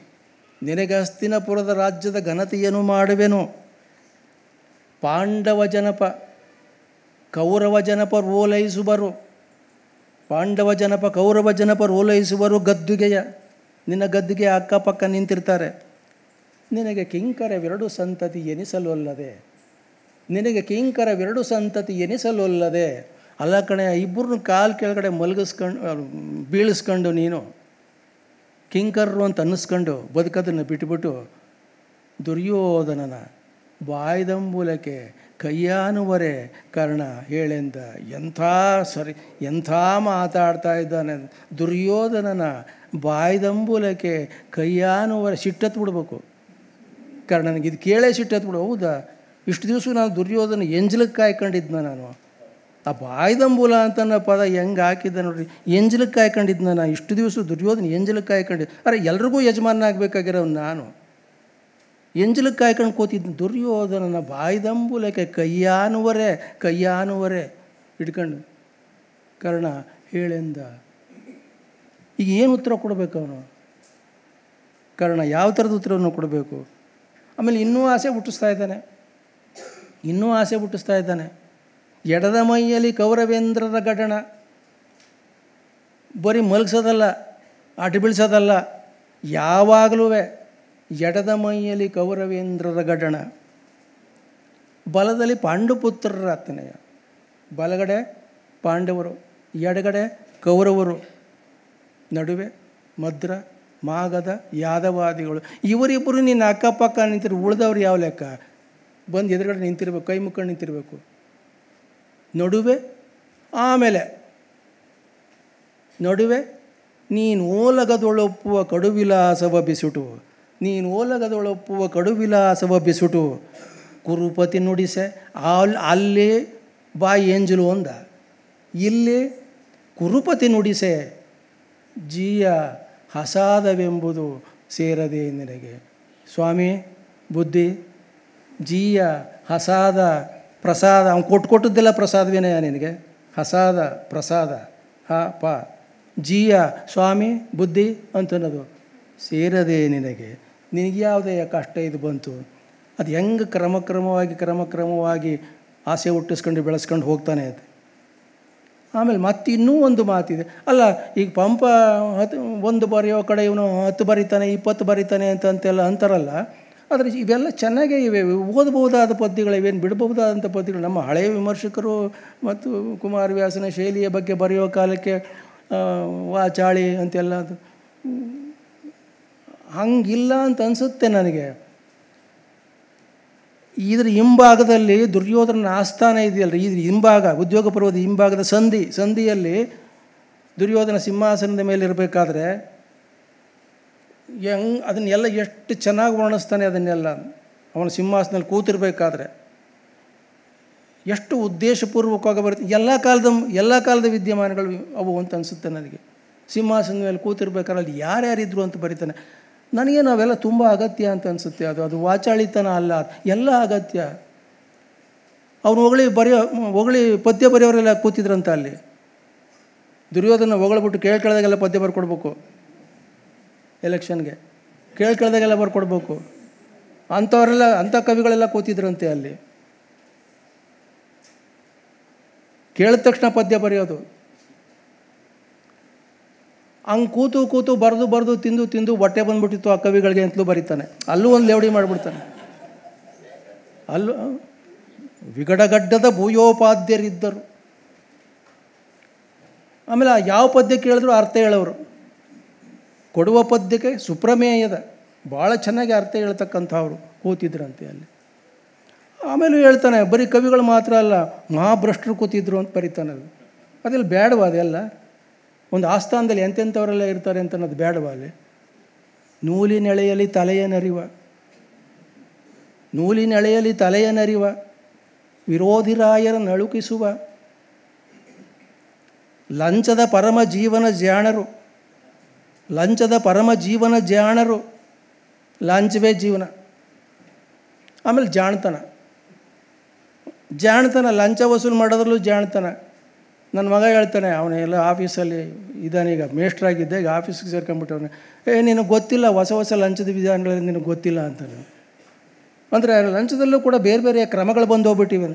ನಿನಗೆ ಹಸ್ತಿನಪುರದ ರಾಜ್ಯದ ಘನತೆಯನ್ನು ಮಾಡುವೆನು ಪಾಂಡವ ಜನಪ ಕೌರವ ಜನಪ ರೋಲೈಸುವರು ಪಾಂಡವ ಜನಪ ಕೌರವ ಜನಪ ರೋಲೈಸುವರು ಗದ್ದುಗೆಯ ನಿನ್ನ ಗದ್ದುಗೆ ಅಕ್ಕಪಕ್ಕ ನಿಂತಿರ್ತಾರೆ ನಿನಗೆ ಕಿಂಕರವೆರಡು ಸಂತತಿ ಎನಿಸಲೊಲ್ಲದೆ ನಿನಗೆ ಕಿಂಕರವೆರಡು ಸಂತತಿ ಎನಿಸಲೊಲ್ಲದೆ ಅಲ್ಲ ಕಣೆ ಇಬ್ಬರನ್ನ ಕಾಲು ಕೆಳಗಡೆ ಮಲಗಿಸ್ಕೊಂಡು ಬೀಳಿಸ್ಕೊಂಡು ನೀನು ಕಿಂಕರ್ರು ಅಂತ ಅನ್ನಿಸ್ಕೊಂಡು ಬದುಕೋದನ್ನು ಬಿಟ್ಟುಬಿಟ್ಟು ದುರ್ಯೋಧನನ ಬಾಯ್ದಂಬೂಲಕ್ಕೆ ಕೈಯಾನುವರೆ ಕರ್ಣ ಹೇಳೆಂದ ಎಂಥ ಸರಿ ಎಂಥ ಮಾತಾಡ್ತಾ ಇದ್ದಾನೆ ದುರ್ಯೋಧನನ ಬಾಯ್ದಂಬುಲಕ್ಕೆ ಕೈಯಾನುವರೆ ಸಿಟ್ಟತ್ತು ಬಿಡ್ಬೇಕು ಕರ್ಣನಿಗೆ ಇದು ಕೇಳೇ ಸಿಟ್ಟತ್ತು ಬಿಡು ಹೌದಾ ಇಷ್ಟು ದಿವಸ ನಾನು ದುರ್ಯೋಧನ ಎಂಜಲಕ್ಕೆ ಕಾಯ್ಕೊಂಡಿದ್ನ ನಾನು ಆ ಬಾಯ್ದಂಬುಲ ಅಂತ ಅನ್ನೋ ಪದ ಹೆಂಗೆ ಹಾಕಿದ್ದೆ ನೋಡ್ರಿ ಎಂಜಲಕ್ಕೆ ಕಾಯ್ಕೊಂಡಿದ್ನ ನಾನು ಇಷ್ಟು ದಿವಸ ದುರ್ಯೋಧನ ಎಂಜಲಕ್ಕೆ ಕಾಯ್ಕೊಂಡಿದ್ದೆ ಅರೆ ಎಲ್ರಿಗೂ ಯಜಮಾನ ಆಗಬೇಕಾಗಿರೋ ನಾನು ಎಂಜಲಕ್ಕೆ ಕಾಯ್ಕೊಂಡು ಕೂತಿದ್ದ ದುರ್ಯೋಧನನ ಬಾಯ್ದಂಬೂಲಕ್ಕೆ ಕೈಯಾನುವರೆ ಕೈಯಾನುವರೆ ಇಟ್ಕೊಂಡು ಕರ್ಣ ಹೇಳೆಂದ ಈಗ ಏನು ಉತ್ತರ ಕೊಡಬೇಕು ಅವನು ಕರ್ಣ ಯಾವ ಥರದ ಉತ್ತರವನ್ನು ಕೊಡಬೇಕು ಆಮೇಲೆ ಇನ್ನೂ ಆಸೆ ಹುಟ್ಟಿಸ್ತಾ ಇದ್ದಾನೆ ಇನ್ನೂ ಆಸೆ ಹುಟ್ಟಿಸ್ತಾ ಇದ್ದಾನೆ ಎಡದ ಮೈಯಲ್ಲಿ ಕೌರವೇಂದ್ರರ ಘಟನ ಬರೀ ಮಲಗಿಸೋದಲ್ಲ ಅಟು ಬೀಳ್ಸೋದಲ್ಲ ಯಾವಾಗಲೂ ಎಡದ ಮೈಯಲ್ಲಿ ಕೌರವೇಂದ್ರರ ಘಟನ ಬಲದಲ್ಲಿ ಪಾಂಡುಪುತ್ರರ ಅತ್ತನೆಯ ಬಲಗಡೆ ಪಾಂಡವರು ಎಡಗಡೆ ಕೌರವರು ನಡುವೆ ಮದ್ರ ಮಾಗದ ಯಾದವಾದಿಗಳು ಇವರಿಬ್ಬರು ನಿನ್ನ ಅಕ್ಕಪಕ್ಕ ನಿಂತಿರು ಉಳಿದವ್ರು ಯಾವ ಲೆಕ್ಕ ಬಂದು ಎದುರುಗಡೆ ನಿಂತಿರ್ಬೇಕು ಕೈ ಮುಕ್ಕೊಂಡು ನಿಂತಿರಬೇಕು ನಡುವೆ ಆಮೇಲೆ ನಡುವೆ ನೀನು ಕಡು ಕಡುವಿಲಾಸವ ಬಿಸುಟು ನೀನು ಕಡು ಕಡುವಿಲಾಸವ ಬಿಸುಟು ಕುರುಪತಿ ನುಡಿಸೆ ಅಲ್ಲಿ ಅಲ್ಲಿ ಬಾಯಿ ಏಂಜಲು ಒಂದ ಇಲ್ಲಿ ಕುರುಪತಿ ನುಡಿಸೆ ಜೀಯ ಹಸಾದವೆಂಬುದು ಸೇರದೆ ನಿನಗೆ ಸ್ವಾಮಿ ಬುದ್ಧಿ ಜೀಯ ಹಸಾದ ಪ್ರಸಾದ ಅವ್ನು ಕೊಟ್ಟು ಕೊಟ್ಟದ್ದೆಲ್ಲ ಪ್ರಸಾದವೇನೇ ನಿನಗೆ ಹಸಾದ ಪ್ರಸಾದ ಹಾ ಪ ಜೀಯ ಸ್ವಾಮಿ ಬುದ್ಧಿ ಅಂತನ್ನೋದು ಸೇರದೆ ನಿನಗೆ ನಿನಗೆ ಯಾವುದೇ ಕಷ್ಟ ಇದು ಬಂತು ಅದು ಹೆಂಗೆ ಕ್ರಮಕ್ರಮವಾಗಿ ಕ್ರಮಕ್ರಮವಾಗಿ ಆಸೆ ಹುಟ್ಟಿಸ್ಕೊಂಡು ಬೆಳೆಸ್ಕೊಂಡು ಹೋಗ್ತಾನೆ ಅದು ಆಮೇಲೆ ಮತ್ತೆ ಇನ್ನೂ ಒಂದು ಮಾತಿದೆ ಅಲ್ಲ ಈಗ ಪಂಪ ಹತ್ತು ಒಂದು ಬರೆಯೋ ಕಡೆ ಇವನು ಹತ್ತು ಬರಿತಾನೆ ಇಪ್ಪತ್ತು ಬರಿತಾನೆ ಅಂತ ಅಂತೆಲ್ಲ ಅಂತಾರಲ್ಲ ಆದರೆ ಇವೆಲ್ಲ ಚೆನ್ನಾಗೇ ಇವೆ ಓದಬಹುದಾದ ಇವೇನು ಬಿಡಬಹುದಾದಂಥ ಪದ್ಯಗಳು ನಮ್ಮ ಹಳೆಯ ವಿಮರ್ಶಕರು ಮತ್ತು ಕುಮಾರವ್ಯಾಸನ ಶೈಲಿಯ ಬಗ್ಗೆ ಬರೆಯೋ ಕಾಲಕ್ಕೆ ವಾಚಾಳಿ ಅಂತೆಲ್ಲ ಅದು ಹಂಗಿಲ್ಲ ಅಂತ ಅನಿಸುತ್ತೆ ನನಗೆ ಇದರ ಹಿಂಭಾಗದಲ್ಲಿ ದುರ್ಯೋಧನ ಆಸ್ಥಾನ ಇದೆಯಲ್ಲ ಇದ್ರ ಹಿಂಭಾಗ ಉದ್ಯೋಗ ಪರ್ವದ ಹಿಂಭಾಗದ ಸಂಧಿ ಸಂಧಿಯಲ್ಲಿ ದುರ್ಯೋಧನ ಸಿಂಹಾಸನದ ಮೇಲೆ ಇರಬೇಕಾದ್ರೆ ಹೆಂಗ್ ಅದನ್ನೆಲ್ಲ ಎಷ್ಟು ಚೆನ್ನಾಗಿ ವರ್ಣಿಸ್ತಾನೆ ಅದನ್ನೆಲ್ಲ ಅವನ ಸಿಂಹಾಸನಲ್ಲಿ ಕೂತಿರ್ಬೇಕಾದ್ರೆ ಎಷ್ಟು ಉದ್ದೇಶಪೂರ್ವಕವಾಗಿ ಬರುತ್ತೆ ಎಲ್ಲ ಕಾಲದ ಎಲ್ಲ ಕಾಲದ ವಿದ್ಯಮಾನಗಳು ಅವು ಅಂತ ಅನಿಸುತ್ತೆ ನನಗೆ ಸಿಂಹಾಸನದ ಮೇಲೆ ಕೂತಿರ್ಬೇಕಾದ್ರೆ ಅಲ್ಲಿ ಯಾರ್ಯಾರಿದ್ರು ಅಂತ ಬರೀತಾನೆ ನನಗೆ ನಾವೆಲ್ಲ ತುಂಬ ಅಗತ್ಯ ಅಂತ ಅನಿಸುತ್ತೆ ಅದು ಅದು ವಾಚಾಳಿತನ ಅಲ್ಲ ಎಲ್ಲ ಅಗತ್ಯ ಅವನು ಹೊಗಳಿ ಬರೆಯೋ ಹೊಗಳಿ ಪದ್ಯ ಬರೆಯೋರೆಲ್ಲ ಕೂತಿದ್ರಂತ ಅಲ್ಲಿ ದುರ್ಯೋಧನ ಹೊಗಳ್ಬಿಟ್ಟು ಕೇಳ್ಕೊಳ್ಳೋದಾಗೆಲ್ಲ ಪದ್ಯ ಬರ್ಕೊಡ್ಬೇಕು ಎಲೆಕ್ಷನ್ಗೆ ಕೇಳಿ ಕೇಳ್ದಾಗೆಲ್ಲ ಬರ್ಕೊಡ್ಬೇಕು ಅಂಥವರೆಲ್ಲ ಅಂಥ ಕವಿಗಳೆಲ್ಲ ಕೂತಿದ್ರಂತೆ ಅಲ್ಲಿ ಕೇಳಿದ ತಕ್ಷಣ ಪದ್ಯ ಬರೆಯೋದು ಹಂಗೆ ಕೂತು ಕೂತು ಬರೆದು ಬರೆದು ತಿಂದು ತಿಂದು ಹೊಟ್ಟೆ ಬಂದ್ಬಿಟ್ಟಿತ್ತು ಆ ಕವಿಗಳಿಗೆ ಅಂತಲೂ ಬರೀತಾನೆ ಅಲ್ಲೂ ಒಂದು ಲೇವಡಿ ಮಾಡಿಬಿಡ್ತಾನೆ ಅಲ್ಲೂ ವಿಗಡಗಡ್ಡದ ಭೂಯೋಪಾಧ್ಯರಿದ್ದರು ಆಮೇಲೆ ಯಾವ ಪದ್ಯ ಕೇಳಿದ್ರು ಅರ್ಥ ಹೇಳೋರು ಕೊಡುವ ಪದ್ಯಕ್ಕೆ ಸುಪ್ರಮೇಯದ ಭಾಳ ಚೆನ್ನಾಗಿ ಅರ್ಥ ಹೇಳ್ತಕ್ಕಂಥವ್ರು ಕೂತಿದ್ರಂತೆ ಅಲ್ಲಿ ಆಮೇಲೆ ಹೇಳ್ತಾನೆ ಬರೀ ಕವಿಗಳು ಮಾತ್ರ ಅಲ್ಲ ಮಹಾಭ್ರಷ್ಟರು ಕೂತಿದ್ರು ಅಂತ ಬರೀತಾನೆ ಅದು ಅದೆಲ್ಲಿ ಬೇಡವ ಅದೆಲ್ಲ ಒಂದು ಆಸ್ಥಾನದಲ್ಲಿ ಎಂತೆಂಥವರೆಲ್ಲ ಇರ್ತಾರೆ ಅಂತ ಅನ್ನೋದು ಬೇಡವ ಅಲ್ಲಿ ನೂಲಿನೆಳೆಯಲಿ ತಲೆಯ ನರಿವ ನೂಲಿನೆಳೆಯಲಿ ತಲೆಯ ನರಿವ ವಿರೋಧಿರಾಯರ ನಳುಕಿಸುವ ಲಂಚದ ಪರಮ ಜೀವನ ಜಾಣರು ಲಂಚದ ಪರಮ ಜೀವನ ಜಾಣರು ಲಂಚವೇ ಜೀವನ ಆಮೇಲೆ ಜಾಣತನ ಜಾಣತನ ಲಂಚ ವಸೂಲು ಮಾಡೋದ್ರಲ್ಲೂ ಜಾಣತನ ನನ್ನ ಮಗ ಹೇಳ್ತಾನೆ ಎಲ್ಲ ಆಫೀಸಲ್ಲಿ ಈಗ ಮೇಷ್ಟ್ರಾಗಿದ್ದೆ ಈಗ ಆಫೀಸ್ಗೆ ಸೇರ್ಕೊಂಡ್ಬಿಟ್ಟವನು ಏ ನಿನಗೆ ಗೊತ್ತಿಲ್ಲ ಹೊಸ ಹೊಸ ಲಂಚದ ವಿಧಾನಗಳಲ್ಲಿ ನಿನಗೆ ಗೊತ್ತಿಲ್ಲ ಅಂತಾನೆ ಅಂದರೆ ಲಂಚದಲ್ಲೂ ಕೂಡ ಬೇರೆ ಬೇರೆ ಕ್ರಮಗಳು ಬಂದು ಹೋಗ್ಬಿಟ್ಟಿವೆ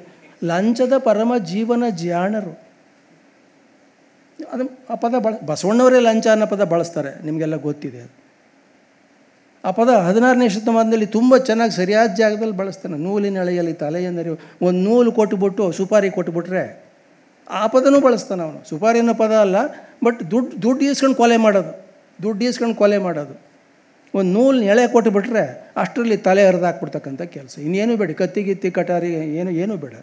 ಲಂಚದ ಪರಮ ಜೀವನ ಜಾಣರು ಅದು ಆ ಪದ ಬಳ ಬಸವಣ್ಣವರೇ ಲಂಚ ಅನ್ನೋ ಪದ ಬಳಸ್ತಾರೆ ನಿಮಗೆಲ್ಲ ಗೊತ್ತಿದೆ ಅದು ಆ ಪದ ಹದಿನಾರನೇ ಶತಮಾನದಲ್ಲಿ ತುಂಬ ಚೆನ್ನಾಗಿ ಸರಿಯಾದ ಜಾಗದಲ್ಲಿ ಬಳಸ್ತಾನೆ ನೂಲಿನ ಎಳೆಯಲ್ಲಿ ತಲೆಯೆಂದರೆ ಒಂದು ನೂಲು ಕೊಟ್ಟುಬಿಟ್ಟು ಸುಪಾರಿ ಕೊಟ್ಟುಬಿಟ್ರೆ ಆ ಪದನೂ ಬಳಸ್ತಾನೆ ಅವನು ಸುಪಾರಿ ಅನ್ನೋ ಪದ ಅಲ್ಲ ಬಟ್ ದುಡ್ಡು ದುಡ್ಡು ಈಸ್ಕೊಂಡು ಕೊಲೆ ಮಾಡೋದು ದುಡ್ಡು ಈಸ್ಕೊಂಡು ಕೊಲೆ ಮಾಡೋದು ಒಂದು ನೂಲಿನ ಎಳೆ ಕೊಟ್ಟುಬಿಟ್ರೆ ಅಷ್ಟರಲ್ಲಿ ತಲೆ ಹರಿದಾಕ್ಬಿಡ್ತಕ್ಕಂಥ ಕೆಲಸ ಇನ್ನೇನು ಬೇಡ ಕತ್ತಿಗಿತ್ತಿ ಕಟಾರಿ ಏನು ಏನೂ ಬೇಡ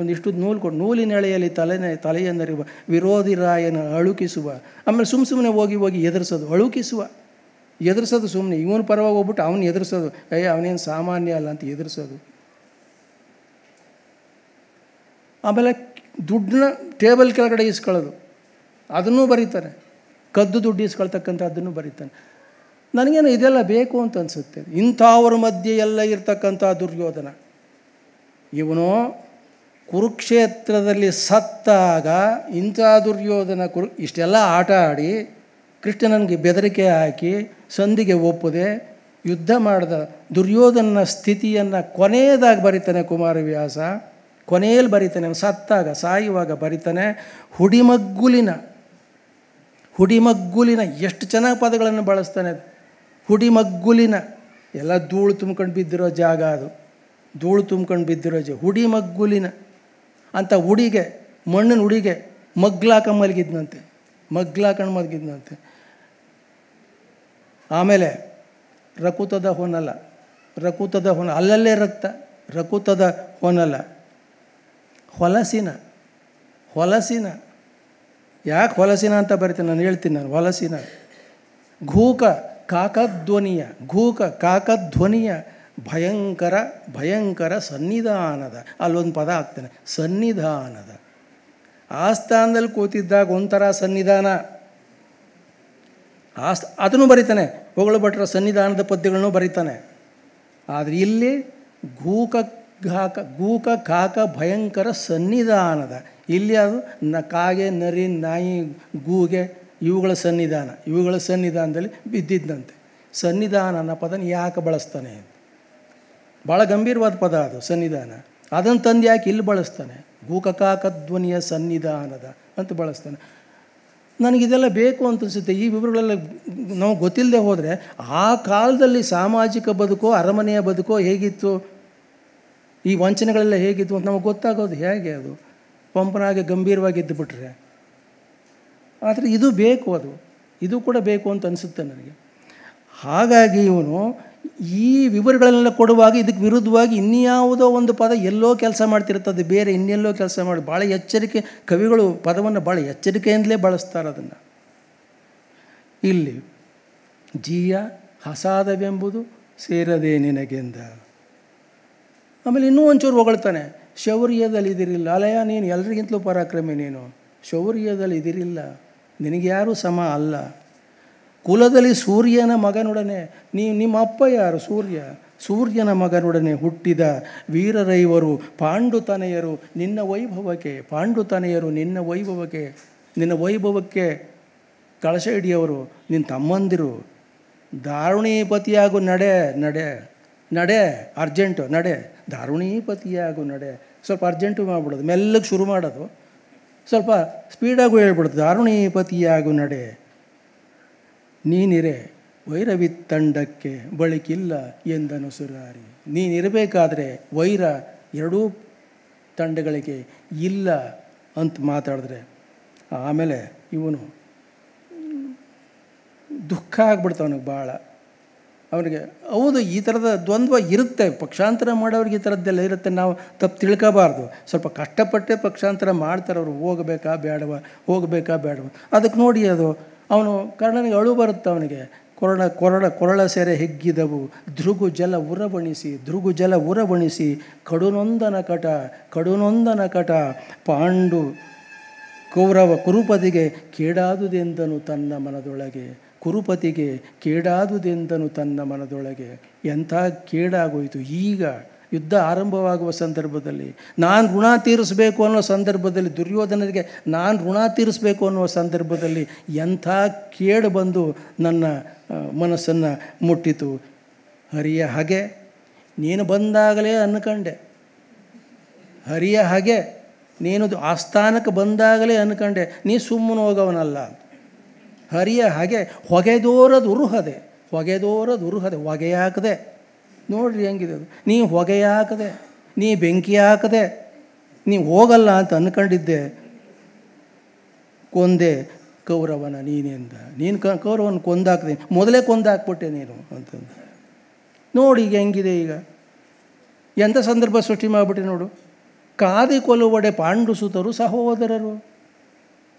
ಒಂದಿಷ್ಟು ನೂಲು ಕೊಡು ನೂಲಿನೆಳೆಯಲ್ಲಿ ತಲೆನೇ ತಲೆಯನ್ನರಿವ ವಿರೋಧಿ ರಾಯನ ಅಳುಕಿಸುವ ಆಮೇಲೆ ಸುಮ್ಮ ಸುಮ್ಮನೆ ಹೋಗಿ ಹೋಗಿ ಎದುರಿಸೋದು ಅಳುಕಿಸುವ ಎದುರಿಸೋದು ಸುಮ್ಮನೆ ಇವನು ಪರವಾಗಿ ಹೋಗ್ಬಿಟ್ಟು ಅವನು ಎದುರಿಸೋದು ಅಯ್ಯ ಅವನೇನು ಸಾಮಾನ್ಯ ಅಲ್ಲ ಅಂತ ಎದುರಿಸೋದು ಆಮೇಲೆ ದುಡ್ಡನ್ನ ಟೇಬಲ್ ಕೆಳಗಡೆ ಇಸ್ಕೊಳ್ಳೋದು ಅದನ್ನೂ ಬರೀತಾರೆ ಕದ್ದು ದುಡ್ಡು ಇಸ್ಕೊಳ್ತಕ್ಕಂಥ ಅದನ್ನು ಬರೀತಾನೆ ನನಗೇನು ಇದೆಲ್ಲ ಬೇಕು ಅಂತ ಅನಿಸುತ್ತೆ ಇಂಥವ್ರ ಮಧ್ಯೆ ಎಲ್ಲ ಇರ್ತಕ್ಕಂಥ ದುರ್ಯೋಧನ ಇವನು ಕುರುಕ್ಷೇತ್ರದಲ್ಲಿ ಸತ್ತಾಗ ಇಂಥ ದುರ್ಯೋಧನ ಕುರು ಇಷ್ಟೆಲ್ಲ ಆಟ ಆಡಿ ಕೃಷ್ಣನಿಗೆ ಬೆದರಿಕೆ ಹಾಕಿ ಸಂಧಿಗೆ ಒಪ್ಪದೆ ಯುದ್ಧ ಮಾಡಿದ ದುರ್ಯೋಧನ ಸ್ಥಿತಿಯನ್ನು ಕೊನೆಯದಾಗಿ ಬರಿತಾನೆ ಕುಮಾರವ್ಯಾಸ ಕೊನೆಯಲ್ಲಿ ಬರೀತಾನೆ ಸತ್ತಾಗ ಸಾಯುವಾಗ ಬರಿತಾನೆ ಹುಡಿಮಗ್ಗುಲಿನ ಹುಡಿಮಗ್ಗುಲಿನ ಎಷ್ಟು ಚೆನ್ನಾಗಿ ಪದಗಳನ್ನು ಬಳಸ್ತಾನೆ ಹುಡಿಮಗ್ಗುಲಿನ ಎಲ್ಲ ಧೂಳು ತುಂಬ್ಕೊಂಡು ಬಿದ್ದಿರೋ ಜಾಗ ಅದು ಧೂಳು ತುಂಬ್ಕೊಂಡು ಬಿದ್ದಿರೋ ಜ ಹುಡಿಮಗ್ಗುಲಿನ ಅಂತ ಉಡಿಗೆ ಮಣ್ಣಿನ ಉಡಿಗೆ ಮಗ್ಲಾಕ ಮಲಗಿದ್ನಂತೆ ಮಗ್ಲಾಕಂಡು ಮಲಗಿದ್ನಂತೆ ಆಮೇಲೆ ರಕುತದ ಹೊನಲ ರಕುತದ ಹೊನ ಅಲ್ಲಲ್ಲೇ ರಕ್ತ ರಕುತದ ಹೊನಲ ಹೊಲಸಿನ ಹೊಲಸಿನ ಯಾಕೆ ಹೊಲಸಿನ ಅಂತ ಬರಿತೀನಿ ನಾನು ಹೇಳ್ತೀನಿ ನಾನು ಹೊಲಸಿನ ಘೂಕ ಕಾಕಧ್ವನಿಯ ಘೂಕ ಕಾಕಧ್ವನಿಯ ಭಯಂಕರ ಭಯಂಕರ ಸನ್ನಿಧಾನದ ಅಲ್ಲೊಂದು ಪದ ಆಗ್ತಾನೆ ಸನ್ನಿಧಾನದ ಆಸ್ಥಾನದಲ್ಲಿ ಕೂತಿದ್ದಾಗ ಒಂಥರ ಸನ್ನಿಧಾನ ಆಸ್ ಅದನ್ನು ಬರೀತಾನೆ ಹೊಗಳು ಭಟ್ರ ಸನ್ನಿಧಾನದ ಪದ್ಯಗಳನ್ನು ಬರೀತಾನೆ ಆದರೆ ಇಲ್ಲಿ ಗೂಕ ಘಾಕ ಗೂಕ ಕಾಕ ಭಯಂಕರ ಸನ್ನಿಧಾನದ ಇಲ್ಲಿ ಅದು ನ ಕಾಗೆ ನರಿ ನಾಯಿ ಗೂಗೆ ಇವುಗಳ ಸನ್ನಿಧಾನ ಇವುಗಳ ಸನ್ನಿಧಾನದಲ್ಲಿ ಬಿದ್ದಿದ್ದಂತೆ ಸನ್ನಿಧಾನ ಅನ್ನೋ ಪದನ ಯಾಕೆ ಬಳಸ್ತಾನೆ ಭಾಳ ಗಂಭೀರವಾದ ಪದ ಅದು ಸನ್ನಿಧಾನ ಅದನ್ನು ತಂದು ಯಾಕೆ ಇಲ್ಲಿ ಬಳಸ್ತಾನೆ ಧ್ವನಿಯ ಸನ್ನಿಧಾನದ ಅಂತ ಬಳಸ್ತಾನೆ ನನಗಿದೆಲ್ಲ ಬೇಕು ಅಂತ ಅನಿಸುತ್ತೆ ಈ ವಿವರಗಳೆಲ್ಲ ನಾವು ಗೊತ್ತಿಲ್ಲದೆ ಹೋದರೆ ಆ ಕಾಲದಲ್ಲಿ ಸಾಮಾಜಿಕ ಬದುಕೋ ಅರಮನೆಯ ಬದುಕೋ ಹೇಗಿತ್ತು ಈ ವಂಚನೆಗಳೆಲ್ಲ ಹೇಗಿತ್ತು ಅಂತ ನಮಗೆ ಗೊತ್ತಾಗೋದು ಹೇಗೆ ಅದು ಪಂಪನಾಗೆ ಗಂಭೀರವಾಗಿ ಇದ್ದುಬಿಟ್ರೆ ಆದರೆ ಇದು ಬೇಕು ಅದು ಇದು ಕೂಡ ಬೇಕು ಅಂತ ಅನಿಸುತ್ತೆ ನನಗೆ ಹಾಗಾಗಿ ಇವನು ಈ ವಿವರಗಳನ್ನೆಲ್ಲ ಕೊಡುವಾಗ ಇದಕ್ಕೆ ವಿರುದ್ಧವಾಗಿ ಇನ್ಯಾವುದೋ ಒಂದು ಪದ ಎಲ್ಲೋ ಕೆಲಸ ಮಾಡ್ತಿರ್ತದೆ ಬೇರೆ ಇನ್ನೆಲ್ಲೋ ಕೆಲಸ ಮಾಡಿ ಭಾಳ ಎಚ್ಚರಿಕೆ ಕವಿಗಳು ಪದವನ್ನು ಭಾಳ ಎಚ್ಚರಿಕೆಯಿಂದಲೇ ಬಳಸ್ತಾರೆ ಅದನ್ನು ಇಲ್ಲಿ ಜೀಯ ಹಸಾದವೆಂಬುದು ಸೇರದೆ ನಿನಗೆಂದ ಆಮೇಲೆ ಇನ್ನೂ ಒಂಚೂರು ಹೊಗಳ್ತಾನೆ ಶೌರ್ಯದಲ್ಲಿ ಇದಿರಿಲ್ಲ ಅಲಯ ನೀನು ಎಲ್ರಿಗಿಂತಲೂ ಪರಾಕ್ರಮಿ ನೀನು ಶೌರ್ಯದಲ್ಲಿ ಇದಿರಿಲ್ಲ ನಿನಗ್ಯಾರೂ ಸಮ ಅಲ್ಲ ಕುಲದಲ್ಲಿ ಸೂರ್ಯನ ಮಗನೊಡನೆ ನೀವು ನಿಮ್ಮ ಅಪ್ಪ ಯಾರು ಸೂರ್ಯ ಸೂರ್ಯನ ಮಗನೊಡನೆ ಹುಟ್ಟಿದ ವೀರರೈವರು ಪಾಂಡುತನೆಯರು ನಿನ್ನ ವೈಭವಕ್ಕೆ ಪಾಂಡುತನೆಯರು ನಿನ್ನ ವೈಭವಕ್ಕೆ ನಿನ್ನ ವೈಭವಕ್ಕೆ ಕಳಶ ಹಿಡಿಯವರು ನಿನ್ನ ತಮ್ಮಂದಿರು ದಾರುಣೀಪತಿಯಾಗು ನಡೆ ನಡೆ ನಡೆ ಅರ್ಜೆಂಟು ನಡೆ ದಾರುಣೀಪತಿಯಾಗು ನಡೆ ಸ್ವಲ್ಪ ಅರ್ಜೆಂಟು ಮಾಡ್ಬಿಡೋದು ಮೆಲ್ಲಗೆ ಶುರು ಮಾಡೋದು ಸ್ವಲ್ಪ ಸ್ಪೀಡಾಗೂ ಹೇಳ್ಬಿಡೋದು ದಾರುಣೀಪತಿಯಾಗು ನಡೆ ನೀನಿರೆ ತಂಡಕ್ಕೆ ಬಳಿಕಿಲ್ಲ ಎಂದನು ಸುರಾರಿ ನೀನಿರಬೇಕಾದ್ರೆ ವೈರ ಎರಡೂ ತಂಡಗಳಿಗೆ ಇಲ್ಲ ಅಂತ ಮಾತಾಡಿದ್ರೆ ಆಮೇಲೆ ಇವನು ದುಃಖ ಆಗ್ಬಿಡ್ತವನಿಗೆ ಭಾಳ ಅವನಿಗೆ ಹೌದು ಈ ಥರದ ದ್ವಂದ್ವ ಇರುತ್ತೆ ಪಕ್ಷಾಂತರ ಮಾಡೋರಿಗೆ ಈ ಥರದ್ದೆಲ್ಲ ಇರುತ್ತೆ ನಾವು ತಪ್ಪು ತಿಳ್ಕೋಬಾರ್ದು ಸ್ವಲ್ಪ ಕಷ್ಟಪಟ್ಟೆ ಪಕ್ಷಾಂತರ ಮಾಡ್ತಾರೆ ಅವರು ಹೋಗಬೇಕಾ ಬೇಡವಾ ಹೋಗಬೇಕಾ ಬೇಡವ ಅದಕ್ಕೆ ನೋಡಿ ಅದು ಅವನು ಕರ್ಣನಿಗೆ ಅಳು ಬರುತ್ತೆ ಅವನಿಗೆ ಕೊರಳ ಕೊರಳ ಕೊರಳ ಸೆರೆ ಹೆಗ್ಗಿದವು ಧೃಗು ಜಲ ಉರಬಣಿಸಿ ಧೃಗು ಜಲ ಉರಬಣಿಸಿ ಕಡುನೊಂದನ ಕಟ ಕಡುನೊಂದನ ಕಟ ಪಾಂಡು ಕೌರವ ಕುರುಪತಿಗೆ ಕೇಡಾದುದೆಂದನು ತನ್ನ ಮನದೊಳಗೆ ಕುರುಪತಿಗೆ ಕೇಡಾದುದೆಂದನು ತನ್ನ ಮನದೊಳಗೆ ಎಂಥ ಕೇಡಾಗೋಯಿತು ಈಗ ಯುದ್ಧ ಆರಂಭವಾಗುವ ಸಂದರ್ಭದಲ್ಲಿ ನಾನು ಋಣ ತೀರಿಸಬೇಕು ಅನ್ನೋ ಸಂದರ್ಭದಲ್ಲಿ ದುರ್ಯೋಧನರಿಗೆ ನಾನು ಋಣ ತೀರಿಸಬೇಕು ಅನ್ನೋ ಸಂದರ್ಭದಲ್ಲಿ ಎಂಥ ಕೇಡು ಬಂದು ನನ್ನ ಮನಸ್ಸನ್ನು ಮುಟ್ಟಿತು ಹರಿಯ ಹಾಗೆ ನೀನು ಬಂದಾಗಲೇ ಅನ್ಕಂಡೆ ಹರಿಯ ಹಾಗೆ ನೀನು ಆಸ್ಥಾನಕ್ಕೆ ಬಂದಾಗಲೇ ಅನ್ಕಂಡೆ ನೀ ಸುಮ್ಮನೆ ಹೋಗವನಲ್ಲ ಹರಿಯ ಹಾಗೆ ಹೊಗೆದೋರದು ಉರುಹದೆ ಹೊಗೆದೋರದು ಉರುಹದೆ ಹಾಕದೆ ನೋಡ್ರಿ ಹೆಂಗಿದೆ ಅದು ನೀ ಹೊಗೆ ಹಾಕದೆ ನೀ ಬೆಂಕಿ ಹಾಕದೆ ನೀ ಹೋಗಲ್ಲ ಅಂತ ಅಂದ್ಕೊಂಡಿದ್ದೆ ಕೊಂದೆ ಕೌರವನ ನೀನಿಂದ ನೀನು ಕ ಕೌರವನ ಕೊಂದಾಕದೆ ಮೊದಲೇ ಕೊಂದಾಕ್ಬಿಟ್ಟೆ ನೀನು ಅಂತಂದು ನೋಡಿ ಈಗ ಹೆಂಗಿದೆ ಈಗ ಎಂಥ ಸಂದರ್ಭ ಸೃಷ್ಟಿ ಮಾಡಿಬಿಟ್ಟೆ ನೋಡು ಕಾದಿ ಕೊಲುವಡೆ ಪಾಂಡುಸುತರು ಸಹೋದರರು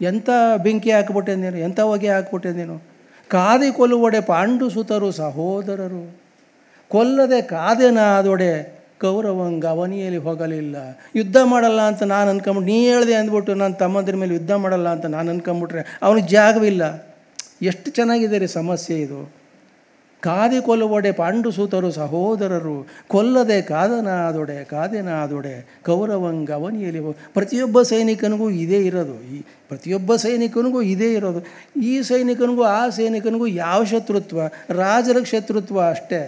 ಎಂಥ ಬೆಂಕಿ ಹಾಕ್ಬಿಟ್ಟೆ ನೀನು ಎಂಥ ಹೊಗೆ ಹಾಕ್ಬಿಟ್ಟೆ ನೀನು ಕಾದಿ ಕೊಲುವಡೆ ಪಾಂಡುಸುತರು ಸಹೋದರರು ಕೊಲ್ಲದೆ ಕಾದೇನಾದೊಡೆ ಕೌರವಂಗ ಅವನಿಯಲ್ಲಿ ಹೋಗಲಿಲ್ಲ ಯುದ್ಧ ಮಾಡಲ್ಲ ಅಂತ ನಾನು ಅನ್ಕೊಂಬಿಟ್ಟು ನೀ ಹೇಳಿದೆ ಅಂದ್ಬಿಟ್ಟು ನನ್ನ ತಮ್ಮಂದ್ರ ಮೇಲೆ ಯುದ್ಧ ಮಾಡಲ್ಲ ಅಂತ ನಾನು ಅನ್ಕೊಂಬಿಟ್ರೆ ಅವನಿಗೆ ಜಾಗವಿಲ್ಲ ಎಷ್ಟು ಚೆನ್ನಾಗಿದೆ ರೀ ಸಮಸ್ಯೆ ಇದು ಕಾದಿ ಕೊಲ್ಲುವಡೆ ಪಾಂಡು ಸೂತರು ಸಹೋದರರು ಕೊಲ್ಲದೆ ಕಾದನಾದೊಡೆ ಕಾದೆನಾದೊಡೆ ಕೌರವಂಗ ಅವನಿಯಲ್ಲಿ ಪ್ರತಿಯೊಬ್ಬ ಸೈನಿಕನಿಗೂ ಇದೇ ಇರೋದು ಈ ಪ್ರತಿಯೊಬ್ಬ ಸೈನಿಕನಿಗೂ ಇದೇ ಇರೋದು ಈ ಸೈನಿಕನಿಗೂ ಆ ಸೈನಿಕನಿಗೂ ಯಾವ ಶತ್ರುತ್ವ ರಾಜರ ಶತ್ರುತ್ವ ಅಷ್ಟೇ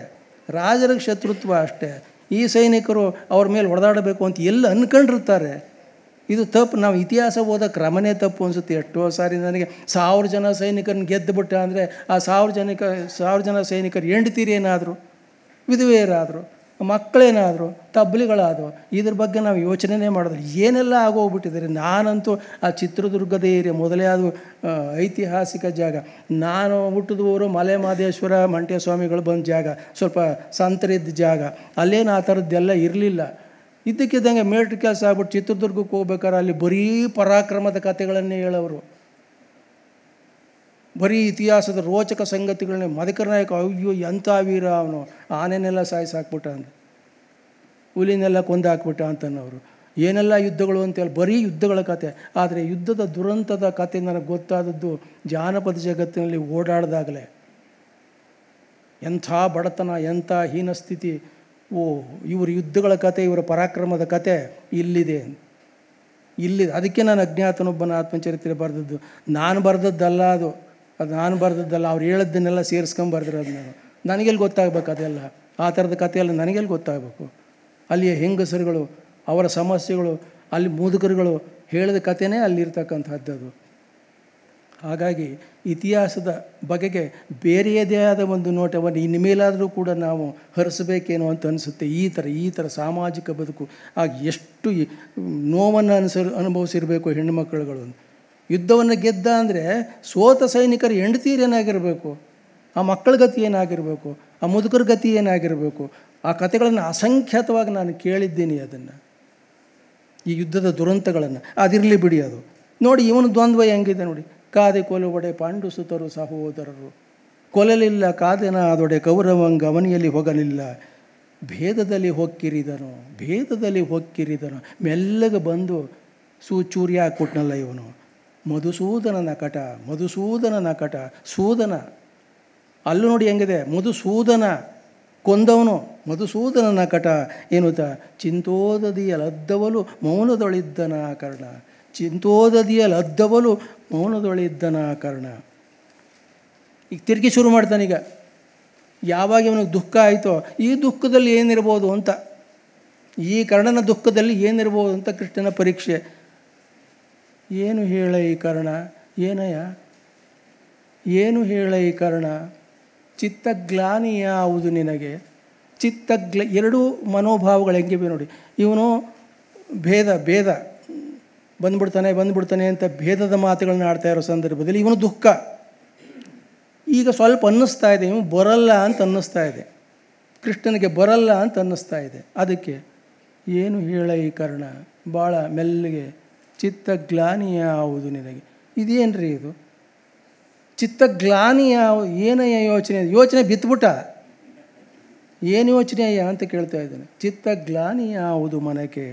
ರಾಜರಿಗೆ ಶತ್ರುತ್ವ ಅಷ್ಟೇ ಈ ಸೈನಿಕರು ಅವ್ರ ಮೇಲೆ ಹೊಡೆದಾಡಬೇಕು ಅಂತ ಎಲ್ಲ ಅಂದ್ಕೊಂಡಿರ್ತಾರೆ ಇದು ತಪ್ಪು ನಾವು ಇತಿಹಾಸ ಓದ ಕ್ರಮನೇ ತಪ್ಪು ಅನಿಸುತ್ತೆ ಎಷ್ಟೋ ಸಾರಿ ನನಗೆ ಸಾವಿರ ಜನ ಸೈನಿಕರನ್ನ ಬಿಟ್ಟ ಅಂದರೆ ಆ ಸಾವಿರ ಜನಕ್ಕೆ ಸಾವಿರ ಜನ ಸೈನಿಕರು ಏನಾದರೂ ವಿಧವೆಯರಾದರು ಮಕ್ಕಳೇನಾದರು ತಬ್ಲಿಗಳಾದವು ಇದ್ರ ಬಗ್ಗೆ ನಾವು ಯೋಚನೆನೇ ಮಾಡೋದಿಲ್ಲ ಏನೆಲ್ಲ ಆಗೋಗ್ಬಿಟ್ಟಿದ್ದಾರೆ ನಾನಂತೂ ಆ ಚಿತ್ರದುರ್ಗದ ಏರಿಯಾ ಮೊದಲೇ ಅದು ಐತಿಹಾಸಿಕ ಜಾಗ ನಾನು ಹುಟ್ಟಿದವರು ಮಲೆ ಮಾದೇಶ್ವರ ಮಂಟ್ಯ ಸ್ವಾಮಿಗಳು ಬಂದ ಜಾಗ ಸ್ವಲ್ಪ ಸಂತರಿದ್ದ ಜಾಗ ಅಲ್ಲೇನು ಆ ಥರದ್ದೆಲ್ಲ ಇರಲಿಲ್ಲ ಇದ್ದಕ್ಕಿದ್ದಂಗೆ ಮೇಟ್ರ್ ಕೆಲಸ ಆಗ್ಬಿಟ್ಟು ಚಿತ್ರದುರ್ಗಕ್ಕೆ ಹೋಗ್ಬೇಕಾದ್ರೆ ಅಲ್ಲಿ ಬರೀ ಪರಾಕ್ರಮದ ಕಥೆಗಳನ್ನೇ ಹೇಳೋರು ಬರೀ ಇತಿಹಾಸದ ರೋಚಕ ಸಂಗತಿಗಳನ್ನೇ ಮದಕರ ನಾಯಕ ಅಯ್ಯೋ ಎಂಥ ವೀರ ಅವನು ಆನೆನೆಲ್ಲ ಸಾಯಿಸಿ ಹಾಕ್ಬಿಟ್ಟ ಅಂತ ಹುಲಿನೆಲ್ಲ ಕೊಂದು ಹಾಕ್ಬಿಟ್ಟ ಅಂತನವರು ಏನೆಲ್ಲ ಯುದ್ಧಗಳು ಅಂತೇಳಿ ಬರೀ ಯುದ್ಧಗಳ ಕತೆ ಆದರೆ ಯುದ್ಧದ ದುರಂತದ ಕತೆ ನನಗೆ ಗೊತ್ತಾದದ್ದು ಜಾನಪದ ಜಗತ್ತಿನಲ್ಲಿ ಓಡಾಡಿದಾಗಲೇ ಎಂಥ ಬಡತನ ಎಂಥ ಹೀನಸ್ಥಿತಿ ಓ ಇವರ ಯುದ್ಧಗಳ ಕತೆ ಇವರ ಪರಾಕ್ರಮದ ಕತೆ ಇಲ್ಲಿದೆ ಇಲ್ಲಿದೆ ಅದಕ್ಕೆ ನಾನು ಅಜ್ಞಾತನೊಬ್ಬನ ಆತ್ಮಚರಿತ್ರೆ ಬರೆದದ್ದು ನಾನು ಬರೆದದ್ದಲ್ಲ ಅದು ಅದು ನಾನು ಬರೆದದ್ದಲ್ಲ ಅವ್ರು ಹೇಳದ್ದನ್ನೆಲ್ಲ ಸೇರಿಸ್ಕೊಂಡು ಬರೆದಿರೋದು ನಾನು ನನಗೆಲ್ಲಿ ಗೊತ್ತಾಗಬೇಕು ಅದೆಲ್ಲ ಆ ಥರದ ಕಥೆಯೆಲ್ಲ ನನಗೆಲ್ಲಿ ಗೊತ್ತಾಗಬೇಕು ಅಲ್ಲಿಯ ಹೆಂಗಸರುಗಳು ಅವರ ಸಮಸ್ಯೆಗಳು ಅಲ್ಲಿ ಮುದುಕರುಗಳು ಹೇಳಿದ ಕಥೆನೇ ಅಲ್ಲಿರ್ತಕ್ಕಂಥದ್ದು ಹಾಗಾಗಿ ಇತಿಹಾಸದ ಬಗೆಗೆ ಬೇರೆಯದೇ ಆದ ಒಂದು ನೋಟವನ್ನು ಇನ್ನು ಮೇಲಾದರೂ ಕೂಡ ನಾವು ಹರಿಸಬೇಕೇನೋ ಅಂತ ಅನಿಸುತ್ತೆ ಈ ಥರ ಈ ಥರ ಸಾಮಾಜಿಕ ಬದುಕು ಆಗ ಎಷ್ಟು ನೋವನ್ನು ಅನುಸ ಅನುಭವಿಸಿರಬೇಕು ಹೆಣ್ಣು ಯುದ್ಧವನ್ನು ಗೆದ್ದ ಅಂದರೆ ಸೋತ ಸೈನಿಕರ ಏನಾಗಿರಬೇಕು ಆ ಮಕ್ಕಳ ಗತಿ ಏನಾಗಿರಬೇಕು ಆ ಮುದುಕರ ಗತಿ ಏನಾಗಿರಬೇಕು ಆ ಕಥೆಗಳನ್ನು ಅಸಂಖ್ಯಾತವಾಗಿ ನಾನು ಕೇಳಿದ್ದೀನಿ ಅದನ್ನು ಈ ಯುದ್ಧದ ದುರಂತಗಳನ್ನು ಅದಿರಲಿ ಬಿಡಿ ಅದು ನೋಡಿ ಇವನು ದ್ವಂದ್ವ ಹೆಂಗಿದೆ ನೋಡಿ ಕಾದೆ ಕೊಲೆ ಪಾಂಡು ಸುತರು ಸಹೋದರರು ಕೊಲಲಿಲ್ಲ ಕಾದೆನ ಅದೊಡೆ ಗೌರವ ಅವನಿಯಲ್ಲಿ ಹೋಗಲಿಲ್ಲ ಭೇದದಲ್ಲಿ ಹೊಕ್ಕಿರಿದನು ಭೇದದಲ್ಲಿ ಹೊಕ್ಕಿರಿದನು ಮೆಲ್ಲಗೆ ಬಂದು ಸೂಚೂರಿಯಾ ಕೊಟ್ಟನಲ್ಲ ಇವನು ಮಧುಸೂದನ ಕಟ ಮಧುಸೂದನ ಕಟ ಸೂದನ ಅಲ್ಲೂ ನೋಡಿ ಹೆಂಗಿದೆ ಮಧುಸೂದನ ಕೊಂದವನು ಮಧುಸೂದನನ ಕಟ ಚಿಂತೋದಿಯ ಲದ್ದವಲು ಮೌನದೊಳಿದ್ದನ ಕರ್ಣ ಲದ್ದವಲು ಮೌನದೊಳಿದ್ದನ ಕರ್ಣ ಈಗ ತಿರುಗಿ ಶುರು ಮಾಡ್ತಾನೀಗ ಯಾವಾಗ ಇವನಿಗೆ ದುಃಖ ಆಯಿತೋ ಈ ದುಃಖದಲ್ಲಿ ಏನಿರ್ಬೋದು ಅಂತ ಈ ಕರ್ಣನ ದುಃಖದಲ್ಲಿ ಏನಿರ್ಬೋದು ಅಂತ ಕೃಷ್ಣನ ಪರೀಕ್ಷೆ ಏನು ಹೇಳ ಈ ಕರ್ಣ ಏನಯ ಏನು ಹೇಳ ಈ ಕರ್ಣ ಚಿತ್ತಗ್ಲಾನಿ ಯಾವುದು ನಿನಗೆ ಚಿತ್ತಗ್ಲ ಎರಡೂ ಮನೋಭಾವಗಳು ಬಿ ನೋಡಿ ಇವನು ಭೇದ ಭೇದ ಬಂದ್ಬಿಡ್ತಾನೆ ಬಂದ್ಬಿಡ್ತಾನೆ ಅಂತ ಭೇದದ ಮಾತುಗಳನ್ನ ಆಡ್ತಾ ಇರೋ ಸಂದರ್ಭದಲ್ಲಿ ಇವನು ದುಃಖ ಈಗ ಸ್ವಲ್ಪ ಅನ್ನಿಸ್ತಾ ಇದೆ ಇವನು ಬರಲ್ಲ ಅಂತ ಅನ್ನಿಸ್ತಾ ಇದೆ ಕೃಷ್ಣನಿಗೆ ಬರಲ್ಲ ಅಂತ ಅನ್ನಿಸ್ತಾ ಇದೆ ಅದಕ್ಕೆ ಏನು ಹೇಳ ಈ ಕರ್ಣ ಭಾಳ ಮೆಲ್ಲಿಗೆ ಚಿತ್ತಗ್ಲಾನಿ ಹೌದು ನಿನಗೆ ಇದೇನು ರೀ ಇದು ಚಿತ್ತಗ್ಲಾನಿ ಏನಯ್ಯ ಯೋಚನೆ ಯೋಚನೆ ಬಿತ್ಬಿಟ್ಟ ಏನು ಯೋಚನೆ ಅಯ್ಯ ಅಂತ ಕೇಳ್ತಾ ಇದ್ದಾನೆ ಚಿತ್ತಗ್ಲಾನಿ ಯಾವುದು ಮನೆಗೆ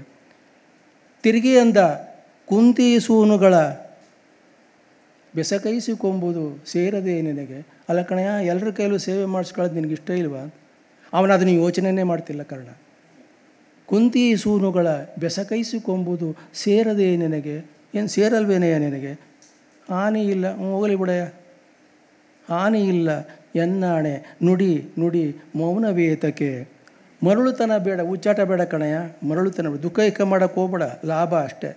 ತಿರುಗಿ ಅಂದ ಕುಂತಿ ಸೂನುಗಳ ಬೆಸಕೈಸಿಕೊಂಬುದು ಸೇರದೆ ನಿನಗೆ ಅಲ್ಲ ಕಣಯ್ಯ ಎಲ್ಲರ ಕೈಲೂ ಸೇವೆ ಮಾಡಿಸ್ಕೊಳ್ಳೋದು ನಿನಗೆ ಇಷ್ಟ ಇಲ್ವಾ ಅವನು ಅದನ್ನು ಯೋಚನೆನೇ ಮಾಡ್ತಿಲ್ಲ ಕರ್ಣ ಕುಂತಿ ಸೂನುಗಳ ಬೆಸಕೈಸಿಕೊಂಬುದು ಸೇರದೆ ನಿನಗೆ ಏನು ಸೇರಲ್ವೇನೆಯ ನಿನಗೆ ಆನೆ ಇಲ್ಲ ಹೋಗಲಿ ಬಿಡಯ ಆನೆ ಇಲ್ಲ ಎನ್ನಾಣೆ ನುಡಿ ನುಡಿ ಮೌನವೇತಕೆ ಮರಳುತನ ಬೇಡ ಉಚ್ಚಾಟ ಬೇಡ ಕಣಯ ಮರಳುತನ ದುಃಖ ಏಕ ಮಾಡಕ್ಕೆ ಹೋಗ್ಬೇಡ ಲಾಭ ಅಷ್ಟೇ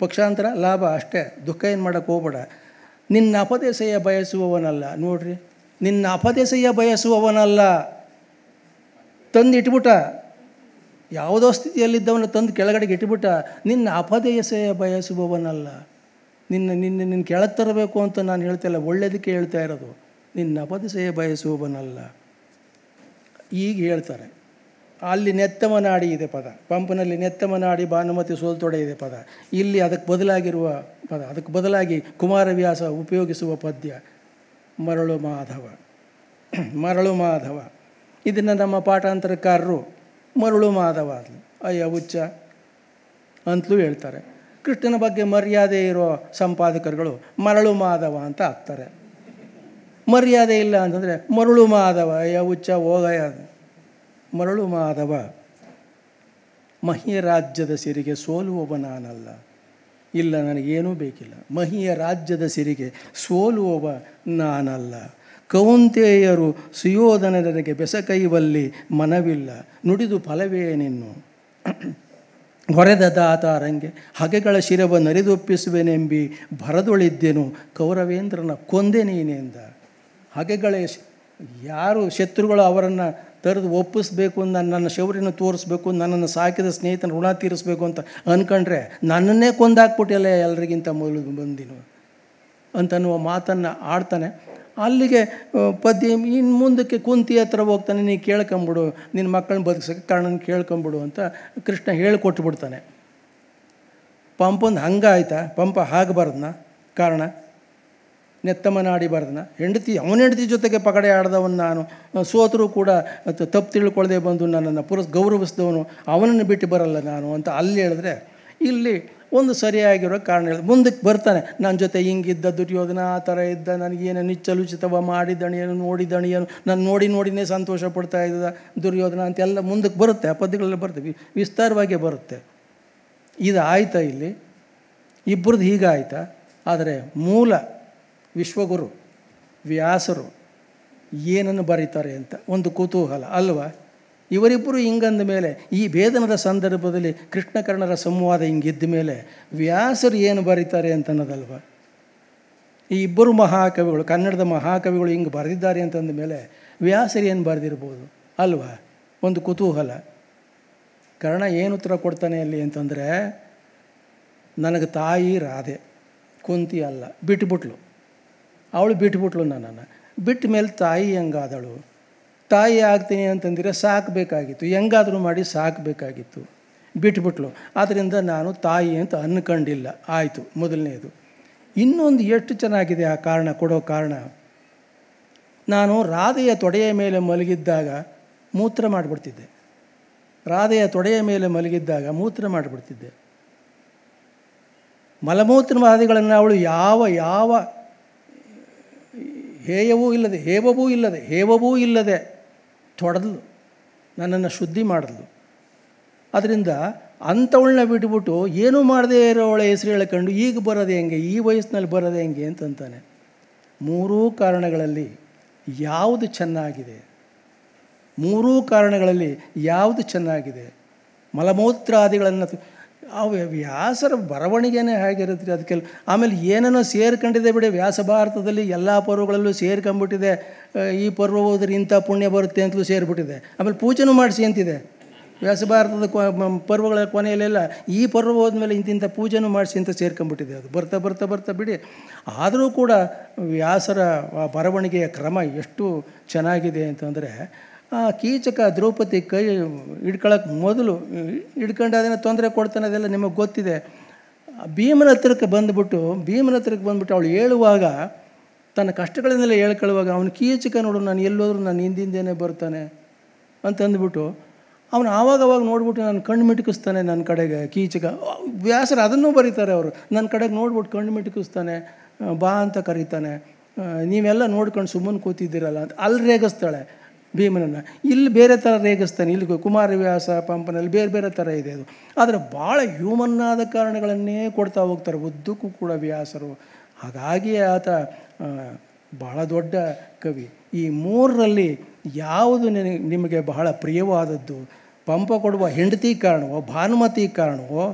ಪಕ್ಷಾಂತರ ಲಾಭ ಅಷ್ಟೇ ದುಃಖ ಏನು ಮಾಡೋಕ್ಕೋಗ್ಬೇಡ ಹೋಗ್ಬೇಡ ನಿನ್ನ ಅಪದೇಶಯ ಬಯಸುವವನಲ್ಲ ನೋಡ್ರಿ ನಿನ್ನ ಅಪದೇಶಯ ಬಯಸುವವನಲ್ಲ ತಂದಿಟ್ಬಿಟ್ಟ ಯಾವುದೋ ಸ್ಥಿತಿಯಲ್ಲಿದ್ದವನ ತಂದು ಕೆಳಗಡೆಗೆ ಇಟ್ಬಿಟ್ಟ ನಿನ್ನ ಅಪದೇಯಸೆಯ ಬಯಸುವವನಲ್ಲ ನಿನ್ನ ನಿನ್ನ ನಿನ್ನ ಕೆಳಗೆ ತರಬೇಕು ಅಂತ ನಾನು ಹೇಳ್ತಾ ಇಲ್ಲ ಒಳ್ಳೆಯದಕ್ಕೆ ಹೇಳ್ತಾ ಇರೋದು ನಿನ್ನ ಅಪದಸೆಯ ಬಯಸುವವನಲ್ಲ ಈಗ ಹೇಳ್ತಾರೆ ಅಲ್ಲಿ ನೆತ್ತಮನಾಡಿ ಇದೆ ಪದ ಪಂಪನಲ್ಲಿ ನೆತ್ತಮನಾಡಿ ಭಾನುಮತಿ ಸೋಲ್ತೊಡೆ ಇದೆ ಪದ ಇಲ್ಲಿ ಅದಕ್ಕೆ ಬದಲಾಗಿರುವ ಪದ ಅದಕ್ಕೆ ಬದಲಾಗಿ ಕುಮಾರವ್ಯಾಸ ಉಪಯೋಗಿಸುವ ಪದ್ಯ ಮರಳು ಮಾಧವ ಮರಳು ಮಾಧವ ಇದನ್ನು ನಮ್ಮ ಪಾಠಾಂತರಕಾರರು ಮರುಳು ಮಾದವ ಅಯ್ಯ ಹುಚ್ಚ ಅಂತಲೂ ಹೇಳ್ತಾರೆ ಕೃಷ್ಣನ ಬಗ್ಗೆ ಮರ್ಯಾದೆ ಇರೋ ಸಂಪಾದಕರುಗಳು ಮರಳು ಮಾಧವ ಅಂತ ಆಗ್ತಾರೆ ಮರ್ಯಾದೆ ಇಲ್ಲ ಅಂತಂದರೆ ಮರುಳು ಮಾಧವ ಅಯ್ಯ ಹುಚ್ಚ ಹೋಗಯ್ಯ ಮರಳು ಮಾಧವ ಮಹಿಯ ರಾಜ್ಯದ ಸಿರಿಗೆ ಸೋಲುವವ ನಾನಲ್ಲ ಇಲ್ಲ ನನಗೇನೂ ಬೇಕಿಲ್ಲ ಮಹಿಯ ರಾಜ್ಯದ ಸಿರಿಗೆ ಸೋಲುವವ ನಾನಲ್ಲ ಕೌಂತೆಯರು ಬೆಸ ಬೆಸಕೈವಲ್ಲಿ ಮನವಿಲ್ಲ ನುಡಿದು ಫಲವೇ ನಿನ್ನು ಹೊರೆದ ದಾತ ಹಗೆಗಳ ಶಿರವ ನರಿದೊಪ್ಪಿಸುವೆನೆಂಬಿ ಭರದೊಳಿದ್ದೆನು ಕೌರವೇಂದ್ರನ ಕೊಂದೆ ನೀನೆಂದ ಹಗೆಗಳ ಯಾರು ಶತ್ರುಗಳು ಅವರನ್ನು ತರೆದು ಒಪ್ಪಿಸ್ಬೇಕು ನನ್ನ ಶೌರ್ಯನ ತೋರಿಸ್ಬೇಕು ನನ್ನನ್ನು ಸಾಕಿದ ಸ್ನೇಹಿತನ ಋಣ ತೀರಿಸ್ಬೇಕು ಅಂತ ಅಂದ್ಕೊಂಡ್ರೆ ನನ್ನನ್ನೇ ಕೊಂದಾಕ್ಬಿಟ್ಟಿಲ್ಲ ಎಲ್ಲರಿಗಿಂತ ಮೊದಲು ಬಂದಿನು ಅಂತನ್ನುವ ಮಾತನ್ನು ಆಡ್ತಾನೆ ಅಲ್ಲಿಗೆ ಪದ್ಯ ಇನ್ನು ಮುಂದಕ್ಕೆ ಕುಂತಿ ಹತ್ರ ಹೋಗ್ತಾನೆ ನೀನು ಕೇಳ್ಕೊಂಬಿಡು ನಿನ್ನ ಮಕ್ಕಳನ್ನ ಬದುಕಿಸೋಕ್ಕೆ ಕಾರಣನ ಕೇಳ್ಕೊಂಬಿಡು ಅಂತ ಕೃಷ್ಣ ಹೇಳಿಕೊಟ್ಬಿಡ್ತಾನೆ ಪಂಪೊಂದು ಹಂಗೆ ಆಯ್ತಾ ಪಂಪ ಹಾಗಬಾರ್ದನ ಕಾರಣ ನೆತ್ತಮ್ಮನ ಆಡಿಬಾರ್ದನ ಹೆಂಡತಿ ಅವನ ಹೆಂಡತಿ ಜೊತೆಗೆ ಪಗಡೆ ಆಡ್ದವನು ನಾನು ಸೋತರೂ ಕೂಡ ತಪ್ಪು ತಿಳ್ಕೊಳ್ಳದೆ ಬಂದು ನನ್ನನ್ನು ಪುರಸ್ ಗೌರವಿಸಿದವನು ಅವನನ್ನು ಬಿಟ್ಟು ಬರಲ್ಲ ನಾನು ಅಂತ ಅಲ್ಲಿ ಹೇಳಿದ್ರೆ ಇಲ್ಲಿ ಒಂದು ಸರಿಯಾಗಿರೋ ಕಾರಣ ಮುಂದಕ್ಕೆ ಬರ್ತಾನೆ ನನ್ನ ಜೊತೆ ಹಿಂಗಿದ್ದ ದುರ್ಯೋಧನ ಆ ಥರ ಇದ್ದ ನನಗೇನು ನಿಚ್ಚಲುಚಿತವ ಮಾಡಿದಣಿಯನು ಏನು ನಾನು ನೋಡಿ ನೋಡಿನೇ ಸಂತೋಷ ಪಡ್ತಾ ಇದ್ದ ದುರ್ಯೋಧನ ಅಂತೆಲ್ಲ ಮುಂದಕ್ಕೆ ಬರುತ್ತೆ ಆ ಪದ್ಯಗಳೆಲ್ಲ ಬರುತ್ತೆ ವಿಸ್ತಾರವಾಗೇ ಬರುತ್ತೆ ಇದು ಆಯ್ತಾ ಇಲ್ಲಿ ಇಬ್ಬರದ್ದು ಹೀಗಾಯ್ತಾ ಆದರೆ ಮೂಲ ವಿಶ್ವಗುರು ವ್ಯಾಸರು ಏನನ್ನು ಬರೀತಾರೆ ಅಂತ ಒಂದು ಕುತೂಹಲ ಅಲ್ವಾ ಇವರಿಬ್ಬರು ಹಿಂಗಂದ ಮೇಲೆ ಈ ಭೇದನದ ಸಂದರ್ಭದಲ್ಲಿ ಕೃಷ್ಣಕರ್ಣರ ಸಂವಾದ ಹಿಂಗಿದ್ದ ಮೇಲೆ ವ್ಯಾಸರು ಏನು ಬರೀತಾರೆ ಅಂತನ್ನೋದಲ್ವ ಈ ಇಬ್ಬರು ಮಹಾಕವಿಗಳು ಕನ್ನಡದ ಮಹಾಕವಿಗಳು ಹಿಂಗೆ ಬರೆದಿದ್ದಾರೆ ಅಂತಂದ ಮೇಲೆ ವ್ಯಾಸರು ಏನು ಬರೆದಿರ್ಬೋದು ಅಲ್ವಾ ಒಂದು ಕುತೂಹಲ ಕರ್ಣ ಏನು ಉತ್ತರ ಕೊಡ್ತಾನೆ ಅಲ್ಲಿ ಅಂತಂದರೆ ನನಗೆ ತಾಯಿ ರಾಧೆ ಕುಂತಿ ಅಲ್ಲ ಬಿಟ್ಬಿಟ್ಲು ಅವಳು ಬಿಟ್ಬಿಟ್ಲು ನನ್ನನ್ನು ಬಿಟ್ಟ ಮೇಲೆ ತಾಯಿ ಹೆಂಗಾದಳು ತಾಯಿ ಆಗ್ತೀನಿ ಅಂತಂದಿರ ಸಾಕಬೇಕಾಗಿತ್ತು ಹೆಂಗಾದರೂ ಮಾಡಿ ಸಾಕಬೇಕಾಗಿತ್ತು ಬಿಟ್ಬಿಟ್ಲು ಆದ್ದರಿಂದ ನಾನು ತಾಯಿ ಅಂತ ಅನ್ಕಂಡಿಲ್ಲ ಆಯಿತು ಮೊದಲನೇದು ಇನ್ನೊಂದು ಎಷ್ಟು ಚೆನ್ನಾಗಿದೆ ಆ ಕಾರಣ ಕೊಡೋ ಕಾರಣ ನಾನು ರಾಧೆಯ ತೊಡೆಯ ಮೇಲೆ ಮಲಗಿದ್ದಾಗ ಮೂತ್ರ ಮಾಡಿಬಿಡ್ತಿದ್ದೆ ರಾಧೆಯ ತೊಡೆಯ ಮೇಲೆ ಮಲಗಿದ್ದಾಗ ಮೂತ್ರ ಮಾಡಿಬಿಡ್ತಿದ್ದೆ ಮಲಮೂತ್ರ ಮಾದಿಗಳನ್ನು ಅವಳು ಯಾವ ಯಾವ ಹೇಯವೂ ಇಲ್ಲದೆ ಹೇವವೂ ಇಲ್ಲದೆ ಹೇವವೂ ಇಲ್ಲದೆ ತೊಡದ್ಲು ನನ್ನನ್ನು ಶುದ್ಧಿ ಮಾಡಿದ್ಲು ಅದರಿಂದ ಅಂಥವಳನ್ನ ಬಿಟ್ಬಿಟ್ಟು ಏನೂ ಮಾಡದೇ ಇರೋವಳ ಹೆಸರು ಹೇಳ್ಕೊಂಡು ಈಗ ಬರೋದು ಹೆಂಗೆ ಈ ವಯಸ್ಸಿನಲ್ಲಿ ಬರೋದು ಹೆಂಗೆ ಅಂತಂತಾನೆ ಮೂರೂ ಕಾರಣಗಳಲ್ಲಿ ಯಾವುದು ಚೆನ್ನಾಗಿದೆ ಮೂರೂ ಕಾರಣಗಳಲ್ಲಿ ಯಾವುದು ಚೆನ್ನಾಗಿದೆ ಮಲಮೂತ್ರಾದಿಗಳನ್ನು ಆ ವ್ಯಾಸರ ಬರವಣಿಗೆನೇ ಹಾಗಿರುತ್ತೆ ರೀ ಅದಕ್ಕೆಲ್ಲ ಆಮೇಲೆ ಏನೇನೋ ಸೇರ್ಕೊಂಡಿದೆ ಬಿಡಿ ವ್ಯಾಸ ಭಾರತದಲ್ಲಿ ಎಲ್ಲ ಪರ್ವಗಳಲ್ಲೂ ಸೇರ್ಕೊಂಡ್ಬಿಟ್ಟಿದೆ ಈ ಪರ್ವ ಹೋದ್ರೆ ಇಂಥ ಪುಣ್ಯ ಬರುತ್ತೆ ಅಂತಲೂ ಸೇರಿಬಿಟ್ಟಿದೆ ಆಮೇಲೆ ಪೂಜೆನೂ ಮಾಡಿಸಿ ಅಂತಿದೆ ವ್ಯಾಸ ಭಾರತದ ಪರ್ವಗಳ ಕೊನೆಯಲ್ಲೆಲ್ಲ ಈ ಪರ್ವ ಹೋದ್ಮೇಲೆ ಇಂತಿಂಥ ಪೂಜೆನೂ ಮಾಡಿಸಿ ಅಂತ ಸೇರ್ಕೊಂಬಿಟ್ಟಿದೆ ಅದು ಬರ್ತಾ ಬರ್ತಾ ಬರ್ತಾ ಬಿಡಿ ಆದರೂ ಕೂಡ ವ್ಯಾಸರ ಬರವಣಿಗೆಯ ಕ್ರಮ ಎಷ್ಟು ಚೆನ್ನಾಗಿದೆ ಅಂತಂದರೆ ಆ ಕೀಚಕ ದ್ರೌಪದಿ ಕೈ ಹಿಡ್ಕೊಳ್ಳೋಕೆ ಮೊದಲು ಹಿಡ್ಕೊಂಡು ಅದನ್ನು ತೊಂದರೆ ಕೊಡ್ತಾನೆ ಅದೆಲ್ಲ ನಿಮಗೆ ಗೊತ್ತಿದೆ ಭೀಮನ ಹತ್ರಕ್ಕೆ ಬಂದುಬಿಟ್ಟು ಭೀಮನ ಹತ್ರಕ್ಕೆ ಬಂದುಬಿಟ್ಟು ಅವಳು ಹೇಳುವಾಗ ತನ್ನ ಕಷ್ಟಗಳನ್ನೆಲ್ಲ ಹೇಳ್ಕೊಳ್ಳುವಾಗ ಅವನು ಕೀಚಕ ನೋಡು ನಾನು ಎಲ್ಲೋದ್ರು ನಾನು ಹಿಂದಿಂದೇನೆ ಬರ್ತಾನೆ ಅಂತಂದ್ಬಿಟ್ಟು ಅವನು ಅವಾಗ ನೋಡ್ಬಿಟ್ಟು ನಾನು ಕಣ್ಣು ಮಿಟುಕಿಸ್ತಾನೆ ನನ್ನ ಕಡೆಗೆ ಕೀಚಕ ವ್ಯಾಸರು ಅದನ್ನೂ ಬರೀತಾರೆ ಅವರು ನನ್ನ ಕಡೆಗೆ ನೋಡ್ಬಿಟ್ಟು ಕಣ್ಣು ಮಿಟುಕಿಸ್ತಾನೆ ಬಾ ಅಂತ ಕರೀತಾನೆ ನೀವೆಲ್ಲ ನೋಡ್ಕೊಂಡು ಸುಮ್ಮನೆ ಕೂತಿದ್ದೀರಲ್ಲ ಅಂತ ಅಲ್ಲಿ ರೇಗಿಸ್ತಾಳೆ ಭೀಮನನ್ನು ಇಲ್ಲಿ ಬೇರೆ ಥರ ರೇಗಿಸ್ತಾನೆ ಇಲ್ಲಿ ಕುಮಾರವ್ಯಾಸ ಪಂಪನಲ್ಲಿ ಬೇರೆ ಬೇರೆ ಥರ ಇದೆ ಅದು ಆದರೆ ಭಾಳ ಆದ ಕಾರಣಗಳನ್ನೇ ಕೊಡ್ತಾ ಹೋಗ್ತಾರೆ ಉದ್ದಕ್ಕೂ ಕೂಡ ವ್ಯಾಸರು ಹಾಗಾಗಿ ಆತ ಬಹಳ ದೊಡ್ಡ ಕವಿ ಈ ಮೂರರಲ್ಲಿ ಯಾವುದು ನಿಮಗೆ ಬಹಳ ಪ್ರಿಯವಾದದ್ದು ಪಂಪ ಕೊಡುವ ಹೆಂಡತಿ ಕಾರಣವೋ ಭಾನುಮತಿ ಕಾರಣವೋ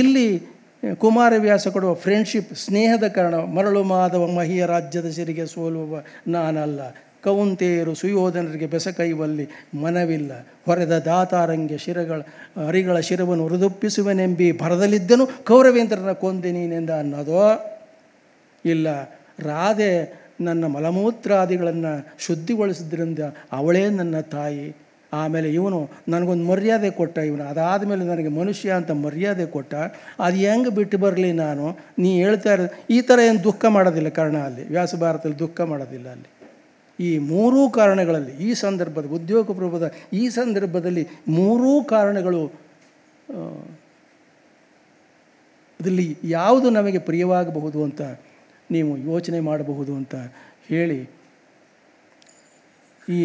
ಇಲ್ಲಿ ಕುಮಾರವ್ಯಾಸ ಕೊಡುವ ಫ್ರೆಂಡ್ಶಿಪ್ ಸ್ನೇಹದ ಕಾರಣ ಮರಳು ಮಾಧವ ಮಹಿಯ ರಾಜ್ಯದ ಸಿರಿಗೆ ಸೋಲುವ ನಾನಲ್ಲ ಕೌಂತೆಯರು ಸುಯೋಧನರಿಗೆ ಬೆಸಕೈವಲ್ಲಿ ಮನವಿಲ್ಲ ಹೊರೆದ ದಾತಾರಂಗೆ ಶಿರಗಳ ಹರಿಗಳ ಶಿರವನ್ನು ಹುರಿದೊಪ್ಪಿಸುವನೆಂಬಿ ಭರದಲ್ಲಿದ್ದನು ಕೌರವೇಂದ್ರನ ಕೊಂದೆ ನೀನೆಂದ ಅನ್ನೋದೋ ಇಲ್ಲ ರಾಧೆ ನನ್ನ ಮಲಮೂತ್ರಾದಿಗಳನ್ನು ಶುದ್ಧಿಗೊಳಿಸಿದ್ರಿಂದ ಅವಳೇ ನನ್ನ ತಾಯಿ ಆಮೇಲೆ ಇವನು ನನಗೊಂದು ಮರ್ಯಾದೆ ಕೊಟ್ಟ ಇವನು ಅದಾದ ಮೇಲೆ ನನಗೆ ಮನುಷ್ಯ ಅಂತ ಮರ್ಯಾದೆ ಕೊಟ್ಟ ಅದು ಹೆಂಗೆ ಬಿಟ್ಟು ಬರಲಿ ನಾನು ನೀ ಹೇಳ್ತಾ ಇರೋ ಈ ಥರ ಏನು ದುಃಖ ಮಾಡೋದಿಲ್ಲ ಕರ್ಣ ಅಲ್ಲಿ ವ್ಯಾಸ ಭಾರತದಲ್ಲಿ ದುಃಖ ಮಾಡೋದಿಲ್ಲ ಅಲ್ಲಿ ಈ ಮೂರೂ ಕಾರಣಗಳಲ್ಲಿ ಈ ಸಂದರ್ಭದ ಉದ್ಯೋಗ ಪ್ರಭದ ಈ ಸಂದರ್ಭದಲ್ಲಿ ಮೂರೂ ಕಾರಣಗಳು ಇದರಲ್ಲಿ ಯಾವುದು ನಮಗೆ ಪ್ರಿಯವಾಗಬಹುದು ಅಂತ ನೀವು ಯೋಚನೆ ಮಾಡಬಹುದು ಅಂತ ಹೇಳಿ ಈ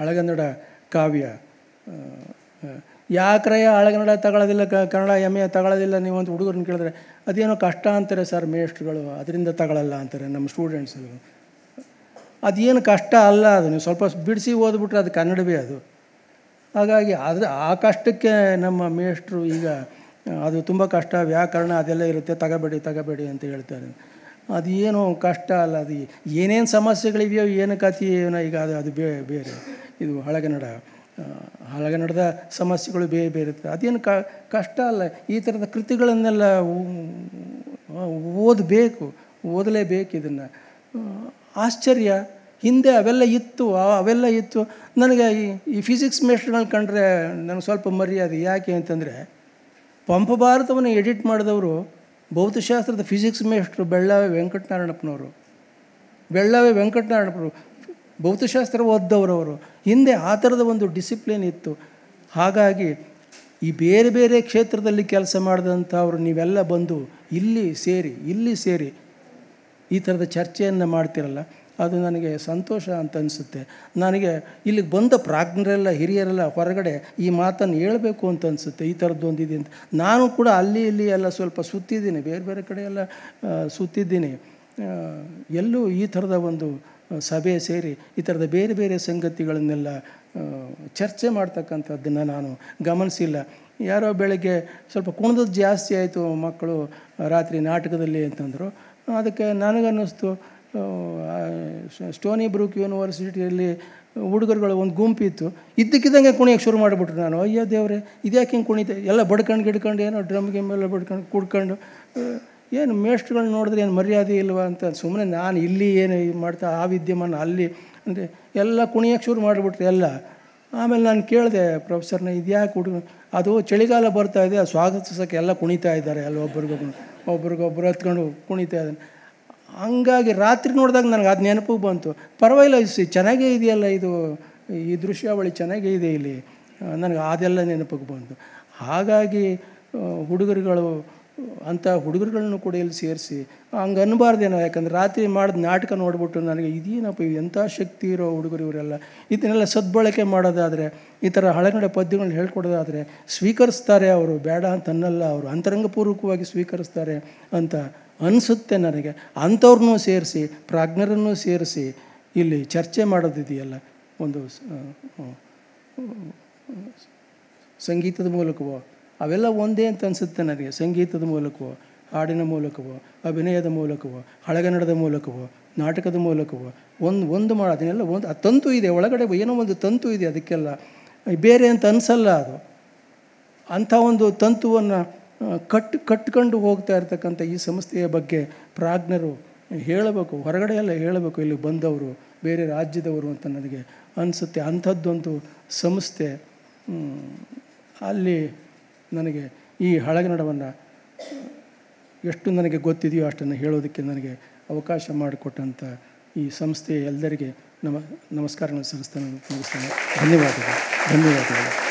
ಹಳಗನ್ನಡ ಕಾವ್ಯ ಯಾಕ್ರಯ ಹಳಗನ್ನಡ ತಗೊಳ್ಳೋದಿಲ್ಲ ಕನ್ನಡ ಎಮ್ ಎ ತಗೊಳ್ಳೋದಿಲ್ಲ ನೀವು ಅಂತ ಹುಡುಗರನ್ನ ಕೇಳಿದ್ರೆ ಅದೇನೋ ಕಷ್ಟ ಅಂತಾರೆ ಸರ್ ಮೇಷ್ಟ್ರುಗಳು ಅದರಿಂದ ತಗೊಳ್ಳಲ್ಲ ಅಂತಾರೆ ನಮ್ಮ ಸ್ಟೂಡೆಂಟ್ಸು ಅದೇನು ಕಷ್ಟ ಅಲ್ಲ ಅದು ನೀವು ಸ್ವಲ್ಪ ಬಿಡಿಸಿ ಓದ್ಬಿಟ್ರೆ ಅದು ಕನ್ನಡವೇ ಅದು ಹಾಗಾಗಿ ಆದರೆ ಆ ಕಷ್ಟಕ್ಕೆ ನಮ್ಮ ಮೇಷ್ಟ್ರು ಈಗ ಅದು ತುಂಬ ಕಷ್ಟ ವ್ಯಾಕರಣ ಅದೆಲ್ಲ ಇರುತ್ತೆ ತಗಬೇಡಿ ತಗಬೇಡಿ ಅಂತ ಹೇಳ್ತಾರೆ ಅದು ಕಷ್ಟ ಅಲ್ಲ ಅದು ಏನೇನು ಸಮಸ್ಯೆಗಳಿವೆಯೋ ಏನು ಏನೋ ಈಗ ಅದು ಅದು ಬೇ ಬೇರೆ ಇದು ಹಳಗನ್ನಡ ಹಳಗನ್ನಡದ ಸಮಸ್ಯೆಗಳು ಬೇರೆ ಬೇರೆ ಇರ್ತದೆ ಅದೇನು ಕ ಕಷ್ಟ ಅಲ್ಲ ಈ ಥರದ ಕೃತಿಗಳನ್ನೆಲ್ಲ ಓದಬೇಕು ಓದಲೇಬೇಕು ಇದನ್ನು ಆಶ್ಚರ್ಯ ಹಿಂದೆ ಅವೆಲ್ಲ ಇತ್ತು ಅವೆಲ್ಲ ಇತ್ತು ನನಗೆ ಈ ಈ ಫಿಸಿಕ್ಸ್ ಮೇಸ್ಟ್ರನ್ನ ಕಂಡ್ರೆ ನನಗೆ ಸ್ವಲ್ಪ ಮರ್ಯಾದೆ ಯಾಕೆ ಅಂತಂದರೆ ಪಂಪ ಭಾರತವನ್ನು ಎಡಿಟ್ ಮಾಡಿದವರು ಭೌತಶಾಸ್ತ್ರದ ಫಿಸಿಕ್ಸ್ ಮೇಸ್ಟ್ರು ಬೆಳ್ಳಾವೆ ವೆಂಕಟನಾರಾಯಣಪ್ಪನವರು ಬೆಳ್ಳಾವೆ ವೆಂಕಟನಾರಾಯಣಪ್ಪನವರು ಭೌತಶಾಸ್ತ್ರ ಓದ್ದವರವರು ಹಿಂದೆ ಆ ಥರದ ಒಂದು ಡಿಸಿಪ್ಲಿನ್ ಇತ್ತು ಹಾಗಾಗಿ ಈ ಬೇರೆ ಬೇರೆ ಕ್ಷೇತ್ರದಲ್ಲಿ ಕೆಲಸ ಮಾಡಿದಂಥವ್ರು ನೀವೆಲ್ಲ ಬಂದು ಇಲ್ಲಿ ಸೇರಿ ಇಲ್ಲಿ ಸೇರಿ ಈ ಥರದ ಚರ್ಚೆಯನ್ನು ಮಾಡ್ತಿರಲ್ಲ ಅದು ನನಗೆ ಸಂತೋಷ ಅಂತ ಅನಿಸುತ್ತೆ ನನಗೆ ಇಲ್ಲಿಗೆ ಬಂದ ಪ್ರಾಜ್ಞರೆಲ್ಲ ಹಿರಿಯರೆಲ್ಲ ಹೊರಗಡೆ ಈ ಮಾತನ್ನು ಹೇಳಬೇಕು ಅಂತ ಅನಿಸುತ್ತೆ ಈ ಥರದ್ದೊಂದು ಇದೆ ಅಂತ ನಾನು ಕೂಡ ಅಲ್ಲಿ ಇಲ್ಲಿ ಎಲ್ಲ ಸ್ವಲ್ಪ ಸುತ್ತಿದ್ದೀನಿ ಬೇರೆ ಬೇರೆ ಕಡೆ ಎಲ್ಲ ಸುತ್ತಿದ್ದೀನಿ ಎಲ್ಲೂ ಈ ಥರದ ಒಂದು ಸಭೆ ಸೇರಿ ಈ ಥರದ ಬೇರೆ ಬೇರೆ ಸಂಗತಿಗಳನ್ನೆಲ್ಲ ಚರ್ಚೆ ಮಾಡ್ತಕ್ಕಂಥದ್ದನ್ನು ನಾನು ಗಮನಿಸಿಲ್ಲ ಯಾರೋ ಬೆಳಗ್ಗೆ ಸ್ವಲ್ಪ ಕುಣಿದದ್ದು ಜಾಸ್ತಿ ಆಯಿತು ಮಕ್ಕಳು ರಾತ್ರಿ ನಾಟಕದಲ್ಲಿ ಅಂತಂದರು ಅದಕ್ಕೆ ನನಗನ್ನಿಸ್ತು ಸ್ಟೋನಿ ಬ್ರೂಕ್ ಯೂನಿವರ್ಸಿಟಿಯಲ್ಲಿ ಹುಡುಗರುಗಳು ಒಂದು ಗುಂಪಿತ್ತು ಇದ್ದಕ್ಕಿದ್ದಂಗೆ ಕುಣಿಯೋಕ್ಕೆ ಶುರು ಮಾಡಿಬಿಟ್ರು ನಾನು ಅಯ್ಯೋ ದೇವ್ರೆ ಇದ್ಯಾಕೆ ಹಿಂಗೆ ಕುಣಿತೆ ಎಲ್ಲ ಬಡ್ಕಂಡು ಗಿಡ್ಕೊಂಡು ಏನೋ ಡ್ರಮ್ ಗಿಮ್ ಎಲ್ಲ ಬಡ್ಕೊಂಡು ಕುಡ್ಕೊಂಡು ಏನು ಮೇಷ್ಟ್ರುಗಳನ್ನ ನೋಡಿದ್ರೆ ಏನು ಮರ್ಯಾದೆ ಇಲ್ವಾ ಅಂತ ಸುಮ್ಮನೆ ನಾನು ಇಲ್ಲಿ ಏನು ಮಾಡ್ತಾ ಆ ವಿದ್ಯಮಾನ ಅಲ್ಲಿ ಅಂದರೆ ಎಲ್ಲ ಕುಣಿಯೋಕ್ಕೆ ಶುರು ಮಾಡಿಬಿಟ್ರೆ ಎಲ್ಲ ಆಮೇಲೆ ನಾನು ಕೇಳಿದೆ ಪ್ರೊಫೆಸರ್ನ ಇದ್ಯಾಕೆ ಹುಡುಗ ಅದು ಚಳಿಗಾಲ ಬರ್ತಾ ಇದೆ ಸ್ವಾಗತಿಸೋಕ್ಕೆ ಎಲ್ಲ ಕುಣಿತಾ ಇದ್ದಾರೆ ಅಲ್ಲೊಬ್ಬರಿಗೊಬ್ಬರು ಒಬ್ರಿಗೊಬ್ರು ಹತ್ಕೊಂಡು ಕುಣಿತಾ ಇದ್ದಾನೆ ಹಂಗಾಗಿ ರಾತ್ರಿ ನೋಡಿದಾಗ ನನಗೆ ಅದು ನೆನಪು ಬಂತು ಪರವಾಗಿಲ್ಲ ಸಿ ಚೆನ್ನಾಗೇ ಇದೆಯಲ್ಲ ಇದು ಈ ದೃಶ್ಯಾವಳಿ ಚೆನ್ನಾಗೇ ಇದೆ ಇಲ್ಲಿ ನನಗೆ ಅದೆಲ್ಲ ನೆನಪಿಗೆ ಬಂತು ಹಾಗಾಗಿ ಹುಡುಗರುಗಳು ಅಂಥ ಹುಡುಗರುಗಳನ್ನು ಕೂಡ ಇಲ್ಲಿ ಸೇರಿಸಿ ಹಂಗೆ ಅನ್ಬಾರ್ದೇನೋ ಯಾಕಂದ್ರೆ ರಾತ್ರಿ ಮಾಡಿದ ನಾಟಕ ನೋಡಿಬಿಟ್ಟು ನನಗೆ ಇದೇನಪ್ಪ ಇವು ಎಂಥ ಶಕ್ತಿ ಇರೋ ಹುಡುಗರು ಇವರೆಲ್ಲ ಇದನ್ನೆಲ್ಲ ಸದ್ಬಳಕೆ ಮಾಡೋದಾದರೆ ಈ ಥರ ಹಳೆಗಡೆ ಪದ್ಯಗಳನ್ನ ಹೇಳ್ಕೊಡೋದಾದರೆ ಸ್ವೀಕರಿಸ್ತಾರೆ ಅವರು ಬೇಡ ಅಂತ ಅವರು ಅಂತರಂಗಪೂರ್ವಕವಾಗಿ ಸ್ವೀಕರಿಸ್ತಾರೆ ಅಂತ ಅನಿಸುತ್ತೆ ನನಗೆ ಅಂಥವ್ರನ್ನೂ ಸೇರಿಸಿ ಪ್ರಾಜ್ಞರನ್ನೂ ಸೇರಿಸಿ ಇಲ್ಲಿ ಚರ್ಚೆ ಮಾಡೋದಿದೆಯಲ್ಲ ಒಂದು ಸಂಗೀತದ ಮೂಲಕವೋ ಅವೆಲ್ಲ ಒಂದೇ ಅಂತ ಅನಿಸುತ್ತೆ ನನಗೆ ಸಂಗೀತದ ಮೂಲಕವೋ ಹಾಡಿನ ಮೂಲಕವೋ ಅಭಿನಯದ ಮೂಲಕವೋ ಹಳೆಗನ್ನಡದ ಮೂಲಕವೋ ನಾಟಕದ ಮೂಲಕವೋ ಒಂದು ಒಂದು ಮಾಡಿ ಅದನ್ನೆಲ್ಲ ಒಂದು ಆ ತಂತು ಇದೆ ಒಳಗಡೆ ಏನೋ ಒಂದು ತಂತು ಇದೆ ಅದಕ್ಕೆಲ್ಲ ಬೇರೆ ಅಂತ ಅನಿಸಲ್ಲ ಅದು ಅಂಥ ಒಂದು ತಂತುವನ್ನು ಕಟ್ ಕಟ್ಕೊಂಡು ಹೋಗ್ತಾ ಇರ್ತಕ್ಕಂಥ ಈ ಸಂಸ್ಥೆಯ ಬಗ್ಗೆ ಪ್ರಾಜ್ಞರು ಹೇಳಬೇಕು ಹೊರಗಡೆ ಎಲ್ಲ ಹೇಳಬೇಕು ಇಲ್ಲಿ ಬಂದವರು ಬೇರೆ ರಾಜ್ಯದವರು ಅಂತ ನನಗೆ ಅನಿಸುತ್ತೆ ಅಂಥದ್ದೊಂದು ಸಂಸ್ಥೆ ಅಲ್ಲಿ ನನಗೆ ಈ ಹಳಗನ್ನಡವನ್ನು ಎಷ್ಟು ನನಗೆ ಗೊತ್ತಿದೆಯೋ ಅಷ್ಟನ್ನು ಹೇಳೋದಕ್ಕೆ ನನಗೆ ಅವಕಾಶ ಮಾಡಿಕೊಟ್ಟಂಥ ಈ ಸಂಸ್ಥೆಯ ಎಲ್ಲರಿಗೆ ನಮ ನಮಸ್ಕಾರಗಳನ್ನು ಸಲ್ಲಿಸ್ತಾನೆ ಧನ್ಯವಾದಗಳು ಧನ್ಯವಾದಗಳು